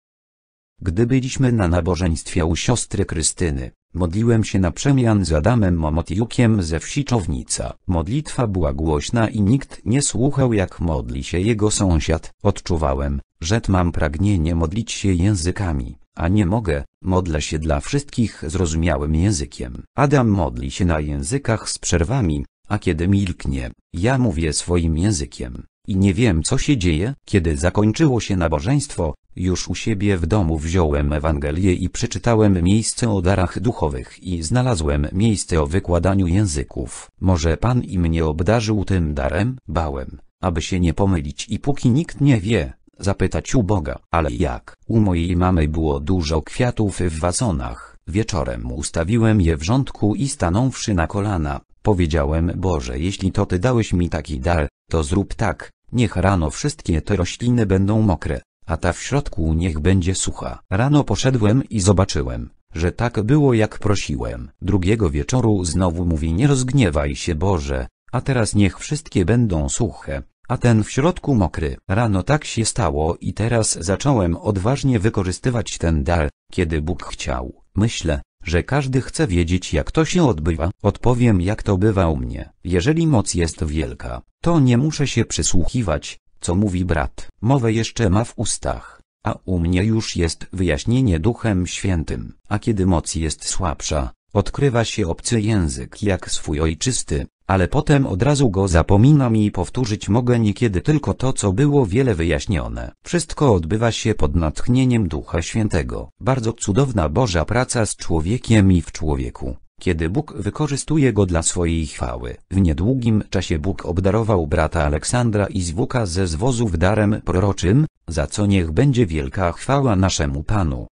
Gdy byliśmy na nabożeństwie u siostry Krystyny, Modliłem się na przemian z Adamem Momotiukiem ze wsi Czownica. Modlitwa była głośna i nikt nie słuchał jak modli się jego sąsiad. Odczuwałem, że mam pragnienie modlić się językami, a nie mogę, modlę się dla wszystkich zrozumiałym językiem. Adam modli się na językach z przerwami, a kiedy milknie, ja mówię swoim językiem. I nie wiem co się dzieje, kiedy zakończyło się nabożeństwo, już u siebie w domu wziąłem Ewangelię i przeczytałem miejsce o darach duchowych i znalazłem miejsce o wykładaniu języków. Może Pan i mnie obdarzył tym darem? Bałem, aby się nie pomylić i póki nikt nie wie, zapytać u Boga. Ale jak? U mojej mamy było dużo kwiatów w wazonach. Wieczorem ustawiłem je w rządku i stanąwszy na kolana, powiedziałem Boże jeśli to Ty dałeś mi taki dar, to zrób tak, Niech rano wszystkie te rośliny będą mokre, a ta w środku niech będzie sucha. Rano poszedłem i zobaczyłem, że tak było jak prosiłem. Drugiego wieczoru znowu mówi nie rozgniewaj się Boże, a teraz niech wszystkie będą suche, a ten w środku mokry. Rano tak się stało i teraz zacząłem odważnie wykorzystywać ten dar, kiedy Bóg chciał. Myślę, że każdy chce wiedzieć jak to się odbywa. Odpowiem jak to bywa u mnie. Jeżeli moc jest wielka, to nie muszę się przysłuchiwać, co mówi brat. Mowę jeszcze ma w ustach, a u mnie już jest wyjaśnienie Duchem Świętym. A kiedy moc jest słabsza, odkrywa się obcy język jak swój ojczysty, ale potem od razu go zapominam i powtórzyć mogę niekiedy tylko to, co było wiele wyjaśnione. Wszystko odbywa się pod natchnieniem Ducha Świętego. Bardzo cudowna Boża praca z człowiekiem i w człowieku kiedy Bóg wykorzystuje go dla swojej chwały. W niedługim czasie Bóg obdarował brata Aleksandra i zwuka ze zwozów darem proroczym, za co niech będzie wielka chwała naszemu Panu.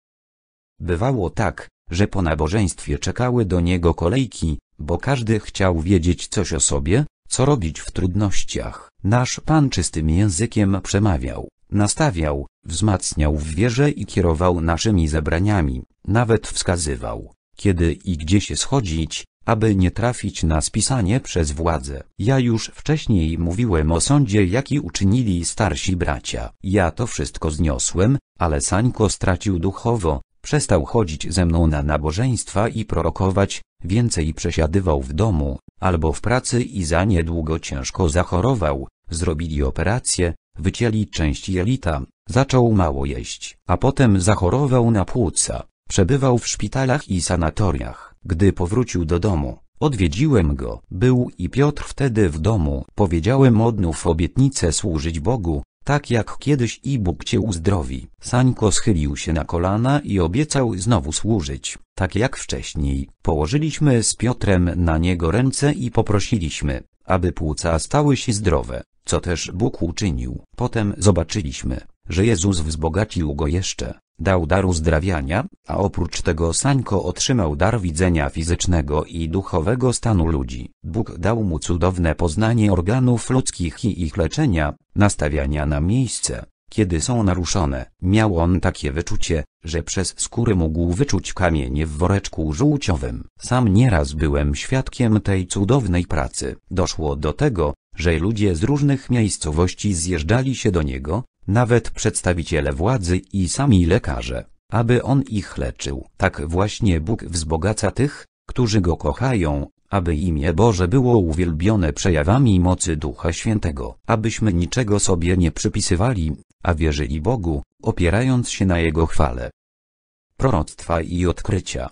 Bywało tak, że po nabożeństwie czekały do niego kolejki, bo każdy chciał wiedzieć coś o sobie, co robić w trudnościach. Nasz Pan czystym językiem przemawiał, nastawiał, wzmacniał w wierze i kierował naszymi zebraniami, nawet wskazywał, kiedy i gdzie się schodzić, aby nie trafić na spisanie przez władzę. Ja już wcześniej mówiłem o sądzie jaki uczynili starsi bracia. Ja to wszystko zniosłem, ale Sańko stracił duchowo, przestał chodzić ze mną na nabożeństwa i prorokować, więcej przesiadywał w domu, albo w pracy i za niedługo ciężko zachorował, zrobili operację, wycięli część jelita, zaczął mało jeść, a potem zachorował na płuca, przebywał w szpitalach i sanatoriach. Gdy powrócił do domu, odwiedziłem go, był i Piotr wtedy w domu, powiedziałem odnów obietnicę służyć Bogu, tak jak kiedyś i Bóg cię uzdrowi. Sańko schylił się na kolana i obiecał znowu służyć. Tak jak wcześniej, położyliśmy z Piotrem na niego ręce i poprosiliśmy, aby płuca stały się zdrowe, co też Bóg uczynił. Potem zobaczyliśmy, że Jezus wzbogacił go jeszcze dał dar uzdrawiania, a oprócz tego Sańko otrzymał dar widzenia fizycznego i duchowego stanu ludzi. Bóg dał mu cudowne poznanie organów ludzkich i ich leczenia, nastawiania na miejsce, kiedy są naruszone. Miał on takie wyczucie, że przez skóry mógł wyczuć kamienie w woreczku żółciowym. Sam nieraz byłem świadkiem tej cudownej pracy. Doszło do tego, że ludzie z różnych miejscowości zjeżdżali się do niego, nawet przedstawiciele władzy i sami lekarze, aby on ich leczył. Tak właśnie Bóg wzbogaca tych, którzy Go kochają, aby imię Boże było uwielbione przejawami mocy Ducha Świętego, abyśmy niczego sobie nie przypisywali, a wierzyli Bogu, opierając się na Jego chwale. Proroctwa i odkrycia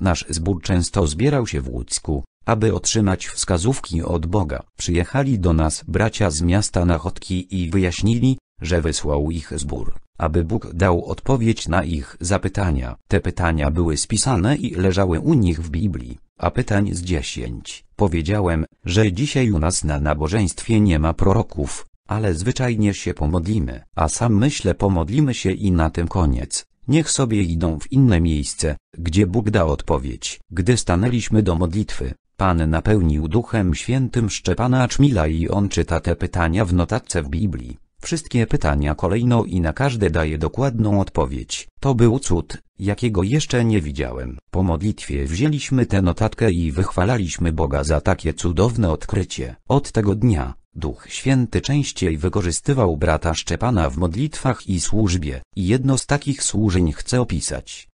Nasz zbór często zbierał się w Łódzku, aby otrzymać wskazówki od Boga, przyjechali do nas bracia z miasta Nachodki i wyjaśnili, że wysłał ich zbór, aby Bóg dał odpowiedź na ich zapytania. Te pytania były spisane i leżały u nich w Biblii, a pytań z dziesięć. Powiedziałem, że dzisiaj u nas na nabożeństwie nie ma proroków, ale zwyczajnie się pomodlimy, a sam myślę pomodlimy się i na tym koniec. Niech sobie idą w inne miejsce, gdzie Bóg da odpowiedź. Gdy stanęliśmy do modlitwy, Pan napełnił Duchem Świętym Szczepana Czmila i on czyta te pytania w notatce w Biblii. Wszystkie pytania kolejno i na każde daje dokładną odpowiedź. To był cud, jakiego jeszcze nie widziałem. Po modlitwie wzięliśmy tę notatkę i wychwalaliśmy Boga za takie cudowne odkrycie. Od tego dnia, Duch Święty częściej wykorzystywał brata Szczepana w modlitwach i służbie, i jedno z takich służeń chcę opisać.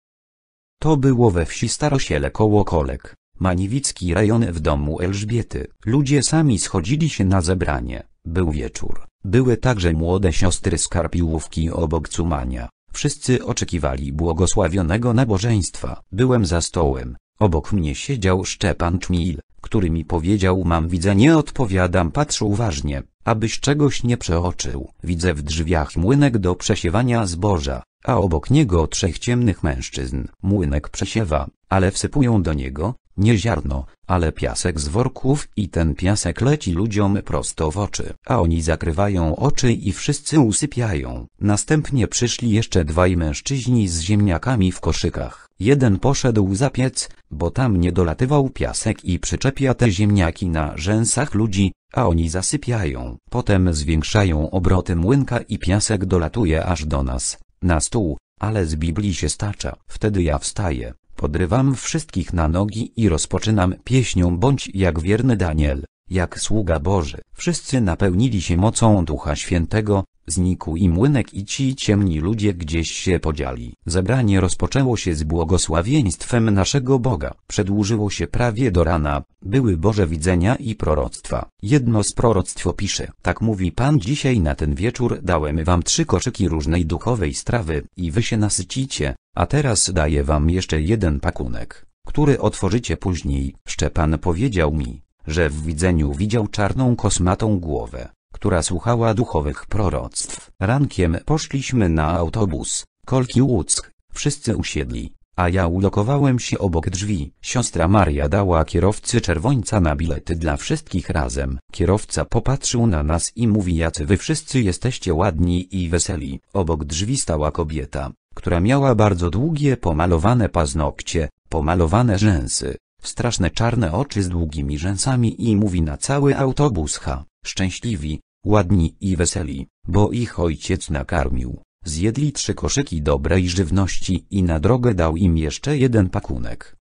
To było we wsi Starosiele koło Kolek. Maniwicki rejon w domu Elżbiety. Ludzie sami schodzili się na zebranie, był wieczór. Były także młode siostry Skarpiłówki obok Cumania. Wszyscy oczekiwali błogosławionego nabożeństwa. Byłem za stołem, obok mnie siedział Szczepan Czmil, który mi powiedział mam widzę nie odpowiadam patrzę uważnie, abyś czegoś nie przeoczył. Widzę w drzwiach młynek do przesiewania zboża, a obok niego trzech ciemnych mężczyzn. Młynek przesiewa, ale wsypują do niego, nie ziarno, ale piasek z worków i ten piasek leci ludziom prosto w oczy, a oni zakrywają oczy i wszyscy usypiają. Następnie przyszli jeszcze dwaj mężczyźni z ziemniakami w koszykach. Jeden poszedł za piec, bo tam nie dolatywał piasek i przyczepia te ziemniaki na rzęsach ludzi, a oni zasypiają. Potem zwiększają obroty młynka i piasek dolatuje aż do nas, na stół, ale z Biblii się stacza. Wtedy ja wstaję, Podrywam wszystkich na nogi i rozpoczynam pieśnią Bądź jak wierny Daniel jak sługa Boży. Wszyscy napełnili się mocą Ducha Świętego, znikł i młynek i ci ciemni ludzie gdzieś się podzieli. Zebranie rozpoczęło się z błogosławieństwem naszego Boga. Przedłużyło się prawie do rana, były Boże widzenia i proroctwa. Jedno z proroctw pisze, tak mówi Pan dzisiaj na ten wieczór dałem wam trzy koszyki różnej duchowej strawy i wy się nasycicie, a teraz daję wam jeszcze jeden pakunek, który otworzycie później. Szczepan powiedział mi, że w widzeniu widział czarną kosmatą głowę, która słuchała duchowych proroctw. Rankiem poszliśmy na autobus, Kolki Łuck, wszyscy usiedli, a ja ulokowałem się obok drzwi. Siostra Maria dała kierowcy czerwońca na bilety dla wszystkich razem. Kierowca popatrzył na nas i mówi jacy wy wszyscy jesteście ładni i weseli. Obok drzwi stała kobieta, która miała bardzo długie pomalowane paznokcie, pomalowane rzęsy, straszne czarne oczy z długimi rzęsami i mówi na cały autobus ha, szczęśliwi, ładni i weseli, bo ich ojciec nakarmił. Zjedli trzy koszyki dobrej żywności i na drogę dał im jeszcze jeden pakunek.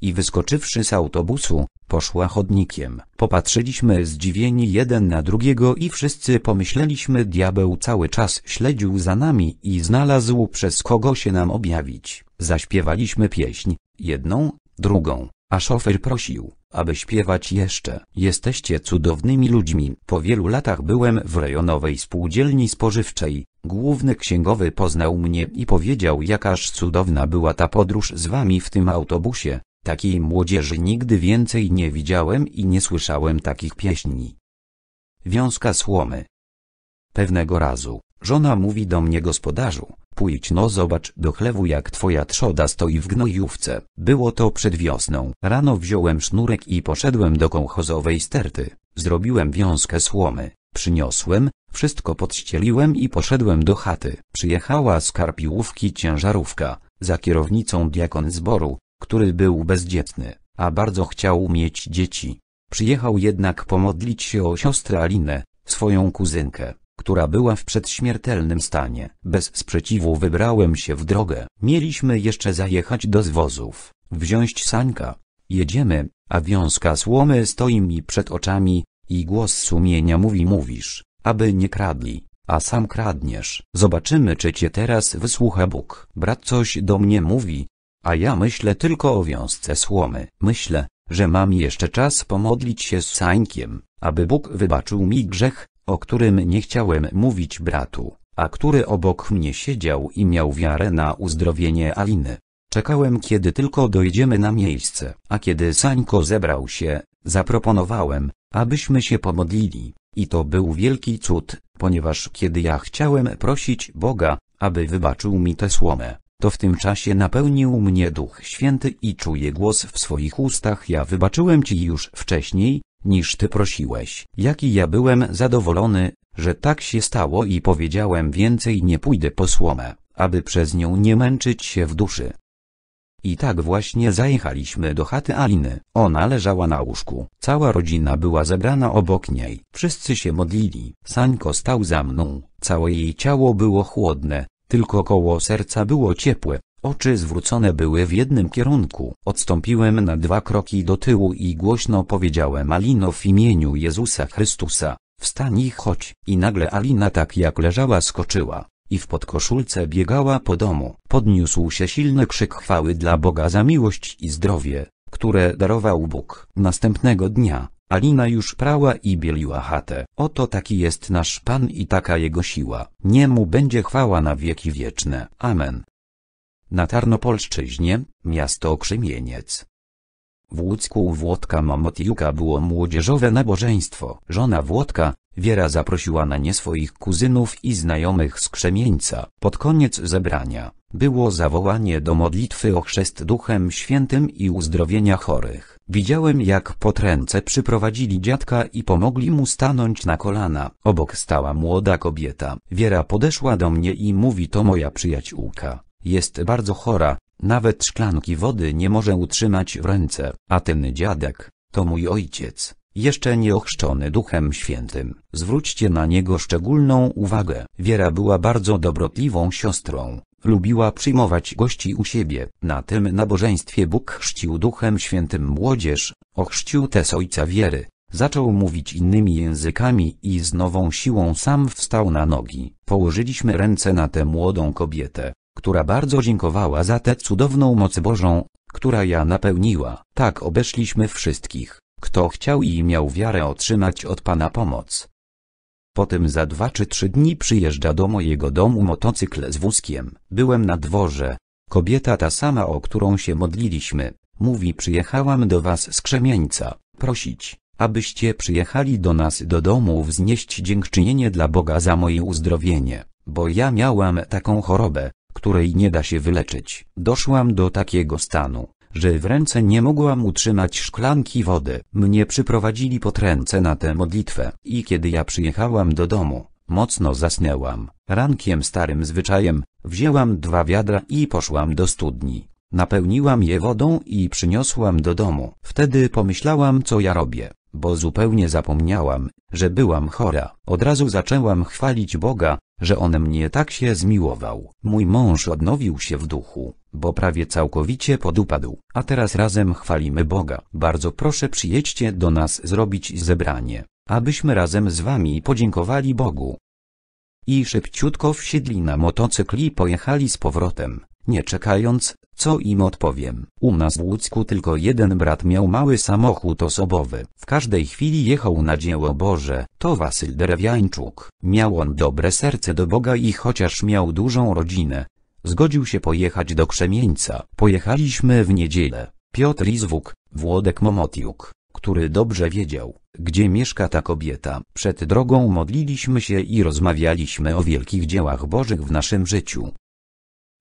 I wyskoczywszy z autobusu, poszła chodnikiem. Popatrzyliśmy zdziwieni jeden na drugiego i wszyscy pomyśleliśmy diabeł cały czas śledził za nami i znalazł przez kogo się nam objawić. Zaśpiewaliśmy pieśń, jedną, drugą, a szofer prosił, aby śpiewać jeszcze. Jesteście cudownymi ludźmi. Po wielu latach byłem w rejonowej spółdzielni spożywczej. Główny księgowy poznał mnie i powiedział jakaż cudowna była ta podróż z wami w tym autobusie. Takiej młodzieży nigdy więcej nie widziałem i nie słyszałem takich pieśni. Wiązka słomy. Pewnego razu, żona mówi do mnie gospodarzu, Pójdź no zobacz do chlewu jak twoja trzoda stoi w gnojówce. Było to przed wiosną. Rano wziąłem sznurek i poszedłem do kołchozowej sterty. Zrobiłem wiązkę słomy. Przyniosłem, wszystko podścieliłem i poszedłem do chaty. Przyjechała z karpiłówki ciężarówka, za kierownicą diakon zboru, który był bezdzietny, a bardzo chciał mieć dzieci. Przyjechał jednak pomodlić się o siostrę Alinę, swoją kuzynkę która była w przedśmiertelnym stanie. Bez sprzeciwu wybrałem się w drogę. Mieliśmy jeszcze zajechać do zwozów, wziąć sanka. Jedziemy, a wiązka słomy stoi mi przed oczami, i głos sumienia mówi mówisz, aby nie kradli, a sam kradniesz. Zobaczymy czy cię teraz wysłucha Bóg. Brat coś do mnie mówi, a ja myślę tylko o wiązce słomy. Myślę, że mam jeszcze czas pomodlić się z Sańkiem, aby Bóg wybaczył mi grzech, o którym nie chciałem mówić bratu, a który obok mnie siedział i miał wiarę na uzdrowienie Aliny. Czekałem kiedy tylko dojdziemy na miejsce, a kiedy Sańko zebrał się, zaproponowałem, abyśmy się pomodlili. I to był wielki cud, ponieważ kiedy ja chciałem prosić Boga, aby wybaczył mi tę słomę, to w tym czasie napełnił mnie Duch Święty i czuję głos w swoich ustach ja wybaczyłem Ci już wcześniej, niż ty prosiłeś. Jaki ja byłem zadowolony, że tak się stało i powiedziałem więcej nie pójdę po słomę, aby przez nią nie męczyć się w duszy. I tak właśnie zajechaliśmy do chaty Aliny. Ona leżała na łóżku. Cała rodzina była zebrana obok niej. Wszyscy się modlili. Sańko stał za mną. Całe jej ciało było chłodne, tylko koło serca było ciepłe. Oczy zwrócone były w jednym kierunku. Odstąpiłem na dwa kroki do tyłu i głośno powiedziałem Alino w imieniu Jezusa Chrystusa, wstań i chodź. I nagle Alina tak jak leżała skoczyła i w podkoszulce biegała po domu. Podniósł się silny krzyk chwały dla Boga za miłość i zdrowie, które darował Bóg. Następnego dnia, Alina już prała i bieliła chatę. Oto taki jest nasz Pan i taka Jego siła. Niemu będzie chwała na wieki wieczne. Amen. Na Tarnopolszczyźnie, miasto Krzymieniec. W Łódzku u Włodka Mamotiuka było młodzieżowe nabożeństwo. Żona Włodka, Wiera zaprosiła na nie swoich kuzynów i znajomych z Krzemieńca. Pod koniec zebrania, było zawołanie do modlitwy o chrzest Duchem Świętym i uzdrowienia chorych. Widziałem jak pod ręce przyprowadzili dziadka i pomogli mu stanąć na kolana. Obok stała młoda kobieta. Wiera podeszła do mnie i mówi to moja przyjaciółka. Jest bardzo chora, nawet szklanki wody nie może utrzymać w ręce. A ten dziadek, to mój ojciec, jeszcze nie ochrzczony Duchem Świętym. Zwróćcie na niego szczególną uwagę. Wiera była bardzo dobrotliwą siostrą. Lubiła przyjmować gości u siebie. Na tym nabożeństwie Bóg chrzcił Duchem Świętym młodzież, ochrzcił też ojca wiery. Zaczął mówić innymi językami i z nową siłą sam wstał na nogi. Położyliśmy ręce na tę młodą kobietę która bardzo dziękowała za tę cudowną moc Bożą, która ja napełniła. Tak obeszliśmy wszystkich, kto chciał i miał wiarę otrzymać od Pana pomoc. Potem za dwa czy trzy dni przyjeżdża do mojego domu motocykl z wózkiem. Byłem na dworze. Kobieta ta sama, o którą się modliliśmy, mówi przyjechałam do was z Krzemieńca, prosić, abyście przyjechali do nas do domu wznieść dziękczynienie dla Boga za moje uzdrowienie, bo ja miałam taką chorobę, której nie da się wyleczyć. Doszłam do takiego stanu, że w ręce nie mogłam utrzymać szklanki wody. Mnie przyprowadzili pod ręce na tę modlitwę. I kiedy ja przyjechałam do domu, mocno zasnęłam. Rankiem starym zwyczajem, wzięłam dwa wiadra i poszłam do studni. Napełniłam je wodą i przyniosłam do domu. Wtedy pomyślałam, co ja robię, bo zupełnie zapomniałam, że byłam chora. Od razu zaczęłam chwalić Boga, że On mnie tak się zmiłował. Mój mąż odnowił się w duchu, bo prawie całkowicie podupadł. A teraz razem chwalimy Boga. Bardzo proszę przyjedźcie do nas zrobić zebranie, abyśmy razem z wami podziękowali Bogu. I szybciutko wsiedli na motocykl i pojechali z powrotem nie czekając, co im odpowiem. U nas w Łódzku tylko jeden brat miał mały samochód osobowy. W każdej chwili jechał na dzieło Boże. To Wasyl Drewiańczuk. Miał on dobre serce do Boga i chociaż miał dużą rodzinę, zgodził się pojechać do Krzemieńca. Pojechaliśmy w niedzielę. Piotr Izwuk, Włodek Momotiuk, który dobrze wiedział, gdzie mieszka ta kobieta. Przed drogą modliliśmy się i rozmawialiśmy o wielkich dziełach Bożych w naszym życiu.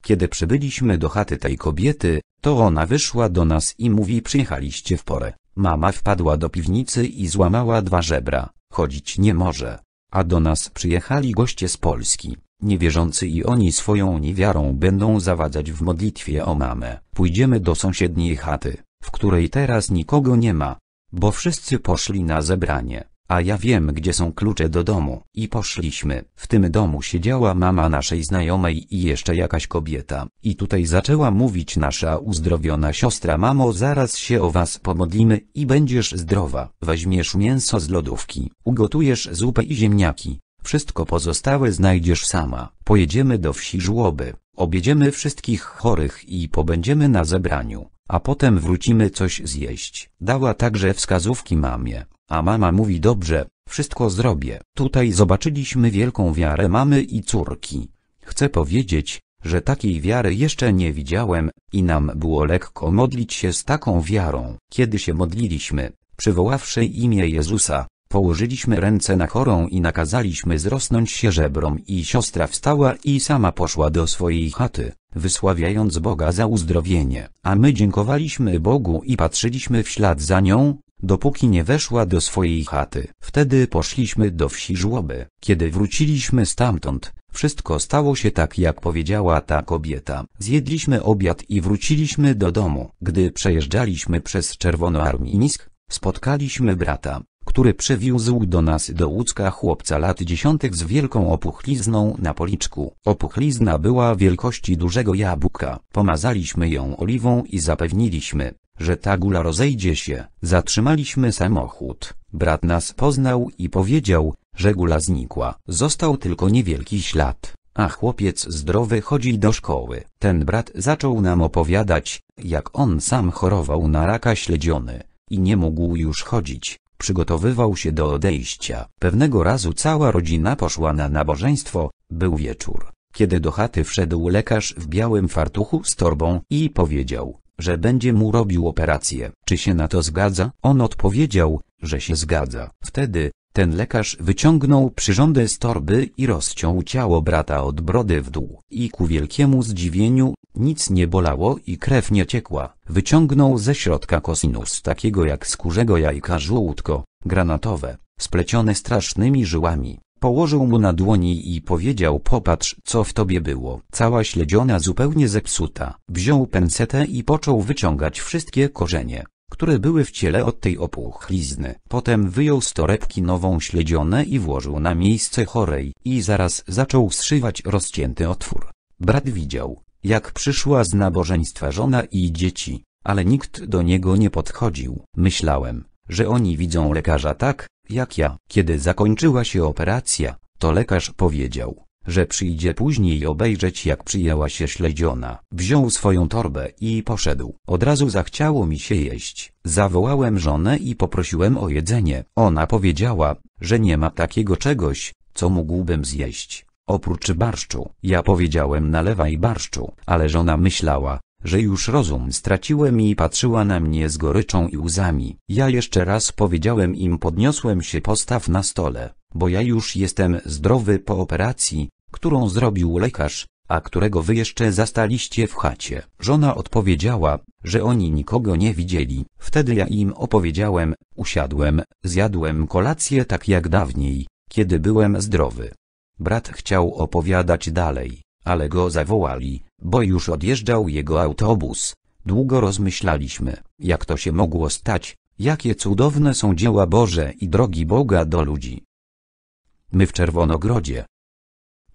Kiedy przybyliśmy do chaty tej kobiety, to ona wyszła do nas i mówi przyjechaliście w porę. Mama wpadła do piwnicy i złamała dwa żebra, chodzić nie może. A do nas przyjechali goście z Polski, niewierzący i oni swoją niewiarą będą zawadzać w modlitwie o mamę. Pójdziemy do sąsiedniej chaty, w której teraz nikogo nie ma, bo wszyscy poszli na zebranie. A ja wiem gdzie są klucze do domu. I poszliśmy. W tym domu siedziała mama naszej znajomej i jeszcze jakaś kobieta. I tutaj zaczęła mówić nasza uzdrowiona siostra mamo zaraz się o was pomodlimy i będziesz zdrowa. Weźmiesz mięso z lodówki, ugotujesz zupę i ziemniaki. Wszystko pozostałe znajdziesz sama. Pojedziemy do wsi żłoby, objedziemy wszystkich chorych i pobędziemy na zebraniu a potem wrócimy coś zjeść. Dała także wskazówki mamie, a mama mówi dobrze, wszystko zrobię. Tutaj zobaczyliśmy wielką wiarę mamy i córki. Chcę powiedzieć, że takiej wiary jeszcze nie widziałem i nam było lekko modlić się z taką wiarą. Kiedy się modliliśmy, przywoławszy imię Jezusa, położyliśmy ręce na chorą i nakazaliśmy zrosnąć się żebrom i siostra wstała i sama poszła do swojej chaty, wysławiając Boga za uzdrowienie. A my dziękowaliśmy Bogu i patrzyliśmy w ślad za nią, dopóki nie weszła do swojej chaty. Wtedy poszliśmy do wsi żłoby. Kiedy wróciliśmy stamtąd, wszystko stało się tak jak powiedziała ta kobieta. Zjedliśmy obiad i wróciliśmy do domu. Gdy przejeżdżaliśmy przez Czerwonoarmińsk, spotkaliśmy brata który przywiózł do nas do Łódzka chłopca lat dziesiątych z wielką opuchlizną na policzku. Opuchlizna była wielkości dużego jabłka. Pomazaliśmy ją oliwą i zapewniliśmy, że ta gula rozejdzie się. Zatrzymaliśmy samochód. Brat nas poznał i powiedział, że gula znikła. Został tylko niewielki ślad. A chłopiec zdrowy chodzi do szkoły. Ten brat zaczął nam opowiadać, jak on sam chorował na raka śledziony i nie mógł już chodzić. Przygotowywał się do odejścia. Pewnego razu cała rodzina poszła na nabożeństwo, był wieczór, kiedy do chaty wszedł lekarz w białym fartuchu z torbą i powiedział, że będzie mu robił operację. Czy się na to zgadza? On odpowiedział, że się zgadza. Wtedy, ten lekarz wyciągnął przyrządę z torby i rozciął ciało brata od brody w dół. I ku wielkiemu zdziwieniu, nic nie bolało i krew nie ciekła. Wyciągnął ze środka kosinus takiego jak skórzego jajka żółtko, granatowe, splecione strasznymi żyłami. Położył mu na dłoni i powiedział popatrz co w tobie było. Cała śledziona zupełnie zepsuta. Wziął pensetę i począł wyciągać wszystkie korzenie które były w ciele od tej opuchlizny. Potem wyjął z torebki nową śledzionę i włożył na miejsce chorej i zaraz zaczął zszywać rozcięty otwór. Brat widział, jak przyszła z nabożeństwa żona i dzieci, ale nikt do niego nie podchodził. Myślałem, że oni widzą lekarza tak, jak ja. Kiedy zakończyła się operacja, to lekarz powiedział, że przyjdzie później obejrzeć jak przyjęła się śledziona. Wziął swoją torbę i poszedł. Od razu zachciało mi się jeść. Zawołałem żonę i poprosiłem o jedzenie. Ona powiedziała, że nie ma takiego czegoś, co mógłbym zjeść. Oprócz barszczu. Ja powiedziałem nalewaj barszczu, ale żona myślała, że już rozum straciłem i patrzyła na mnie z goryczą i łzami. Ja jeszcze raz powiedziałem im podniosłem się postaw na stole, bo ja już jestem zdrowy po operacji, którą zrobił lekarz, a którego wy jeszcze zastaliście w chacie. Żona odpowiedziała, że oni nikogo nie widzieli. Wtedy ja im opowiedziałem, usiadłem, zjadłem kolację tak jak dawniej, kiedy byłem zdrowy. Brat chciał opowiadać dalej, ale go zawołali, bo już odjeżdżał jego autobus. Długo rozmyślaliśmy, jak to się mogło stać, jakie cudowne są dzieła Boże i drogi Boga do ludzi. My w Czerwonogrodzie,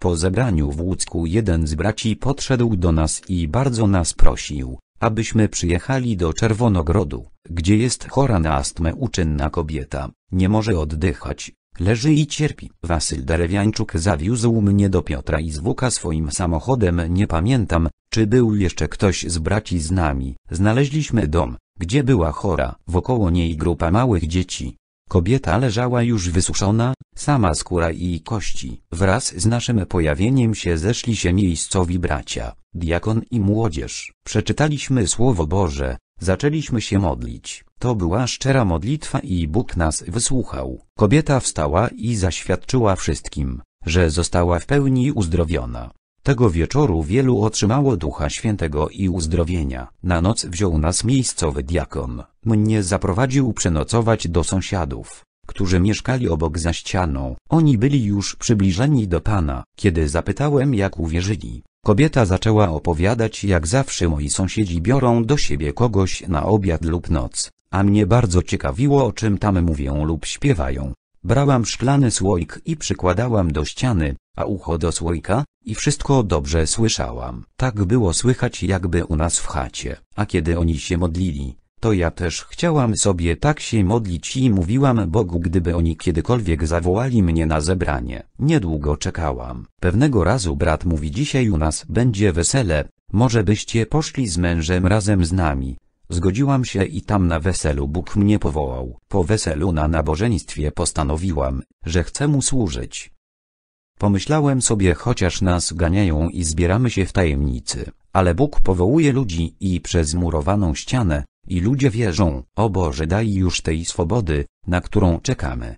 po zebraniu w Łódzku jeden z braci podszedł do nas i bardzo nas prosił, abyśmy przyjechali do Czerwonogrodu, gdzie jest chora na astmę uczynna kobieta, nie może oddychać, leży i cierpi. Wasyl Derewiańczuk zawiózł mnie do Piotra i zwuka swoim samochodem nie pamiętam, czy był jeszcze ktoś z braci z nami. Znaleźliśmy dom, gdzie była chora. Wokoło niej grupa małych dzieci, Kobieta leżała już wysuszona, sama skóra i kości. Wraz z naszym pojawieniem się zeszli się miejscowi bracia, diakon i młodzież. Przeczytaliśmy Słowo Boże, zaczęliśmy się modlić. To była szczera modlitwa i Bóg nas wysłuchał. Kobieta wstała i zaświadczyła wszystkim, że została w pełni uzdrowiona. Tego wieczoru wielu otrzymało Ducha Świętego i uzdrowienia. Na noc wziął nas miejscowy diakon. Mnie zaprowadził przenocować do sąsiadów, którzy mieszkali obok za ścianą. Oni byli już przybliżeni do Pana. Kiedy zapytałem jak uwierzyli, kobieta zaczęła opowiadać jak zawsze moi sąsiedzi biorą do siebie kogoś na obiad lub noc, a mnie bardzo ciekawiło o czym tam mówią lub śpiewają. Brałam szklany słoik i przykładałam do ściany, a ucho do słoika, i wszystko dobrze słyszałam. Tak było słychać jakby u nas w chacie, a kiedy oni się modlili, to ja też chciałam sobie tak się modlić i mówiłam Bogu, gdyby oni kiedykolwiek zawołali mnie na zebranie. Niedługo czekałam. Pewnego razu brat mówi dzisiaj u nas będzie wesele, może byście poszli z mężem razem z nami. Zgodziłam się i tam na weselu Bóg mnie powołał. Po weselu na nabożeństwie postanowiłam, że chcę mu służyć. Pomyślałem sobie, chociaż nas ganiają i zbieramy się w tajemnicy, ale Bóg powołuje ludzi i przez murowaną ścianę, i ludzie wierzą, o Boże daj już tej swobody, na którą czekamy.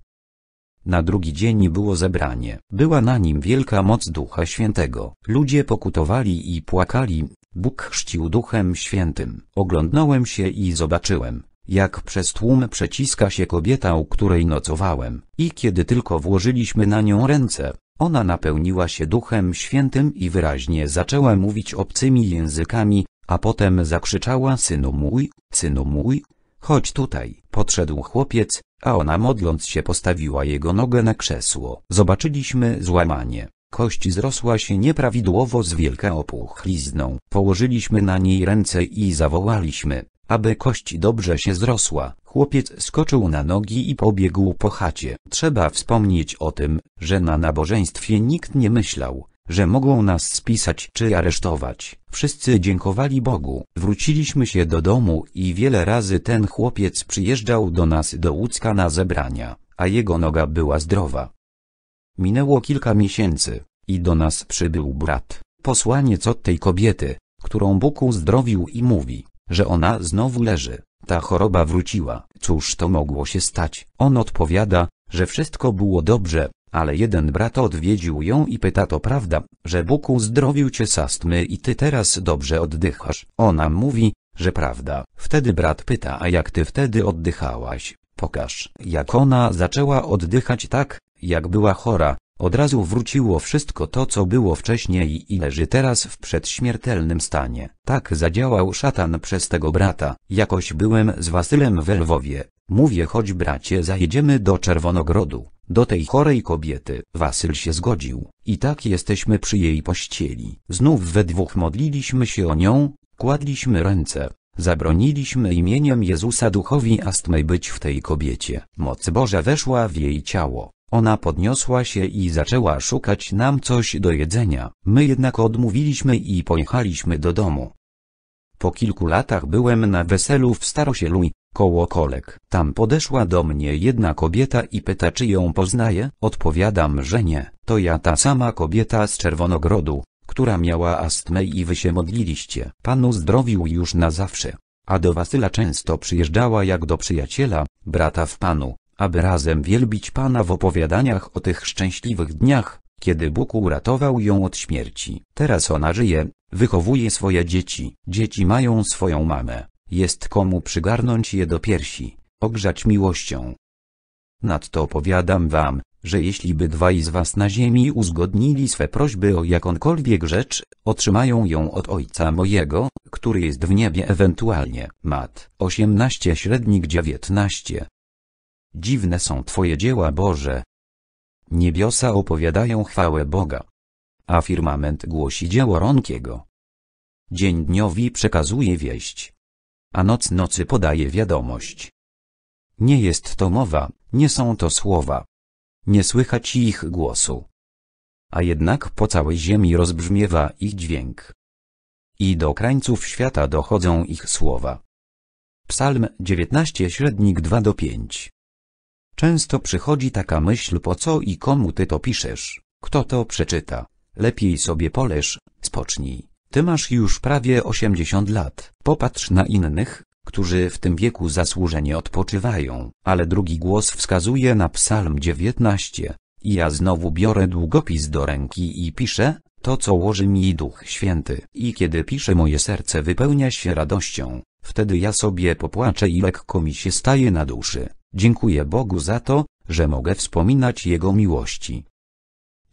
Na drugi dzień było zebranie. Była na nim wielka moc Ducha Świętego. Ludzie pokutowali i płakali, Bóg chrzcił Duchem Świętym. Oglądnąłem się i zobaczyłem, jak przez tłum przeciska się kobieta, u której nocowałem, i kiedy tylko włożyliśmy na nią ręce, ona napełniła się Duchem Świętym i wyraźnie zaczęła mówić obcymi językami, a potem zakrzyczała synu mój, synu mój, chodź tutaj. Podszedł chłopiec, a ona modląc się postawiła jego nogę na krzesło. Zobaczyliśmy złamanie. Kość zrosła się nieprawidłowo z wielką opuchlizną. Położyliśmy na niej ręce i zawołaliśmy, aby kość dobrze się zrosła, chłopiec skoczył na nogi i pobiegł po chacie. Trzeba wspomnieć o tym, że na nabożeństwie nikt nie myślał, że mogą nas spisać czy aresztować. Wszyscy dziękowali Bogu. Wróciliśmy się do domu i wiele razy ten chłopiec przyjeżdżał do nas do Łódzka na zebrania, a jego noga była zdrowa. Minęło kilka miesięcy i do nas przybył brat, posłaniec od tej kobiety, którą Bóg uzdrowił i mówi, że ona znowu leży, ta choroba wróciła. Cóż to mogło się stać? On odpowiada, że wszystko było dobrze, ale jeden brat odwiedził ją i pyta to prawda, że Bóg uzdrowił cię z astmy i ty teraz dobrze oddychasz. Ona mówi, że prawda. Wtedy brat pyta a jak ty wtedy oddychałaś? Pokaż. Jak ona zaczęła oddychać tak, jak była chora, od razu wróciło wszystko to co było wcześniej i leży teraz w przedśmiertelnym stanie. Tak zadziałał szatan przez tego brata. Jakoś byłem z Wasylem w Lwowie. Mówię chodź bracie zajedziemy do Czerwonogrodu, do tej chorej kobiety. Wasyl się zgodził. I tak jesteśmy przy jej pościeli. Znów we dwóch modliliśmy się o nią, kładliśmy ręce. Zabroniliśmy imieniem Jezusa duchowi astmy być w tej kobiecie. Moc Boża weszła w jej ciało. Ona podniosła się i zaczęła szukać nam coś do jedzenia, my jednak odmówiliśmy i pojechaliśmy do domu. Po kilku latach byłem na weselu w Starosielu, koło kolek. Tam podeszła do mnie jedna kobieta i pyta czy ją poznaję, odpowiadam, że nie. To ja ta sama kobieta z Czerwonogrodu, która miała astmę i wy się modliliście. Panu zdrowił już na zawsze. A do Wasyla często przyjeżdżała jak do przyjaciela, brata w Panu aby razem wielbić Pana w opowiadaniach o tych szczęśliwych dniach, kiedy Bóg uratował ją od śmierci. Teraz ona żyje, wychowuje swoje dzieci. Dzieci mają swoją mamę, jest komu przygarnąć je do piersi, ogrzać miłością. Nadto opowiadam wam, że jeśli by dwaj z was na ziemi uzgodnili swe prośby o jakąkolwiek rzecz, otrzymają ją od Ojca mojego, który jest w niebie ewentualnie. Mat 18 średnik 19 Dziwne są Twoje dzieła Boże. Niebiosa opowiadają chwałę Boga. A firmament głosi dzieło Ronkiego. Dzień dniowi przekazuje wieść. A noc nocy podaje wiadomość. Nie jest to mowa, nie są to słowa. Nie słychać ich głosu. A jednak po całej ziemi rozbrzmiewa ich dźwięk. I do krańców świata dochodzą ich słowa. Psalm 19 średnik 2 do 5 Często przychodzi taka myśl po co i komu ty to piszesz, kto to przeczyta. Lepiej sobie polesz, spocznij. Ty masz już prawie 80 lat. Popatrz na innych, którzy w tym wieku zasłużenie odpoczywają, ale drugi głos wskazuje na psalm 19. I ja znowu biorę długopis do ręki i piszę, to co łoży mi Duch Święty. I kiedy piszę moje serce wypełnia się radością, wtedy ja sobie popłaczę i lekko mi się staje na duszy. Dziękuję Bogu za to, że mogę wspominać Jego miłości.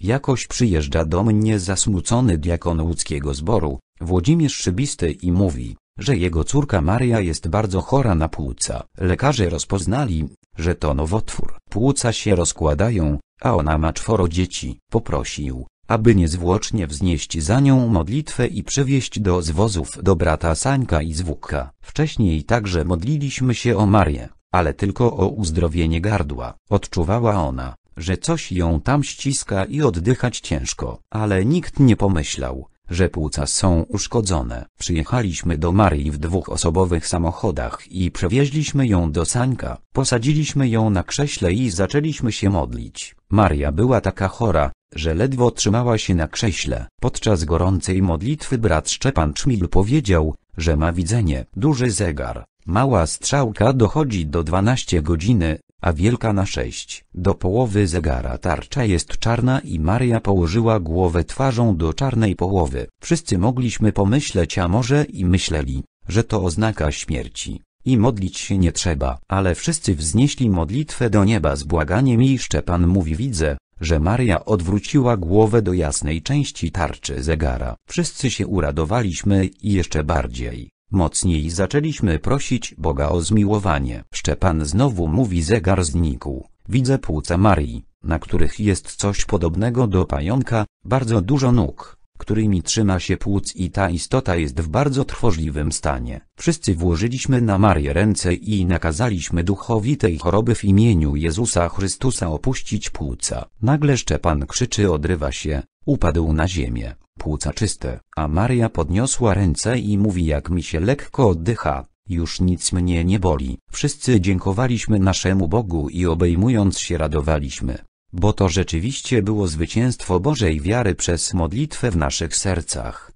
Jakoś przyjeżdża do mnie zasmucony diakon łódzkiego zboru, Włodzimierz Szybisty i mówi, że jego córka Maria jest bardzo chora na płuca. Lekarze rozpoznali, że to nowotwór. Płuca się rozkładają, a ona ma czworo dzieci. Poprosił, aby niezwłocznie wznieść za nią modlitwę i przywieźć do zwozów do brata Sańka i Zwóka. Wcześniej także modliliśmy się o Marię ale tylko o uzdrowienie gardła. Odczuwała ona, że coś ją tam ściska i oddychać ciężko, ale nikt nie pomyślał, że płuca są uszkodzone. Przyjechaliśmy do Marii w dwóch osobowych samochodach i przewieźliśmy ją do Sańka. Posadziliśmy ją na krześle i zaczęliśmy się modlić. Maria była taka chora, że ledwo trzymała się na krześle. Podczas gorącej modlitwy brat Szczepan Czmil powiedział, że ma widzenie. Duży zegar, Mała strzałka dochodzi do 12 godziny, a wielka na 6. Do połowy zegara tarcza jest czarna i Maria położyła głowę twarzą do czarnej połowy. Wszyscy mogliśmy pomyśleć, a może i myśleli, że to oznaka śmierci. I modlić się nie trzeba. Ale wszyscy wznieśli modlitwę do nieba z błaganiem i Szczepan mówi widzę, że Maria odwróciła głowę do jasnej części tarczy zegara. Wszyscy się uradowaliśmy i jeszcze bardziej. Mocniej zaczęliśmy prosić Boga o zmiłowanie. Szczepan znowu mówi zegar znikł. Widzę płuca Marii, na których jest coś podobnego do pająka, bardzo dużo nóg, którymi trzyma się płuc i ta istota jest w bardzo trwożliwym stanie. Wszyscy włożyliśmy na Marię ręce i nakazaliśmy duchowi tej choroby w imieniu Jezusa Chrystusa opuścić płuca. Nagle Szczepan krzyczy odrywa się, upadł na ziemię płuca czyste. A Maria podniosła ręce i mówi jak mi się lekko oddycha, już nic mnie nie boli. Wszyscy dziękowaliśmy naszemu Bogu i obejmując się radowaliśmy. Bo to rzeczywiście było zwycięstwo Bożej wiary przez modlitwę w naszych sercach.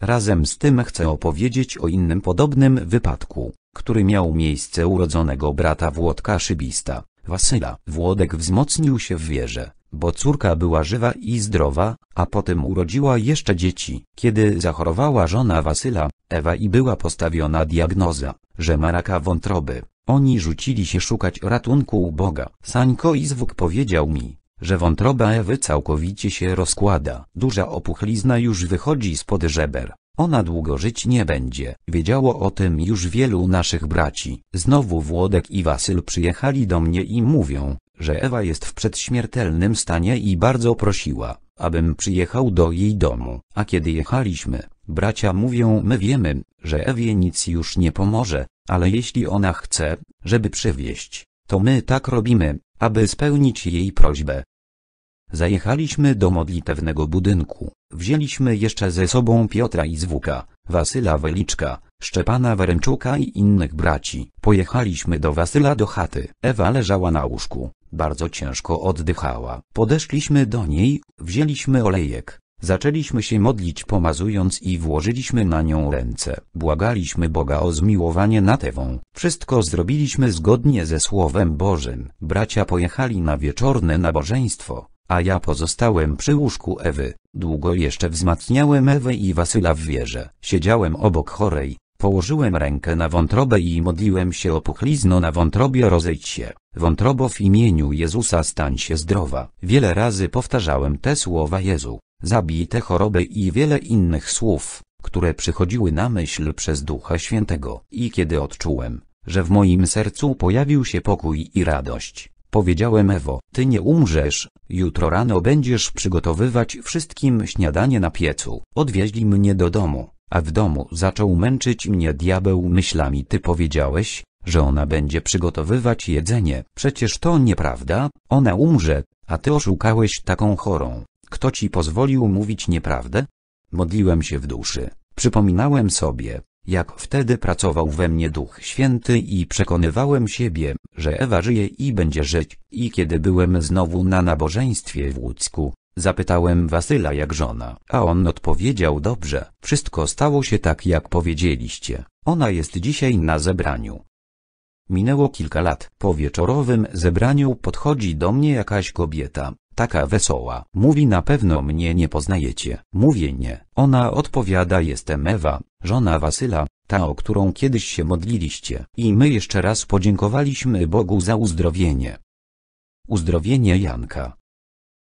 Razem z tym chcę opowiedzieć o innym podobnym wypadku, który miał miejsce urodzonego brata Włodka Szybista. Wasyla. Włodek wzmocnił się w wierze, bo córka była żywa i zdrowa, a potem urodziła jeszcze dzieci. Kiedy zachorowała żona Wasyla, Ewa i była postawiona diagnoza, że ma raka wątroby. Oni rzucili się szukać ratunku u Boga. Sańko Izwuk powiedział mi, że wątroba Ewy całkowicie się rozkłada. Duża opuchlizna już wychodzi spod żeber. Ona długo żyć nie będzie. Wiedziało o tym już wielu naszych braci. Znowu Włodek i Wasyl przyjechali do mnie i mówią, że Ewa jest w przedśmiertelnym stanie i bardzo prosiła, abym przyjechał do jej domu. A kiedy jechaliśmy, bracia mówią my wiemy, że Ewie nic już nie pomoże, ale jeśli ona chce, żeby przywieźć, to my tak robimy, aby spełnić jej prośbę. Zajechaliśmy do modlitewnego budynku. Wzięliśmy jeszcze ze sobą Piotra Izwuka, Wasyla Weliczka, Szczepana Weremczuka i innych braci. Pojechaliśmy do Wasyla do chaty. Ewa leżała na łóżku, bardzo ciężko oddychała. Podeszliśmy do niej, wzięliśmy olejek. Zaczęliśmy się modlić pomazując i włożyliśmy na nią ręce. Błagaliśmy Boga o zmiłowanie nad Ewą. Wszystko zrobiliśmy zgodnie ze Słowem Bożym. Bracia pojechali na wieczorne nabożeństwo. A ja pozostałem przy łóżku Ewy, długo jeszcze wzmacniałem Ewę i Wasyla w wierze. Siedziałem obok chorej, położyłem rękę na wątrobę i modliłem się o puchlizno na wątrobie rozejdź się. Wątrobo w imieniu Jezusa stań się zdrowa. Wiele razy powtarzałem te słowa Jezu, zabij te choroby i wiele innych słów, które przychodziły na myśl przez Ducha Świętego. I kiedy odczułem, że w moim sercu pojawił się pokój i radość, Powiedziałem Ewo, ty nie umrzesz, jutro rano będziesz przygotowywać wszystkim śniadanie na piecu. Odwieźli mnie do domu, a w domu zaczął męczyć mnie diabeł myślami ty powiedziałeś, że ona będzie przygotowywać jedzenie. Przecież to nieprawda, ona umrze, a ty oszukałeś taką chorą. Kto ci pozwolił mówić nieprawdę? Modliłem się w duszy. Przypominałem sobie, jak wtedy pracował we mnie Duch Święty i przekonywałem siebie, że Ewa żyje i będzie żyć, i kiedy byłem znowu na nabożeństwie w Łódzku, zapytałem Wasyla jak żona, a on odpowiedział dobrze, wszystko stało się tak jak powiedzieliście, ona jest dzisiaj na zebraniu. Minęło kilka lat, po wieczorowym zebraniu podchodzi do mnie jakaś kobieta, Taka wesoła. Mówi na pewno mnie nie poznajecie. Mówię nie. Ona odpowiada jestem Ewa, żona Wasyla, ta o którą kiedyś się modliliście. I my jeszcze raz podziękowaliśmy Bogu za uzdrowienie. Uzdrowienie Janka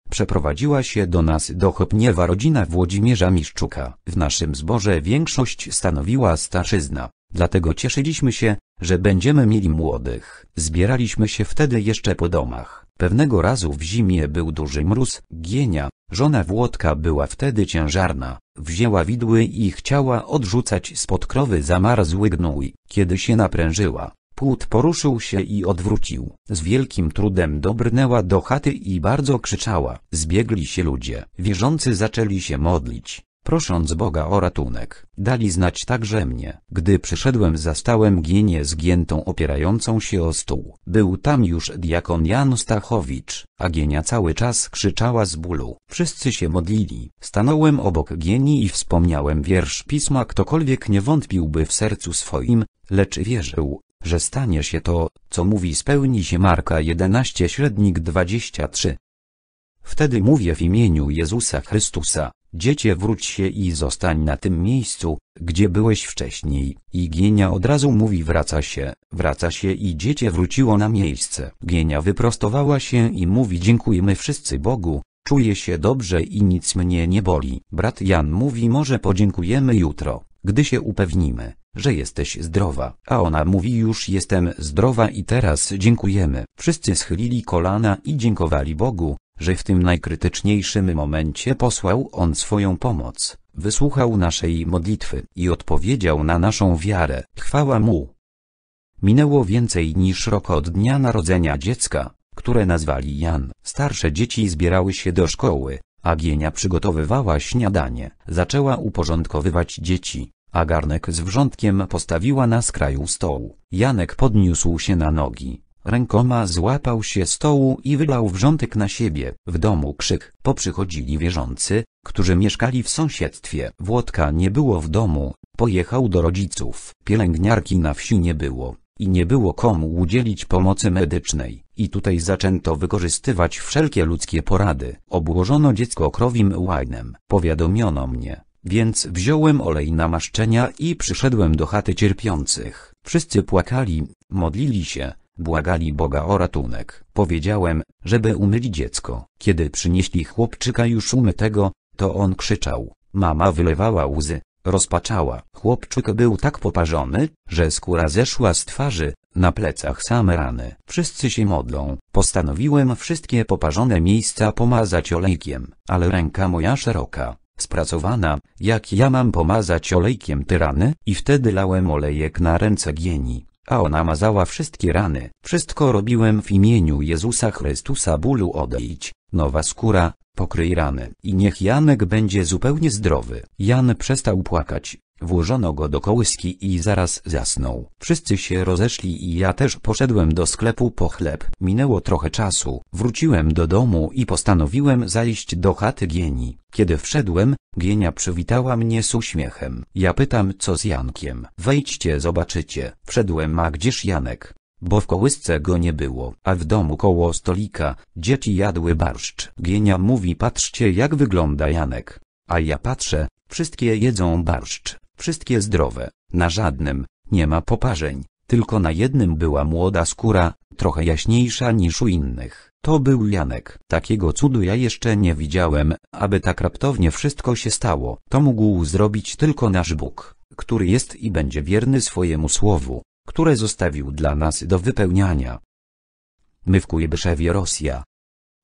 przeprowadziła się do nas do Chopniewa rodzina Włodzimierza Miszczuka. W naszym zborze większość stanowiła starszyzna, dlatego cieszyliśmy się, że będziemy mieli młodych. Zbieraliśmy się wtedy jeszcze po domach. Pewnego razu w zimie był duży mróz, Gienia, żona Włodka była wtedy ciężarna, wzięła widły i chciała odrzucać spod krowy zamarzły gnój. Kiedy się naprężyła, Płód poruszył się i odwrócił. Z wielkim trudem dobrnęła do chaty i bardzo krzyczała. Zbiegli się ludzie. Wierzący zaczęli się modlić prosząc Boga o ratunek. Dali znać także mnie. Gdy przyszedłem zastałem Gienię zgiętą opierającą się o stół. Był tam już diakon Jan Stachowicz, a Gienia cały czas krzyczała z bólu. Wszyscy się modlili. Stanąłem obok Gieni i wspomniałem wiersz pisma ktokolwiek nie wątpiłby w sercu swoim, lecz wierzył, że stanie się to, co mówi spełni się Marka 11 średnik 23. Wtedy mówię w imieniu Jezusa Chrystusa, Dziecie, wróć się i zostań na tym miejscu, gdzie byłeś wcześniej. I Gienia od razu mówi wraca się, wraca się i dziecię wróciło na miejsce. Gienia wyprostowała się i mówi dziękujemy wszyscy Bogu, czuję się dobrze i nic mnie nie boli. Brat Jan mówi może podziękujemy jutro, gdy się upewnimy, że jesteś zdrowa. A ona mówi już jestem zdrowa i teraz dziękujemy. Wszyscy schylili kolana i dziękowali Bogu, że w tym najkrytyczniejszym momencie posłał On swoją pomoc, wysłuchał naszej modlitwy i odpowiedział na naszą wiarę. Chwała Mu! Minęło więcej niż rok od dnia narodzenia dziecka, które nazwali Jan. Starsze dzieci zbierały się do szkoły, Agienia przygotowywała śniadanie. Zaczęła uporządkowywać dzieci, a garnek z wrzątkiem postawiła na skraju stołu. Janek podniósł się na nogi, Rękoma złapał się stołu i wylał wrzątek na siebie. W domu krzyk, poprzychodzili wierzący, którzy mieszkali w sąsiedztwie. Włodka nie było w domu, pojechał do rodziców. Pielęgniarki na wsi nie było i nie było komu udzielić pomocy medycznej. I tutaj zaczęto wykorzystywać wszelkie ludzkie porady. Obłożono dziecko krowim łajnem. Powiadomiono mnie, więc wziąłem olej namaszczenia i przyszedłem do chaty cierpiących. Wszyscy płakali, modlili się Błagali Boga o ratunek. Powiedziałem, żeby umyli dziecko. Kiedy przynieśli chłopczyka już umytego, to on krzyczał. Mama wylewała łzy, rozpaczała. Chłopczyk był tak poparzony, że skóra zeszła z twarzy, na plecach same rany. Wszyscy się modlą. Postanowiłem wszystkie poparzone miejsca pomazać olejkiem, ale ręka moja szeroka, spracowana, jak ja mam pomazać olejkiem tyrany i wtedy lałem olejek na ręce Gieni a ona mazała wszystkie rany. Wszystko robiłem w imieniu Jezusa Chrystusa bólu odejdź, nowa skóra, pokryj rany. I niech Janek będzie zupełnie zdrowy. Jan przestał płakać. Włożono go do kołyski i zaraz zasnął. Wszyscy się rozeszli i ja też poszedłem do sklepu po chleb. Minęło trochę czasu. Wróciłem do domu i postanowiłem zajść do chaty Gieni. Kiedy wszedłem, Gienia przywitała mnie z uśmiechem. Ja pytam co z Jankiem. Wejdźcie zobaczycie. Wszedłem a gdzież Janek? bo w kołysce go nie było, a w domu koło stolika, dzieci jadły barszcz. Gienia mówi patrzcie jak wygląda Janek. A ja patrzę, wszystkie jedzą barszcz wszystkie zdrowe, na żadnym, nie ma poparzeń, tylko na jednym była młoda skóra, trochę jaśniejsza niż u innych. To był Janek. Takiego cudu ja jeszcze nie widziałem, aby tak raptownie wszystko się stało. To mógł zrobić tylko nasz Bóg, który jest i będzie wierny swojemu słowu, które zostawił dla nas do wypełniania. My w Kujbyszewie Rosja.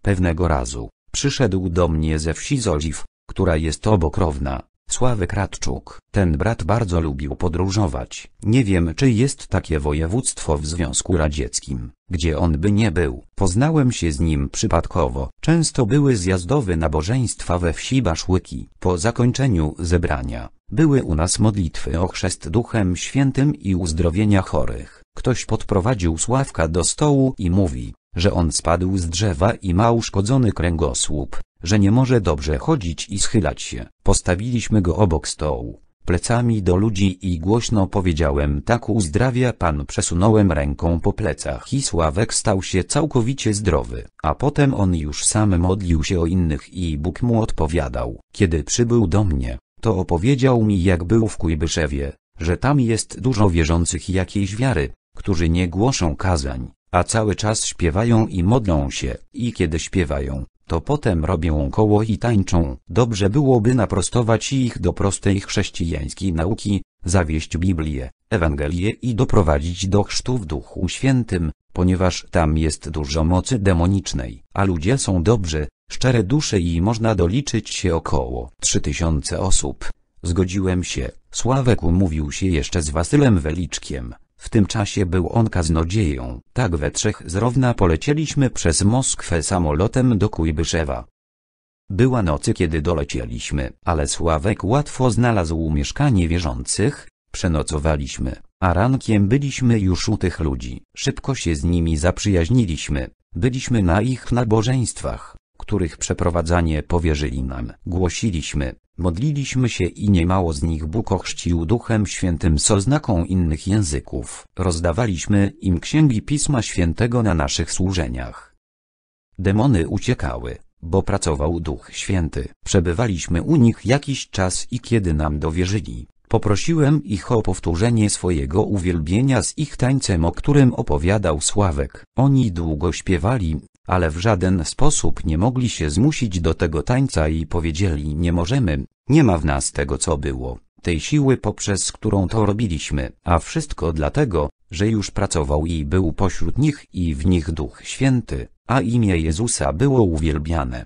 Pewnego razu, przyszedł do mnie ze wsi Zoliw, która jest obok Rowna. Sławy Kratczuk. Ten brat bardzo lubił podróżować. Nie wiem czy jest takie województwo w Związku Radzieckim, gdzie on by nie był. Poznałem się z nim przypadkowo. Często były zjazdowe nabożeństwa we wsi Baszłyki. Po zakończeniu zebrania, były u nas modlitwy o chrzest Duchem Świętym i uzdrowienia chorych. Ktoś podprowadził Sławka do stołu i mówi, że on spadł z drzewa i ma uszkodzony kręgosłup, że nie może dobrze chodzić i schylać się. Postawiliśmy go obok stołu, plecami do ludzi i głośno powiedziałem tak uzdrawia pan przesunąłem ręką po plecach i Sławek stał się całkowicie zdrowy, a potem on już sam modlił się o innych i Bóg mu odpowiadał. Kiedy przybył do mnie, to opowiedział mi jak był w Kujbyszewie, że tam jest dużo wierzących jakiejś wiary, którzy nie głoszą kazań, a cały czas śpiewają i modlą się, i kiedy śpiewają, to potem robią koło i tańczą. Dobrze byłoby naprostować ich do prostej chrześcijańskiej nauki, zawieść Biblię, Ewangelię i doprowadzić do chrztu w Duchu Świętym, ponieważ tam jest dużo mocy demonicznej, a ludzie są dobrzy, szczere dusze i można doliczyć się około 3000 osób. Zgodziłem się, Sławek umówił się jeszcze z Wasylem Weliczkiem, w tym czasie był on kaznodzieją. Tak we trzech z równa polecieliśmy przez Moskwę samolotem do Kujbyszewa. Była nocy kiedy dolecieliśmy, ale Sławek łatwo znalazł mieszkanie wierzących, przenocowaliśmy, a rankiem byliśmy już u tych ludzi. Szybko się z nimi zaprzyjaźniliśmy, byliśmy na ich nabożeństwach, których przeprowadzanie powierzyli nam. Głosiliśmy, Modliliśmy się i niemało z nich Bóg ochrzcił Duchem Świętym z oznaką innych języków. Rozdawaliśmy im księgi Pisma Świętego na naszych służeniach. Demony uciekały, bo pracował Duch Święty. Przebywaliśmy u nich jakiś czas i kiedy nam dowierzyli, poprosiłem ich o powtórzenie swojego uwielbienia z ich tańcem, o którym opowiadał Sławek. Oni długo śpiewali, ale w żaden sposób nie mogli się zmusić do tego tańca i powiedzieli nie możemy, nie ma w nas tego co było, tej siły poprzez którą to robiliśmy, a wszystko dlatego, że już pracował i był pośród nich i w nich Duch Święty, a imię Jezusa było uwielbiane.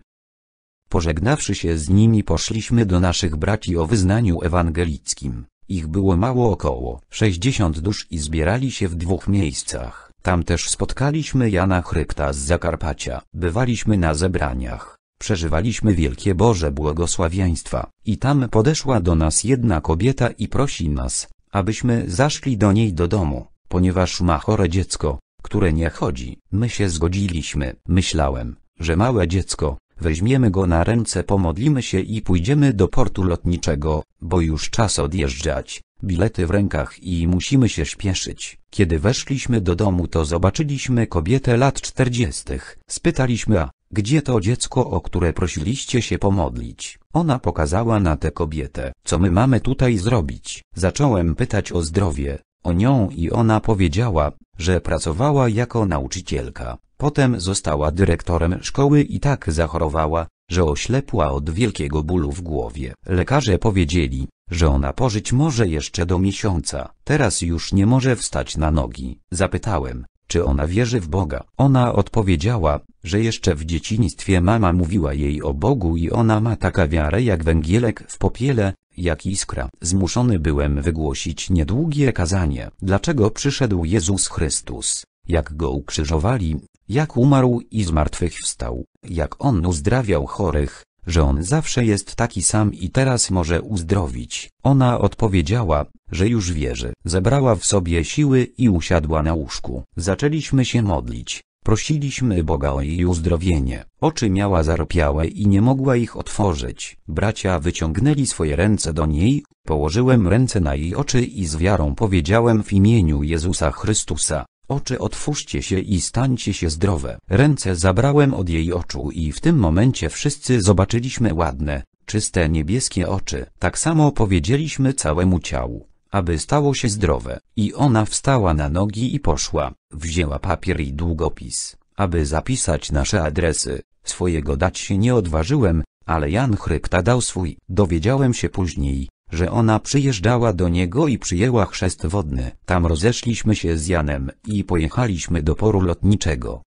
Pożegnawszy się z nimi poszliśmy do naszych braci o wyznaniu ewangelickim. Ich było mało około 60 dusz i zbierali się w dwóch miejscach. Tam też spotkaliśmy Jana Chrypta z Zakarpacia. Bywaliśmy na zebraniach, przeżywaliśmy wielkie Boże błogosławieństwa. I tam podeszła do nas jedna kobieta i prosi nas, abyśmy zaszli do niej do domu, ponieważ ma chore dziecko, które nie chodzi. My się zgodziliśmy. Myślałem, że małe dziecko, weźmiemy go na ręce pomodlimy się i pójdziemy do portu lotniczego, bo już czas odjeżdżać bilety w rękach i musimy się śpieszyć. Kiedy weszliśmy do domu to zobaczyliśmy kobietę lat czterdziestych. Spytaliśmy a, gdzie to dziecko o które prosiliście się pomodlić? Ona pokazała na tę kobietę. Co my mamy tutaj zrobić? Zacząłem pytać o zdrowie, o nią i ona powiedziała, że pracowała jako nauczycielka. Potem została dyrektorem szkoły i tak zachorowała, że oślepła od wielkiego bólu w głowie. Lekarze powiedzieli, że ona pożyć może jeszcze do miesiąca, teraz już nie może wstać na nogi. Zapytałem, czy ona wierzy w Boga. Ona odpowiedziała, że jeszcze w dzieciństwie mama mówiła jej o Bogu i ona ma taka wiarę jak węgielek w popiele, jak iskra. Zmuszony byłem wygłosić niedługie kazanie. Dlaczego przyszedł Jezus Chrystus? Jak go ukrzyżowali, jak umarł i zmartwychwstał, jak On uzdrawiał chorych, że On zawsze jest taki sam i teraz może uzdrowić. Ona odpowiedziała, że już wierzy. Zebrała w sobie siły i usiadła na łóżku. Zaczęliśmy się modlić. Prosiliśmy Boga o jej uzdrowienie. Oczy miała zaropiałe i nie mogła ich otworzyć. Bracia wyciągnęli swoje ręce do niej, położyłem ręce na jej oczy i z wiarą powiedziałem w imieniu Jezusa Chrystusa, Oczy otwórzcie się i stańcie się zdrowe. Ręce zabrałem od jej oczu i w tym momencie wszyscy zobaczyliśmy ładne, czyste niebieskie oczy. Tak samo powiedzieliśmy całemu ciału, aby stało się zdrowe. I ona wstała na nogi i poszła. Wzięła papier i długopis, aby zapisać nasze adresy. Swojego dać się nie odważyłem, ale Jan Chrypta dał swój. Dowiedziałem się później, że ona przyjeżdżała do niego i przyjęła chrzest wodny. Tam rozeszliśmy się z Janem i pojechaliśmy do poru lotniczego.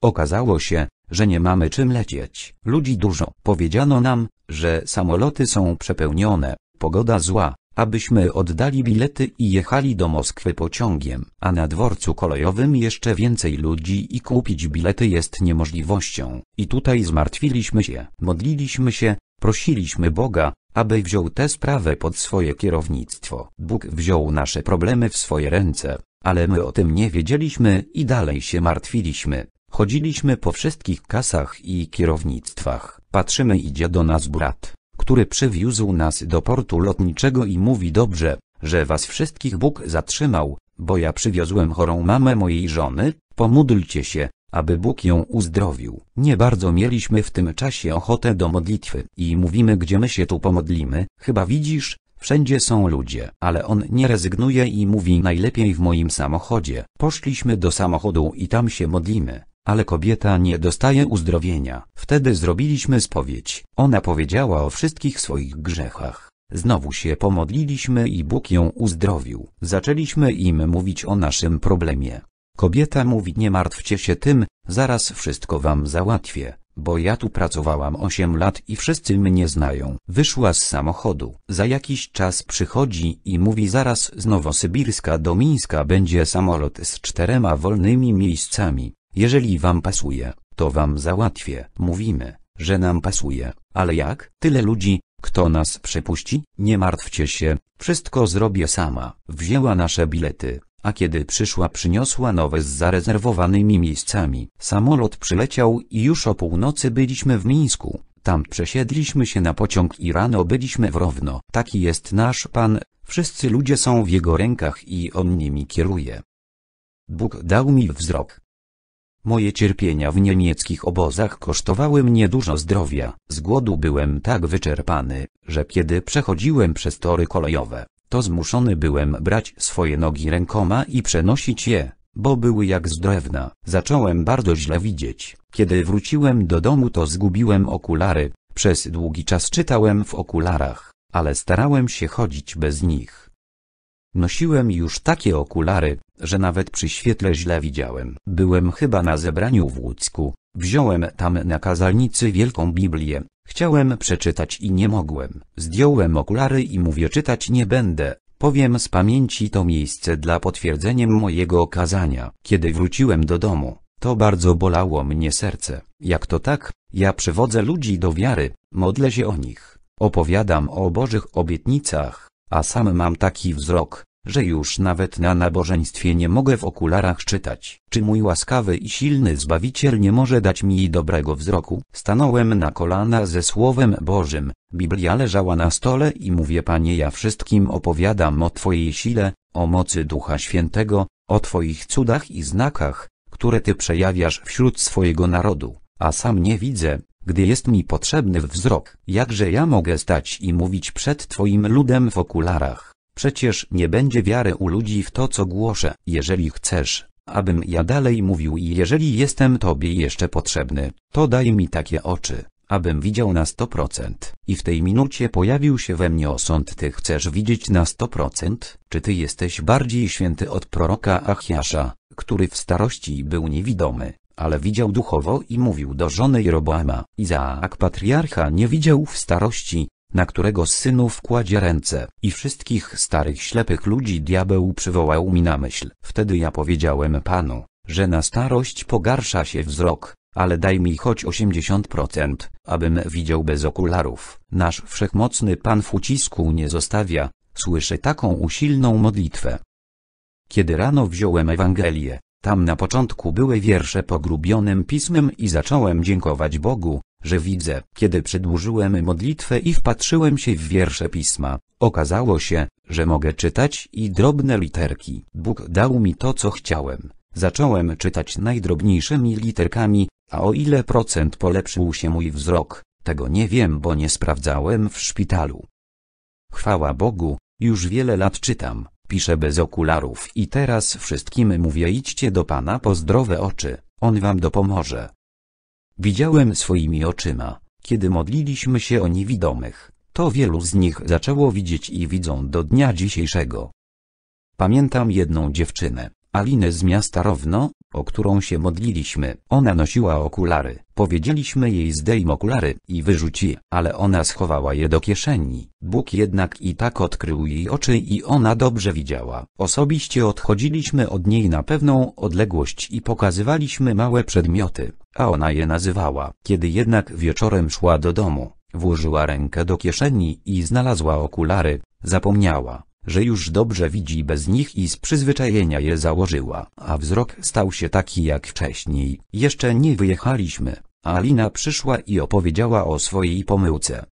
Okazało się, że nie mamy czym lecieć. Ludzi dużo. Powiedziano nam, że samoloty są przepełnione, pogoda zła, abyśmy oddali bilety i jechali do Moskwy pociągiem, a na dworcu kolejowym jeszcze więcej ludzi i kupić bilety jest niemożliwością. I tutaj zmartwiliśmy się. Modliliśmy się, Prosiliśmy Boga, aby wziął tę sprawę pod swoje kierownictwo. Bóg wziął nasze problemy w swoje ręce, ale my o tym nie wiedzieliśmy i dalej się martwiliśmy. Chodziliśmy po wszystkich kasach i kierownictwach. Patrzymy idzie do nas brat, który przywiózł nas do portu lotniczego i mówi dobrze, że was wszystkich Bóg zatrzymał, bo ja przywiozłem chorą mamę mojej żony, Pomódlcie się, aby Bóg ją uzdrowił. Nie bardzo mieliśmy w tym czasie ochotę do modlitwy i mówimy gdzie my się tu pomodlimy, chyba widzisz, wszędzie są ludzie. Ale on nie rezygnuje i mówi najlepiej w moim samochodzie. Poszliśmy do samochodu i tam się modlimy. Ale kobieta nie dostaje uzdrowienia. Wtedy zrobiliśmy spowiedź. Ona powiedziała o wszystkich swoich grzechach. Znowu się pomodliliśmy i Bóg ją uzdrowił. Zaczęliśmy im mówić o naszym problemie. Kobieta mówi nie martwcie się tym, zaraz wszystko wam załatwię, bo ja tu pracowałam 8 lat i wszyscy mnie znają. Wyszła z samochodu. Za jakiś czas przychodzi i mówi zaraz z Nowosybirska do Mińska będzie samolot z czterema wolnymi miejscami. Jeżeli wam pasuje, to wam załatwię. Mówimy, że nam pasuje. Ale jak? Tyle ludzi, kto nas przepuści? Nie martwcie się, wszystko zrobię sama. Wzięła nasze bilety, a kiedy przyszła przyniosła nowe z zarezerwowanymi miejscami. Samolot przyleciał i już o północy byliśmy w Mińsku. Tam przesiedliśmy się na pociąg i rano byliśmy w Rowno. Taki jest nasz Pan, wszyscy ludzie są w Jego rękach i On nimi kieruje. Bóg dał mi wzrok. Moje cierpienia w niemieckich obozach kosztowały mnie dużo zdrowia. Z głodu byłem tak wyczerpany, że kiedy przechodziłem przez tory kolejowe, to zmuszony byłem brać swoje nogi rękoma i przenosić je, bo były jak z drewna. Zacząłem bardzo źle widzieć. Kiedy wróciłem do domu to zgubiłem okulary, przez długi czas czytałem w okularach, ale starałem się chodzić bez nich. Nosiłem już takie okulary, że nawet przy świetle źle widziałem. Byłem chyba na zebraniu w Łódzku, wziąłem tam na kazalnicy wielką Biblię, Chciałem przeczytać i nie mogłem. Zdjąłem okulary i mówię czytać nie będę. Powiem z pamięci to miejsce dla potwierdzeniem mojego okazania. Kiedy wróciłem do domu, to bardzo bolało mnie serce. Jak to tak? Ja przywodzę ludzi do wiary, modlę się o nich, opowiadam o Bożych obietnicach, a sam mam taki wzrok, że już nawet na nabożeństwie nie mogę w okularach czytać. Czy mój łaskawy i silny Zbawiciel nie może dać mi dobrego wzroku? Stanąłem na kolana ze Słowem Bożym, Biblia leżała na stole i mówię Panie ja wszystkim opowiadam o Twojej sile, o mocy Ducha Świętego, o Twoich cudach i znakach, które Ty przejawiasz wśród swojego narodu, a sam nie widzę, gdy jest mi potrzebny wzrok. Jakże ja mogę stać i mówić przed Twoim ludem w okularach? Przecież nie będzie wiary u ludzi w to co głoszę. Jeżeli chcesz, abym ja dalej mówił i jeżeli jestem Tobie jeszcze potrzebny, to daj mi takie oczy, abym widział na 100%. I w tej minucie pojawił się we mnie osąd Ty chcesz widzieć na 100%? Czy Ty jesteś bardziej święty od proroka Achiasza, który w starości był niewidomy? ale widział duchowo i mówił do żony Jeroboama. Izaak patriarcha nie widział w starości, na którego synu wkładzie ręce. I wszystkich starych ślepych ludzi diabeł przywołał mi na myśl. Wtedy ja powiedziałem panu, że na starość pogarsza się wzrok, ale daj mi choć 80%, abym widział bez okularów. Nasz wszechmocny Pan w ucisku nie zostawia, słyszy taką usilną modlitwę. Kiedy rano wziąłem Ewangelię, tam na początku były wiersze pogrubionym pismem i zacząłem dziękować Bogu, że widzę. Kiedy przedłużyłem modlitwę i wpatrzyłem się w wiersze pisma, okazało się, że mogę czytać i drobne literki. Bóg dał mi to co chciałem. Zacząłem czytać najdrobniejszymi literkami, a o ile procent polepszył się mój wzrok, tego nie wiem, bo nie sprawdzałem w szpitalu. Chwała Bogu, już wiele lat czytam. Pisze bez okularów i teraz wszystkim mówię idźcie do Pana po zdrowe oczy, On wam dopomoże. Widziałem swoimi oczyma, kiedy modliliśmy się o niewidomych, to wielu z nich zaczęło widzieć i widzą do dnia dzisiejszego. Pamiętam jedną dziewczynę, Alinę z miasta Równo, o którą się modliliśmy. Ona nosiła okulary. Powiedzieliśmy jej zdejm okulary i wyrzuci, ale ona schowała je do kieszeni. Bóg jednak i tak odkrył jej oczy i ona dobrze widziała. Osobiście odchodziliśmy od niej na pewną odległość i pokazywaliśmy małe przedmioty, a ona je nazywała. Kiedy jednak wieczorem szła do domu, włożyła rękę do kieszeni i znalazła okulary, zapomniała że już dobrze widzi bez nich i z przyzwyczajenia je założyła, a wzrok stał się taki jak wcześniej. Jeszcze nie wyjechaliśmy, Alina przyszła i opowiedziała o swojej pomyłce.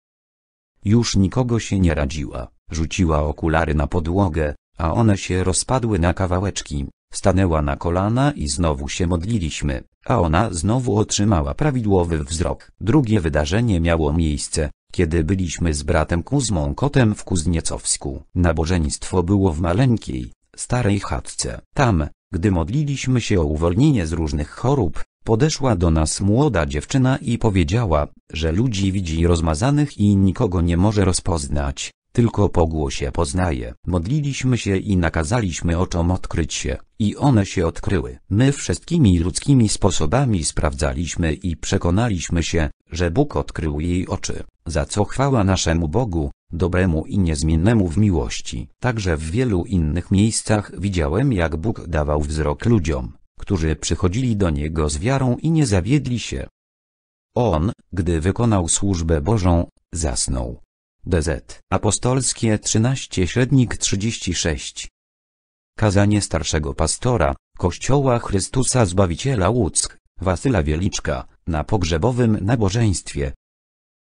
Już nikogo się nie radziła, rzuciła okulary na podłogę, a one się rozpadły na kawałeczki. Stanęła na kolana i znowu się modliliśmy, a ona znowu otrzymała prawidłowy wzrok. Drugie wydarzenie miało miejsce, kiedy byliśmy z bratem Kuzmą Kotem w Kuzniecowsku, nabożeństwo było w maleńkiej, starej chatce. Tam, gdy modliliśmy się o uwolnienie z różnych chorób, podeszła do nas młoda dziewczyna i powiedziała, że ludzi widzi rozmazanych i nikogo nie może rozpoznać, tylko po głosie poznaje. Modliliśmy się i nakazaliśmy oczom odkryć się, i one się odkryły. My wszystkimi ludzkimi sposobami sprawdzaliśmy i przekonaliśmy się, że Bóg odkrył jej oczy, za co chwała naszemu Bogu, dobremu i niezmiennemu w miłości. Także w wielu innych miejscach widziałem jak Bóg dawał wzrok ludziom, którzy przychodzili do Niego z wiarą i nie zawiedli się. On, gdy wykonał służbę Bożą, zasnął DZ. Apostolskie 13 średnik 36. Kazanie starszego pastora, Kościoła Chrystusa Zbawiciela Łódzk, Wasyla Wieliczka, na pogrzebowym nabożeństwie.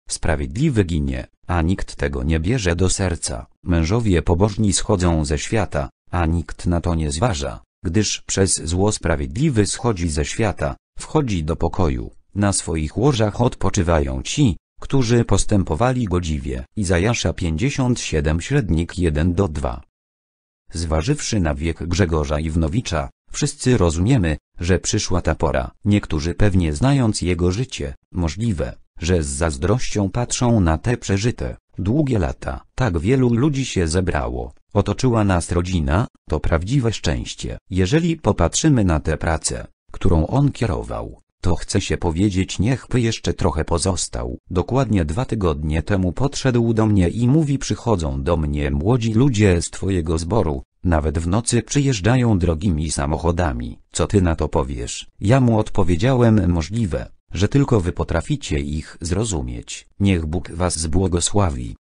Sprawiedliwy ginie, a nikt tego nie bierze do serca, mężowie pobożni schodzą ze świata, a nikt na to nie zważa, gdyż przez zło sprawiedliwy schodzi ze świata, wchodzi do pokoju, na swoich łożach odpoczywają ci, którzy postępowali godziwie. Izajasza 57 średnik 1 do 2. Zważywszy na wiek Grzegorza Iwnowicza, wszyscy rozumiemy, że przyszła ta pora. Niektórzy pewnie znając jego życie, możliwe, że z zazdrością patrzą na te przeżyte, długie lata. Tak wielu ludzi się zebrało, otoczyła nas rodzina, to prawdziwe szczęście. Jeżeli popatrzymy na tę pracę, którą on kierował, to chce się powiedzieć niechby jeszcze trochę pozostał. Dokładnie dwa tygodnie temu podszedł do mnie i mówi przychodzą do mnie młodzi ludzie z twojego zboru, nawet w nocy przyjeżdżają drogimi samochodami. Co ty na to powiesz? Ja mu odpowiedziałem możliwe, że tylko wy potraficie ich zrozumieć. Niech Bóg was zbłogosławi.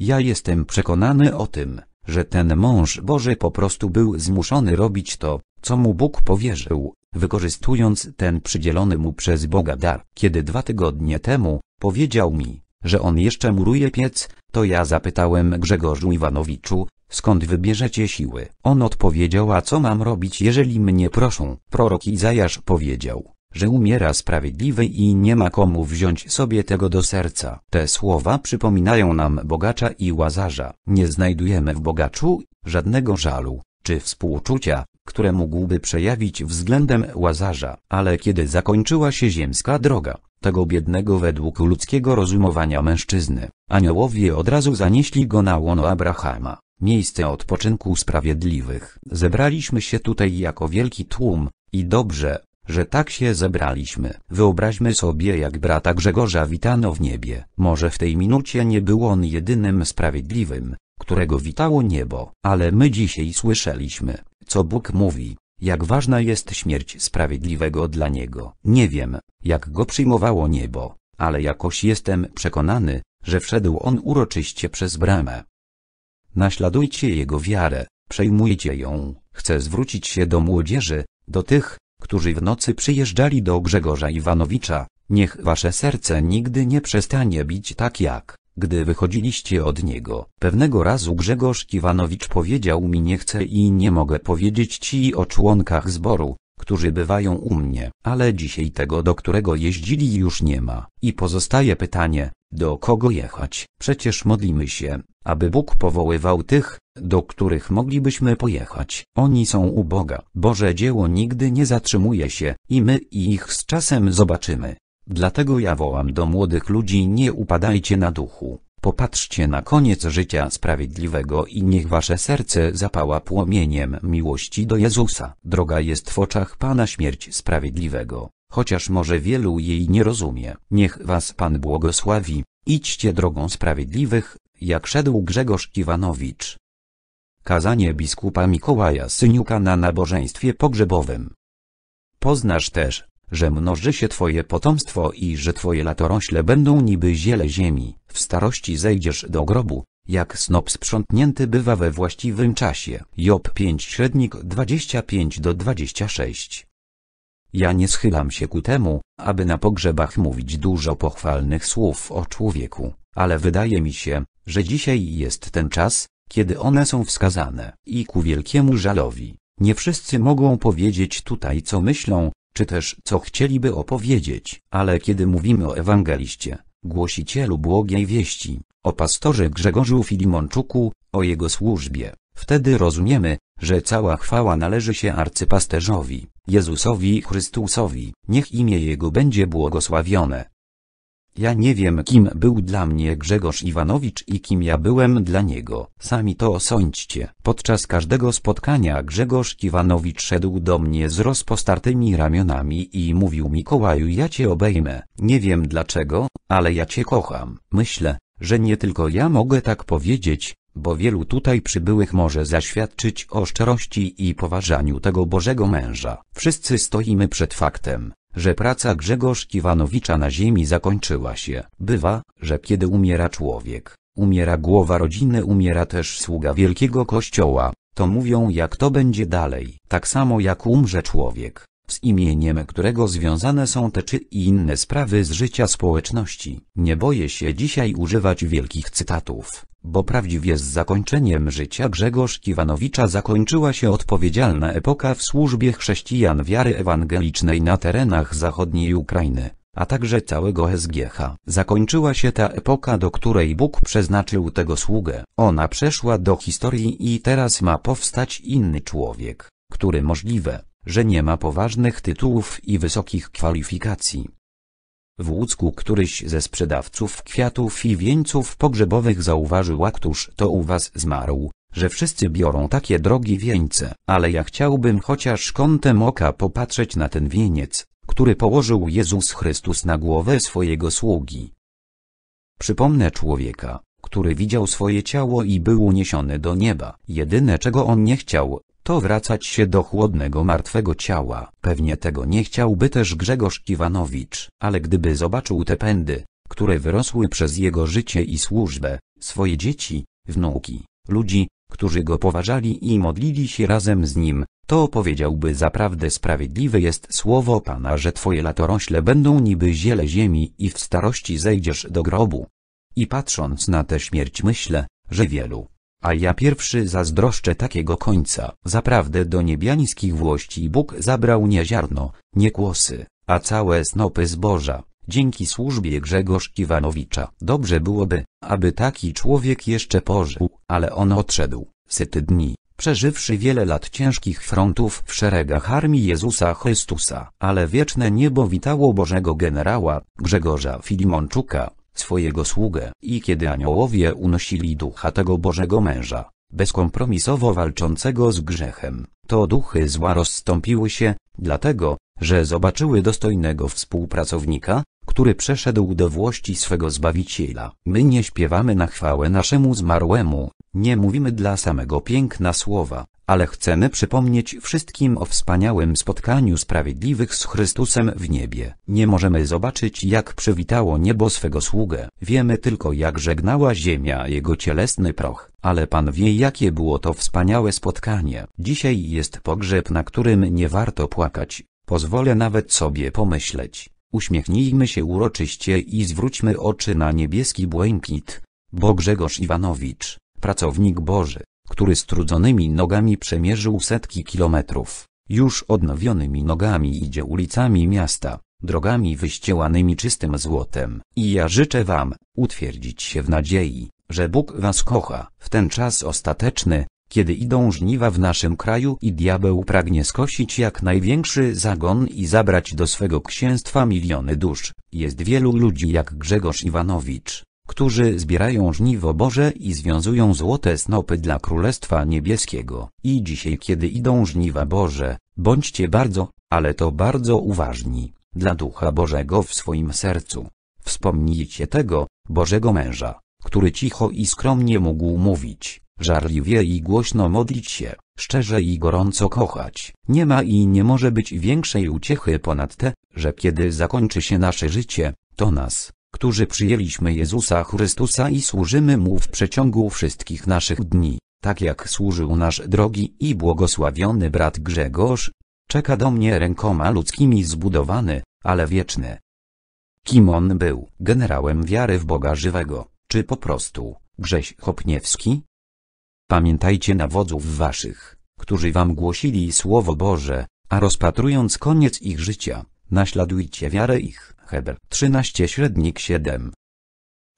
Ja jestem przekonany o tym, że ten mąż Boży po prostu był zmuszony robić to, co mu Bóg powierzył, wykorzystując ten przydzielony mu przez Boga dar. Kiedy dwa tygodnie temu, powiedział mi, że on jeszcze muruje piec, to ja zapytałem Grzegorzu Iwanowiczu, skąd wybierzecie siły? On odpowiedział, a co mam robić jeżeli mnie proszą? Prorok Izajasz powiedział, że umiera sprawiedliwy i nie ma komu wziąć sobie tego do serca. Te słowa przypominają nam bogacza i łazarza. Nie znajdujemy w bogaczu żadnego żalu, czy współczucia, które mógłby przejawić względem Łazarza, ale kiedy zakończyła się ziemska droga, tego biednego według ludzkiego rozumowania mężczyzny, aniołowie od razu zanieśli go na łono Abrahama, miejsce odpoczynku sprawiedliwych. Zebraliśmy się tutaj jako wielki tłum, i dobrze, że tak się zebraliśmy. Wyobraźmy sobie jak brata Grzegorza witano w niebie. Może w tej minucie nie był on jedynym sprawiedliwym, którego witało niebo. Ale my dzisiaj słyszeliśmy, co Bóg mówi, jak ważna jest śmierć sprawiedliwego dla Niego. Nie wiem, jak go przyjmowało niebo, ale jakoś jestem przekonany, że wszedł on uroczyście przez bramę. Naśladujcie jego wiarę, przejmujcie ją. Chcę zwrócić się do młodzieży, do tych, którzy w nocy przyjeżdżali do Grzegorza Iwanowicza. Niech wasze serce nigdy nie przestanie bić tak jak gdy wychodziliście od niego. Pewnego razu Grzegorz Kiwanowicz powiedział mi nie chcę i nie mogę powiedzieć ci o członkach zboru, którzy bywają u mnie. Ale dzisiaj tego, do którego jeździli już nie ma. I pozostaje pytanie, do kogo jechać? Przecież modlimy się, aby Bóg powoływał tych, do których moglibyśmy pojechać. Oni są u Boga. Boże dzieło nigdy nie zatrzymuje się, i my ich z czasem zobaczymy. Dlatego ja wołam do młodych ludzi nie upadajcie na duchu, popatrzcie na koniec życia sprawiedliwego i niech wasze serce zapała płomieniem miłości do Jezusa. Droga jest w oczach Pana śmierć sprawiedliwego, chociaż może wielu jej nie rozumie. Niech was Pan błogosławi, idźcie drogą sprawiedliwych, jak szedł Grzegorz Kiwanowicz. Kazanie biskupa Mikołaja Syniuka na nabożeństwie pogrzebowym. Poznasz też, że mnoży się Twoje potomstwo i że Twoje latorośle będą niby ziele ziemi. W starości zejdziesz do grobu, jak snop sprzątnięty bywa we właściwym czasie. Job 5 średnik 25 do 26. Ja nie schylam się ku temu, aby na pogrzebach mówić dużo pochwalnych słów o człowieku, ale wydaje mi się, że dzisiaj jest ten czas, kiedy one są wskazane. I ku wielkiemu żalowi, nie wszyscy mogą powiedzieć tutaj co myślą, czy też co chcieliby opowiedzieć, ale kiedy mówimy o ewangeliście, głosicielu błogiej wieści, o pastorze Grzegorzu Filimonczuku, o jego służbie, wtedy rozumiemy, że cała chwała należy się arcypasterzowi, Jezusowi Chrystusowi, niech imię Jego będzie błogosławione. Ja nie wiem kim był dla mnie Grzegorz Iwanowicz i kim ja byłem dla niego. Sami to osądźcie. Podczas każdego spotkania Grzegorz Iwanowicz szedł do mnie z rozpostartymi ramionami i mówił Mikołaju ja cię obejmę. Nie wiem dlaczego, ale ja cię kocham. Myślę, że nie tylko ja mogę tak powiedzieć, bo wielu tutaj przybyłych może zaświadczyć o szczerości i poważaniu tego Bożego męża. Wszyscy stoimy przed faktem, że praca Grzegorz Kiwanowicza na ziemi zakończyła się. Bywa, że kiedy umiera człowiek, umiera głowa rodziny umiera też sługa wielkiego kościoła, to mówią jak to będzie dalej. Tak samo jak umrze człowiek, z imieniem którego związane są te czy inne sprawy z życia społeczności. Nie boję się dzisiaj używać wielkich cytatów, bo prawdziwie z zakończeniem życia Grzegorz Kiwanowicza zakończyła się odpowiedzialna epoka w służbie chrześcijan wiary ewangelicznej na terenach zachodniej Ukrainy a także całego SGH. Zakończyła się ta epoka, do której Bóg przeznaczył tego sługę. Ona przeszła do historii i teraz ma powstać inny człowiek, który możliwe, że nie ma poważnych tytułów i wysokich kwalifikacji. W Łódzku któryś ze sprzedawców kwiatów i wieńców pogrzebowych zauważył a któż to u was zmarł, że wszyscy biorą takie drogi wieńce, ale ja chciałbym chociaż kątem oka popatrzeć na ten wieniec, który położył Jezus Chrystus na głowę swojego sługi. Przypomnę człowieka, który widział swoje ciało i był uniesiony do nieba. Jedyne czego on nie chciał, to wracać się do chłodnego martwego ciała. Pewnie tego nie chciałby też Grzegorz Kiwanowicz, ale gdyby zobaczył te pędy, które wyrosły przez jego życie i służbę, swoje dzieci, wnuki, ludzi, którzy go poważali i modlili się razem z nim, to powiedziałby zaprawdę sprawiedliwe jest słowo Pana, że Twoje latorośle będą niby ziele ziemi i w starości zejdziesz do grobu. I patrząc na tę śmierć myślę, że wielu a ja pierwszy zazdroszczę takiego końca, zaprawdę do niebiańskich włości Bóg zabrał nie ziarno, nie kłosy, a całe snopy zboża. Dzięki służbie Grzegorz Iwanowicza dobrze byłoby, aby taki człowiek jeszcze pożył, ale on odszedł, syty dni, przeżywszy wiele lat ciężkich frontów w szeregach armii Jezusa Chrystusa. Ale wieczne niebo witało Bożego generała, Grzegorza Filimonczuka swojego sługę. I kiedy aniołowie unosili ducha tego Bożego męża, bezkompromisowo walczącego z grzechem, to duchy zła rozstąpiły się, dlatego, że zobaczyły dostojnego współpracownika, który przeszedł do włości swego Zbawiciela. My nie śpiewamy na chwałę naszemu zmarłemu, nie mówimy dla samego piękna słowa, ale chcemy przypomnieć wszystkim o wspaniałym spotkaniu sprawiedliwych z Chrystusem w niebie. Nie możemy zobaczyć jak przywitało niebo swego sługę, wiemy tylko jak żegnała ziemia jego cielesny proch, ale Pan wie jakie było to wspaniałe spotkanie. Dzisiaj jest pogrzeb na którym nie warto płakać, pozwolę nawet sobie pomyśleć. Uśmiechnijmy się uroczyście i zwróćmy oczy na niebieski błękit, bo Grzegorz Iwanowicz, pracownik Boży, który strudzonymi nogami przemierzył setki kilometrów, już odnowionymi nogami idzie ulicami miasta, drogami wyściełanymi czystym złotem. I ja życzę wam, utwierdzić się w nadziei, że Bóg was kocha. W ten czas ostateczny, kiedy idą żniwa w naszym kraju i diabeł pragnie skosić jak największy zagon i zabrać do swego księstwa miliony dusz, jest wielu ludzi jak Grzegorz Iwanowicz, którzy zbierają żniwo Boże i związują złote snopy dla Królestwa Niebieskiego. I dzisiaj kiedy idą żniwa Boże, bądźcie bardzo, ale to bardzo uważni, dla Ducha Bożego w swoim sercu. Wspomnijcie tego, Bożego męża, który cicho i skromnie mógł mówić, żarliwie i głośno modlić się, szczerze i gorąco kochać. Nie ma i nie może być większej uciechy ponad te, że kiedy zakończy się nasze życie, to nas, którzy przyjęliśmy Jezusa Chrystusa i służymy Mu w przeciągu wszystkich naszych dni, tak jak służył nasz drogi i błogosławiony brat Grzegorz, czeka do mnie rękoma ludzkimi zbudowany, ale wieczny. Kim on był, generałem wiary w Boga żywego, czy po prostu, Grześ Chopniewski? Pamiętajcie na wodzów waszych, którzy wam głosili Słowo Boże, a rozpatrując koniec ich życia, naśladujcie wiarę ich. Heber 13 średnik 7.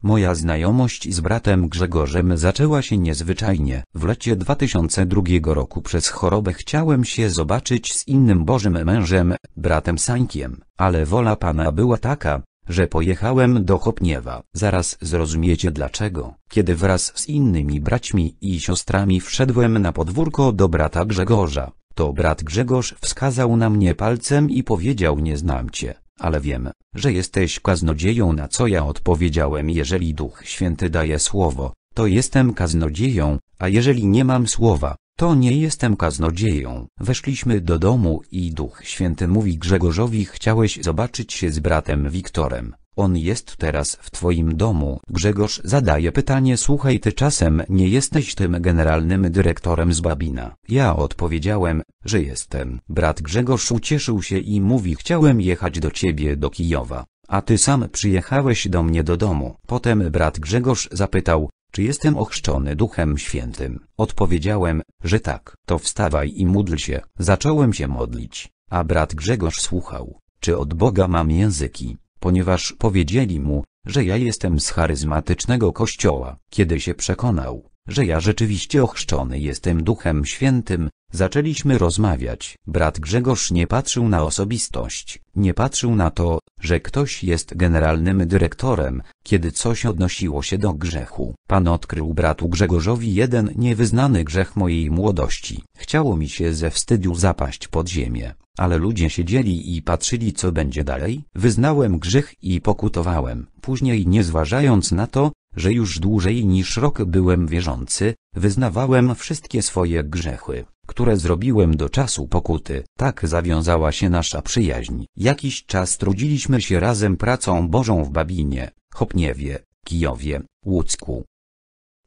Moja znajomość z bratem Grzegorzem zaczęła się niezwyczajnie. W lecie 2002 roku przez chorobę chciałem się zobaczyć z innym Bożym mężem, bratem Sańkiem, ale wola Pana była taka, że pojechałem do Chopniewa. Zaraz zrozumiecie dlaczego, kiedy wraz z innymi braćmi i siostrami wszedłem na podwórko do brata Grzegorza. To brat Grzegorz wskazał na mnie palcem i powiedział nie znam cię ale wiem, że jesteś kaznodzieją na co ja odpowiedziałem jeżeli Duch Święty daje słowo, to jestem kaznodzieją, a jeżeli nie mam słowa, to nie jestem kaznodzieją. Weszliśmy do domu i Duch Święty mówi Grzegorzowi chciałeś zobaczyć się z bratem Wiktorem, on jest teraz w twoim domu. Grzegorz zadaje pytanie słuchaj ty czasem nie jesteś tym generalnym dyrektorem z Babina. Ja odpowiedziałem, że jestem. Brat Grzegorz ucieszył się i mówi chciałem jechać do ciebie do Kijowa. A ty sam przyjechałeś do mnie do domu. Potem brat Grzegorz zapytał, czy jestem ochrzczony Duchem Świętym? Odpowiedziałem, że tak. To wstawaj i módl się. Zacząłem się modlić, a brat Grzegorz słuchał, czy od Boga mam języki ponieważ powiedzieli mu, że ja jestem z charyzmatycznego kościoła. Kiedy się przekonał, że ja rzeczywiście ochrzczony jestem Duchem Świętym, zaczęliśmy rozmawiać. Brat Grzegorz nie patrzył na osobistość, nie patrzył na to, że ktoś jest generalnym dyrektorem, kiedy coś odnosiło się do grzechu. Pan odkrył bratu Grzegorzowi jeden niewyznany grzech mojej młodości. Chciało mi się ze wstydu zapaść pod ziemię, ale ludzie siedzieli i patrzyli co będzie dalej. Wyznałem grzech i pokutowałem. Później nie zważając na to, że już dłużej niż rok byłem wierzący, wyznawałem wszystkie swoje grzechy które zrobiłem do czasu pokuty. Tak zawiązała się nasza przyjaźń. Jakiś czas trudziliśmy się razem pracą Bożą w Babinie, Chopniewie, Kijowie, Łódzku.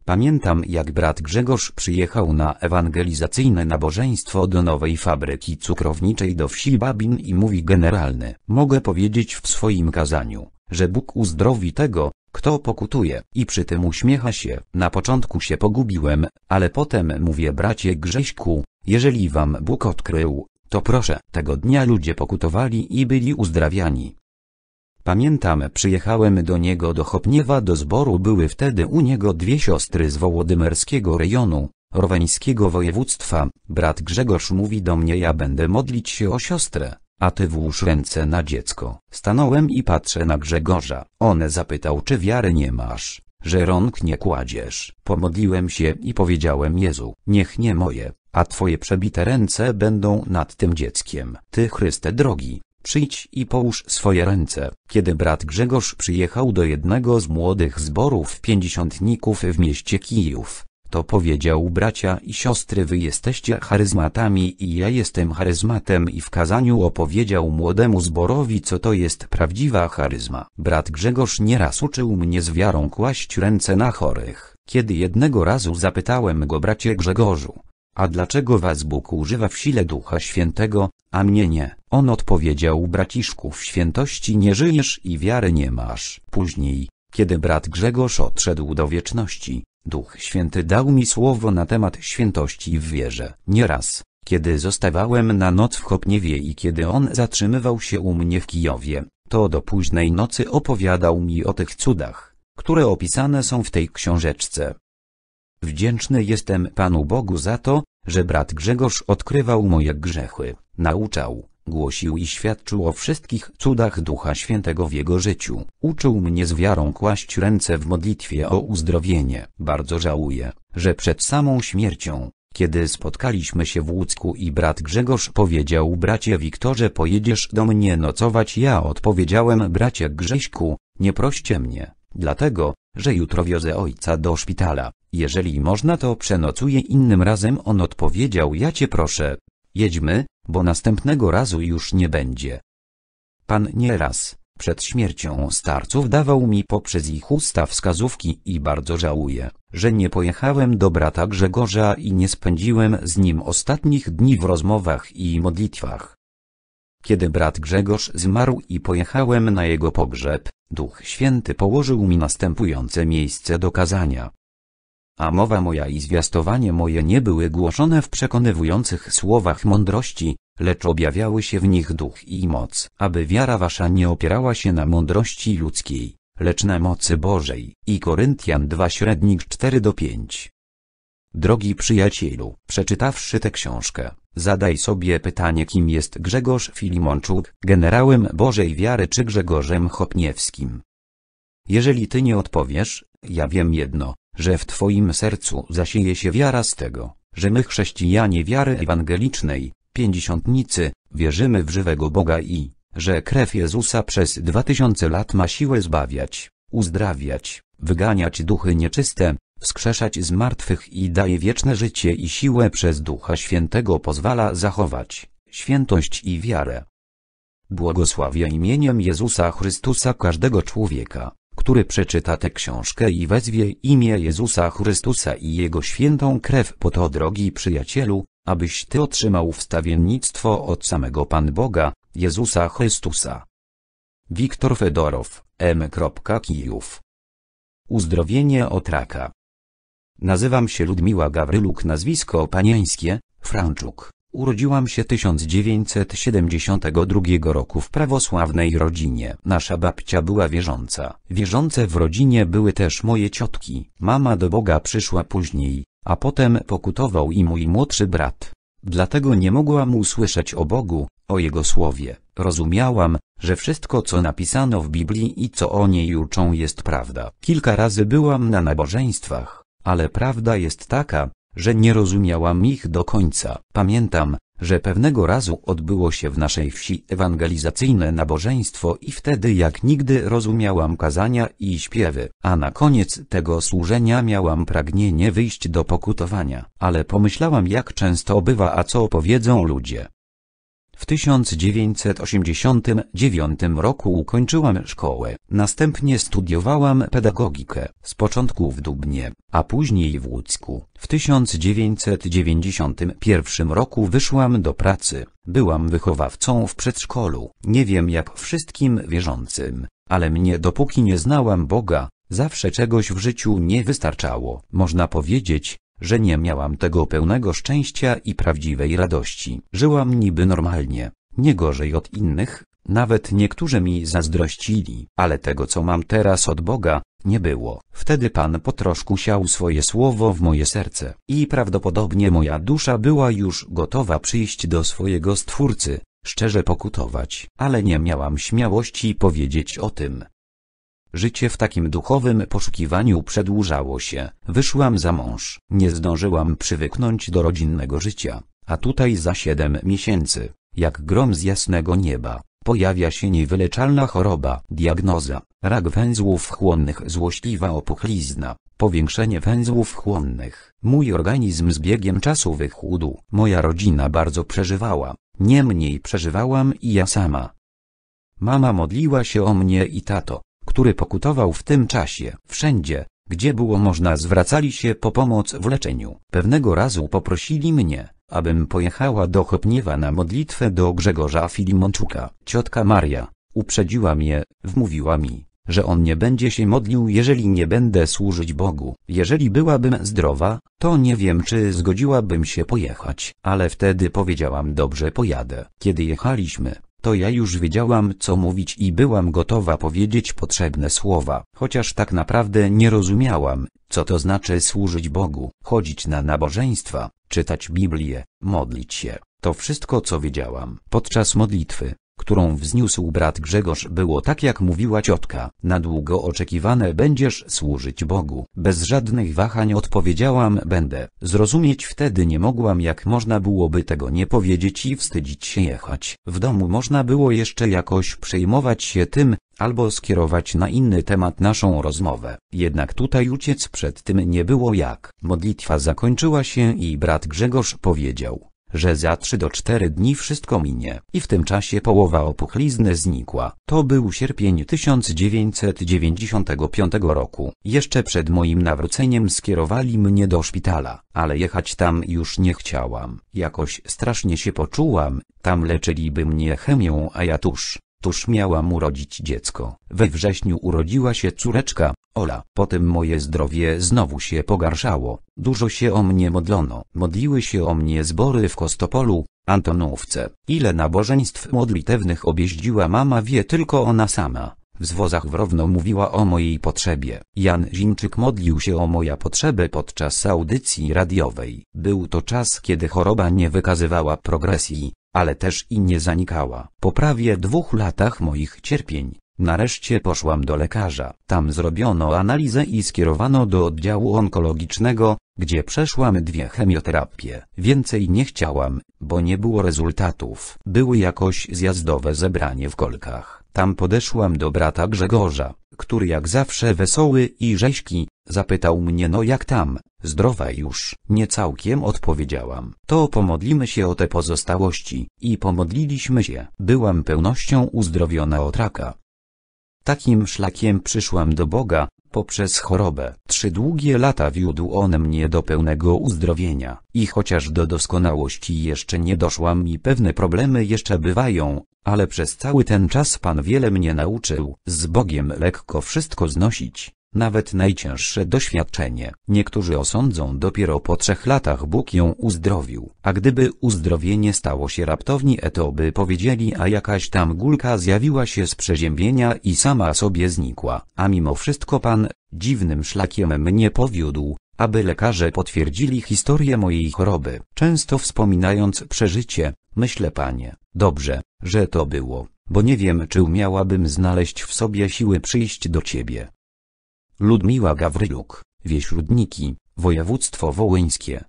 Pamiętam jak brat Grzegorz przyjechał na ewangelizacyjne nabożeństwo do nowej fabryki cukrowniczej do wsi Babin i mówi generalny. Mogę powiedzieć w swoim kazaniu, że Bóg uzdrowi tego, kto pokutuje i przy tym uśmiecha się. Na początku się pogubiłem, ale potem mówię bracie Grześku, jeżeli wam Bóg odkrył, to proszę. Tego dnia ludzie pokutowali i byli uzdrawiani. Pamiętam przyjechałem do niego do Chopniewa do zboru były wtedy u niego dwie siostry z Wołodymerskiego rejonu, roweńskiego województwa. Brat Grzegorz mówi do mnie ja będę modlić się o siostrę. A ty włóż ręce na dziecko. Stanąłem i patrzę na Grzegorza. One zapytał czy wiary nie masz, że rąk nie kładziesz. Pomodliłem się i powiedziałem Jezu, niech nie moje, a twoje przebite ręce będą nad tym dzieckiem. Ty Chryste drogi, przyjdź i połóż swoje ręce. Kiedy brat Grzegorz przyjechał do jednego z młodych zborów pięćdziesiątników w mieście Kijów, to powiedział bracia i siostry wy jesteście charyzmatami i ja jestem charyzmatem i w kazaniu opowiedział młodemu zborowi co to jest prawdziwa charyzma. Brat Grzegorz nieraz uczył mnie z wiarą kłaść ręce na chorych. Kiedy jednego razu zapytałem go bracie Grzegorzu, a dlaczego was Bóg używa w sile Ducha Świętego, a mnie nie? On odpowiedział braciszku w świętości nie żyjesz i wiary nie masz. Później, kiedy brat Grzegorz odszedł do wieczności, Duch Święty dał mi słowo na temat świętości w wierze. Nieraz, kiedy zostawałem na noc w Chopniewie i kiedy on zatrzymywał się u mnie w Kijowie, to do późnej nocy opowiadał mi o tych cudach, które opisane są w tej książeczce. Wdzięczny jestem Panu Bogu za to, że brat Grzegorz odkrywał moje grzechy, nauczał, Głosił i świadczył o wszystkich cudach Ducha Świętego w jego życiu. Uczył mnie z wiarą kłaść ręce w modlitwie o uzdrowienie. Bardzo żałuję, że przed samą śmiercią, kiedy spotkaliśmy się w Łódzku i brat Grzegorz powiedział bracie Wiktorze pojedziesz do mnie nocować ja odpowiedziałem bracie Grześku, nie proście mnie, dlatego, że jutro wiozę ojca do szpitala, jeżeli można to przenocuję innym razem on odpowiedział ja cię proszę, jedźmy, bo następnego razu już nie będzie. Pan nieraz, przed śmiercią starców dawał mi poprzez ich usta wskazówki i bardzo żałuję, że nie pojechałem do brata Grzegorza i nie spędziłem z nim ostatnich dni w rozmowach i modlitwach. Kiedy brat Grzegorz zmarł i pojechałem na jego pogrzeb, Duch Święty położył mi następujące miejsce do kazania a mowa moja i zwiastowanie moje nie były głoszone w przekonywujących słowach mądrości, lecz objawiały się w nich duch i moc, aby wiara wasza nie opierała się na mądrości ludzkiej, lecz na mocy Bożej. I Koryntian 2 średnik 4 do 5. Drogi przyjacielu, przeczytawszy tę książkę, zadaj sobie pytanie kim jest Grzegorz Filimonczuk, generałem Bożej Wiary czy Grzegorzem Chopniewskim. Jeżeli ty nie odpowiesz, ja wiem jedno, że w Twoim sercu zasieje się wiara z tego, że my chrześcijanie wiary ewangelicznej, pięćdziesiątnicy, wierzymy w żywego Boga i, że krew Jezusa przez dwa tysiące lat ma siłę zbawiać, uzdrawiać, wyganiać duchy nieczyste, wskrzeszać z martwych i daje wieczne życie i siłę przez Ducha Świętego pozwala zachować świętość i wiarę. Błogosławię imieniem Jezusa Chrystusa każdego człowieka który przeczyta tę książkę i wezwie imię Jezusa Chrystusa i Jego świętą krew po to drogi przyjacielu, abyś Ty otrzymał wstawiennictwo od samego Pan Boga, Jezusa Chrystusa. Wiktor Fedorow, M. Kijów Uzdrowienie od raka Nazywam się Ludmiła Gawryluk nazwisko panieńskie, Franczuk. Urodziłam się 1972 roku w prawosławnej rodzinie. Nasza babcia była wierząca. Wierzące w rodzinie były też moje ciotki. Mama do Boga przyszła później, a potem pokutował i mój młodszy brat. Dlatego nie mogłam usłyszeć o Bogu, o Jego Słowie. Rozumiałam, że wszystko co napisano w Biblii i co o niej uczą jest prawda. Kilka razy byłam na nabożeństwach, ale prawda jest taka, że nie rozumiałam ich do końca. Pamiętam, że pewnego razu odbyło się w naszej wsi ewangelizacyjne nabożeństwo i wtedy jak nigdy rozumiałam kazania i śpiewy, a na koniec tego służenia miałam pragnienie wyjść do pokutowania. Ale pomyślałam jak często bywa a co powiedzą ludzie, w 1989 roku ukończyłam szkołę, następnie studiowałam pedagogikę, z początku w Dubnie, a później w Łódzku. W 1991 roku wyszłam do pracy, byłam wychowawcą w przedszkolu, nie wiem jak wszystkim wierzącym, ale mnie dopóki nie znałam Boga, zawsze czegoś w życiu nie wystarczało. Można powiedzieć, że nie miałam tego pełnego szczęścia i prawdziwej radości. Żyłam niby normalnie, nie gorzej od innych, nawet niektórzy mi zazdrościli, ale tego co mam teraz od Boga, nie było. Wtedy Pan po troszku siał swoje słowo w moje serce i prawdopodobnie moja dusza była już gotowa przyjść do swojego Stwórcy, szczerze pokutować. Ale nie miałam śmiałości powiedzieć o tym. Życie w takim duchowym poszukiwaniu przedłużało się. Wyszłam za mąż. Nie zdążyłam przywyknąć do rodzinnego życia. A tutaj za siedem miesięcy, jak grom z jasnego nieba, pojawia się niewyleczalna choroba. Diagnoza. Rak węzłów chłonnych złośliwa opuchlizna. Powiększenie węzłów chłonnych. Mój organizm z biegiem czasu wychudł. Moja rodzina bardzo przeżywała. Niemniej przeżywałam i ja sama. Mama modliła się o mnie i tato który pokutował w tym czasie. Wszędzie, gdzie było można zwracali się po pomoc w leczeniu. Pewnego razu poprosili mnie, abym pojechała do Chopniewa na modlitwę do Grzegorza Filimonczuk,a Ciotka Maria, uprzedziła mnie, wmówiła mi, że on nie będzie się modlił jeżeli nie będę służyć Bogu. Jeżeli byłabym zdrowa, to nie wiem czy zgodziłabym się pojechać. Ale wtedy powiedziałam dobrze pojadę. Kiedy jechaliśmy, to ja już wiedziałam co mówić i byłam gotowa powiedzieć potrzebne słowa, chociaż tak naprawdę nie rozumiałam, co to znaczy służyć Bogu, chodzić na nabożeństwa, czytać Biblię, modlić się. To wszystko co wiedziałam. Podczas modlitwy, którą wzniósł brat Grzegorz było tak jak mówiła ciotka. Na długo oczekiwane będziesz służyć Bogu. Bez żadnych wahań odpowiedziałam będę. Zrozumieć wtedy nie mogłam jak można byłoby tego nie powiedzieć i wstydzić się jechać. W domu można było jeszcze jakoś przejmować się tym, albo skierować na inny temat naszą rozmowę. Jednak tutaj uciec przed tym nie było jak. Modlitwa zakończyła się i brat Grzegorz powiedział że za 3 do 4 dni wszystko minie i w tym czasie połowa opuchlizny znikła. To był sierpień 1995 roku. Jeszcze przed moim nawróceniem skierowali mnie do szpitala, ale jechać tam już nie chciałam. Jakoś strasznie się poczułam, tam leczyliby mnie chemią, a ja tuż. Tuż miała mu rodzić dziecko. We wrześniu urodziła się córeczka, Ola. Potem moje zdrowie znowu się pogarszało. Dużo się o mnie modlono. Modliły się o mnie zbory w Kostopolu, Antonówce. Ile nabożeństw modlitewnych objeździła mama wie tylko ona sama. W zwozach w Równo mówiła o mojej potrzebie. Jan Zimczyk modlił się o moja potrzebę podczas audycji radiowej. Był to czas, kiedy choroba nie wykazywała progresji ale też i nie zanikała. Po prawie dwóch latach moich cierpień, nareszcie poszłam do lekarza. Tam zrobiono analizę i skierowano do oddziału onkologicznego, gdzie przeszłam dwie chemioterapie. Więcej nie chciałam, bo nie było rezultatów. Były jakoś zjazdowe zebranie w kolkach. Tam podeszłam do brata Grzegorza, który jak zawsze wesoły i rzeźki, zapytał mnie no jak tam, zdrowa już, nie całkiem odpowiedziałam. To pomodlimy się o te pozostałości, i pomodliliśmy się. Byłam pełnością uzdrowiona od raka. Takim szlakiem przyszłam do Boga, Poprzez chorobę trzy długie lata wiódł on mnie do pełnego uzdrowienia i chociaż do doskonałości jeszcze nie doszłam i pewne problemy jeszcze bywają, ale przez cały ten czas Pan wiele mnie nauczył, z Bogiem lekko wszystko znosić. Nawet najcięższe doświadczenie, niektórzy osądzą dopiero po trzech latach Bóg ją uzdrowił, a gdyby uzdrowienie stało się raptownie to by powiedzieli a jakaś tam gulka zjawiła się z przeziębienia i sama sobie znikła, a mimo wszystko Pan, dziwnym szlakiem mnie powiódł, aby lekarze potwierdzili historię mojej choroby. Często wspominając przeżycie, myślę Panie, dobrze, że to było, bo nie wiem czy umiałabym znaleźć w sobie siły przyjść do Ciebie. Ludmiła Gawryluk, Wieś Rudniki, województwo wołyńskie.